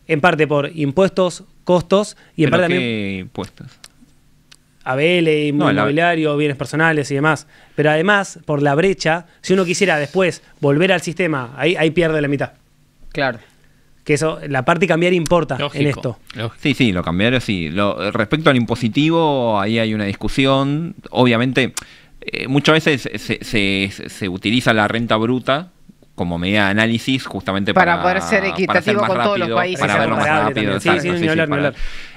en parte por impuestos, costos y en parte también. impuestos? ABL, inmobiliario, bienes personales y demás. Pero además, por la brecha, si uno quisiera después volver al sistema, ahí, ahí pierde la mitad. Claro. Que eso, la parte cambiar importa en esto. Sí, sí, lo cambiario sí. Lo, respecto al impositivo, ahí hay una discusión. Obviamente, eh, muchas veces se, utiliza la renta bruta como medida de análisis justamente para, para poder ser equitativo con todos los países. Sí, sí, sí, hablar.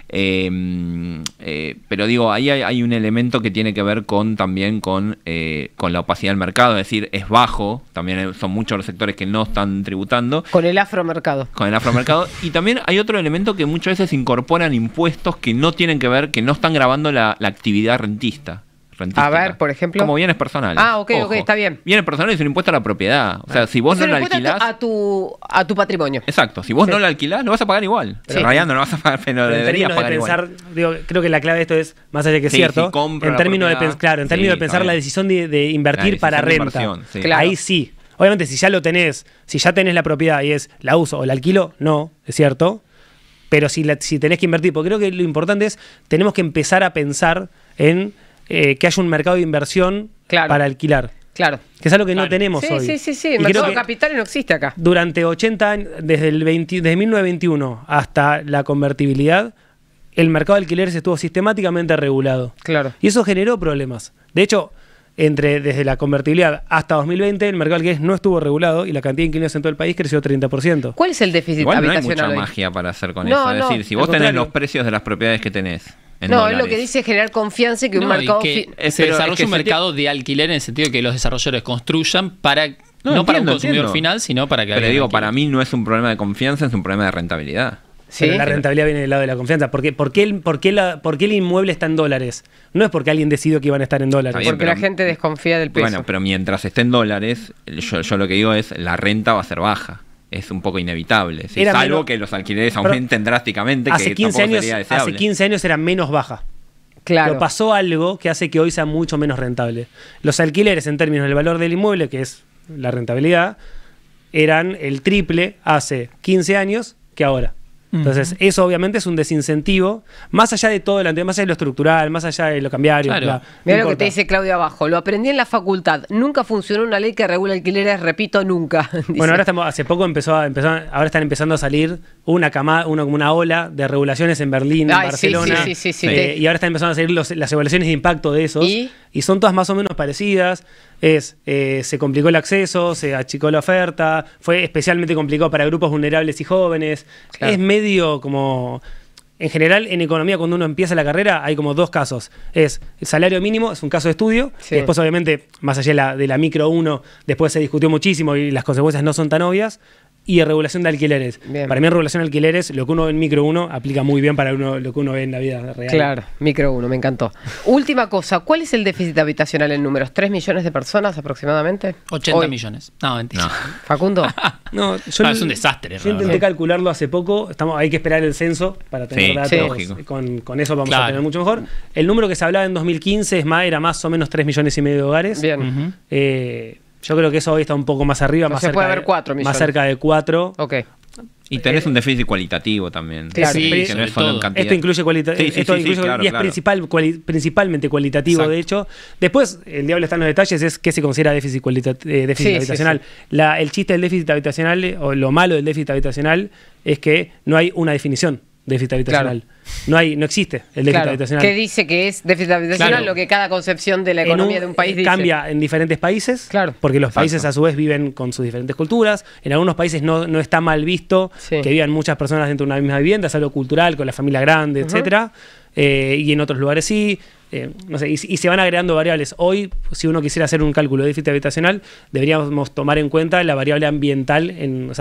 Em, eh, pero digo, ahí hay, un elemento que tiene que ver con también con, eh, con la opacidad del mercado, es decir, es bajo, también son muchos los sectores que no están tributando. Con el afromercado. Con el afromercado. y también hay otro elemento que muchas veces incorporan impuestos que no tienen que ver, que no están grabando la actividad rentista. A ver, por ejemplo. Como bienes personales. Ah, ok, ok, está bien. Bienes personales es un impuesto a la propiedad. O sea, si vos no lo alquilás. A tu, a tu patrimonio. Exacto. Si vos no la alquilás, lo vas a pagar igual. no lo vas a pagar, pero, deberías pagar de pensar, creo que la clave de esto es, más allá que es cierto, en términos de en términos de pensar la decisión de, invertir para renta. Ahí sí. Obviamente, si ya lo tenés, si ya tenés la propiedad y es la uso o la alquilo, no, es cierto. Pero si, si tenés que invertir, porque creo que lo importante es, tenemos que empezar a pensar en eh, que haya un mercado de inversión para alquilar. Claro. Que es algo que no tenemos hoy. Sí, sí, sí. El mercado capital no existe acá. Durante 80 años, desde, el 1921 hasta la convertibilidad, el mercado de alquileres estuvo sistemáticamente regulado. Claro. Y eso generó problemas. De hecho, entre, desde la convertibilidad hasta 2020, el mercado de alquileres no estuvo regulado y la cantidad de inquilinos en todo el país creció 30%. ¿Cuál es el déficit Igual habitacional? No hay mucha magia para hacer con eso. Es decir, si vos tenés los precios de las propiedades que tenés no, es lo que dice generar confianza y que un mercado. Que es un mercado de alquiler en el sentido que los desarrolladores construyan para. No, para un consumidor final, sino para que. Pero digo, para mí no es un problema de confianza, es un problema de rentabilidad. Sí, la rentabilidad viene del lado de la confianza. ¿Por qué, por, qué, el inmueble está en dólares? No es porque alguien decidió que iban a estar en dólares. porque la gente desconfía del peso. Bueno, pero mientras esté en dólares, yo, yo, lo que digo es la renta va a ser baja es un poco inevitable. Salvo que los alquileres aumenten drásticamente. Hace, que 15 años, hace 15 años era menos baja. Claro. Pero pasó algo que hace que hoy sea mucho menos rentable. Los alquileres, en términos del valor del inmueble, que es la rentabilidad, eran el triple hace 15 años que ahora. Entonces, eso obviamente es un desincentivo, más allá de todo más allá de lo estructural, más allá de lo cambiario. Mira lo que te dice Claudio abajo, lo aprendí en la facultad, nunca funcionó una ley que regula alquileres, repito, nunca. bueno, ahora estamos, hace poco empezó, a, empezar, ahora están empezando a salir una, una, una ola de regulaciones en Berlín, en Barcelona. Eh, y ahora están empezando a salir las evaluaciones de impacto de esos. ¿Y? son todas más o menos parecidas. Es, eh, se complicó el acceso, se achicó la oferta, fue especialmente complicado para grupos vulnerables y jóvenes. Es medio como... En general, en economía, cuando uno empieza la carrera, hay como dos casos. Es el salario mínimo, es un caso de estudio. después, obviamente, más allá de la, micro uno, después se discutió muchísimo y las consecuencias no son tan obvias y regulación de alquileres. Para mí, regulación de alquileres, lo que uno ve en micro Uno, aplica muy bien para lo que uno ve en la vida real. Claro, micro Uno, me encantó. Última cosa, ¿cuál es el déficit habitacional en números? ¿Tres millones de personas aproximadamente? 80 millones. No, mentira. Facundo. es un desastre. Yo intenté calcularlo hace poco, hay que esperar el censo para tener datos. Sí. Con, con, eso vamos a tener mucho mejor. El número que se hablaba en 2015 es más, era más o menos tres millones y medio de hogares. Bien. Eh, yo creo que eso hoy está un poco más arriba, más, cerca, de cuatro, de, más cerca de Y tenés eh, un déficit cualitativo también. Esto incluye cualitativo. y es principal, principalmente cualitativo, de hecho. Después, el diablo está en los detalles, es qué se considera déficit, eh, habitacional. La, el chiste del déficit habitacional, o lo malo del déficit habitacional, es que no hay una definición déficit habitacional. No hay, no existe el déficit habitacional. ¿Qué dice que es déficit habitacional? Lo que cada concepción de la economía de un país eh, dice. Cambia en diferentes países, porque los países a su vez viven con sus diferentes culturas. En algunos países no, está mal visto que vivan muchas personas dentro de una misma vivienda, es algo cultural, con la familia grande, etc. etcétera. Eh, y en otros lugares sí. Eh, no sé, y, se van agregando variables. Hoy, si uno quisiera hacer un cálculo de déficit habitacional, deberíamos tomar en cuenta la variable ambiental, en,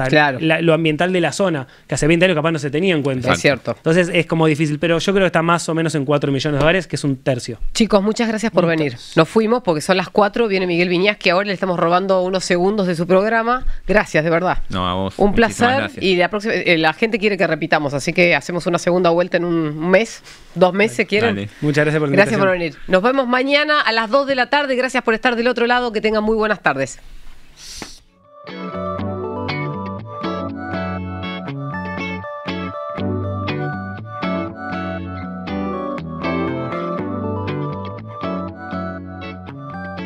lo ambiental de la zona, que hace 20 años capaz no se tenía en cuenta. Es cierto. Entonces es como difícil, pero yo creo que está más o menos en 4 millones de dólares, que es un tercio. Chicos, muchas gracias por venir. Nos fuimos porque son las 4, viene Miguel Viñas, que ahora le estamos robando unos segundos de su programa. Gracias, de verdad. No, a vos. Un placer. Y la, eh, la gente quiere que repitamos, así que hacemos una segunda vuelta en un mes. Dos meses quieren. Muchas gracias por venir. Gracias por venir. Nos vemos mañana a las 2 de la tarde. Gracias por estar del otro lado. Que tengan muy buenas tardes.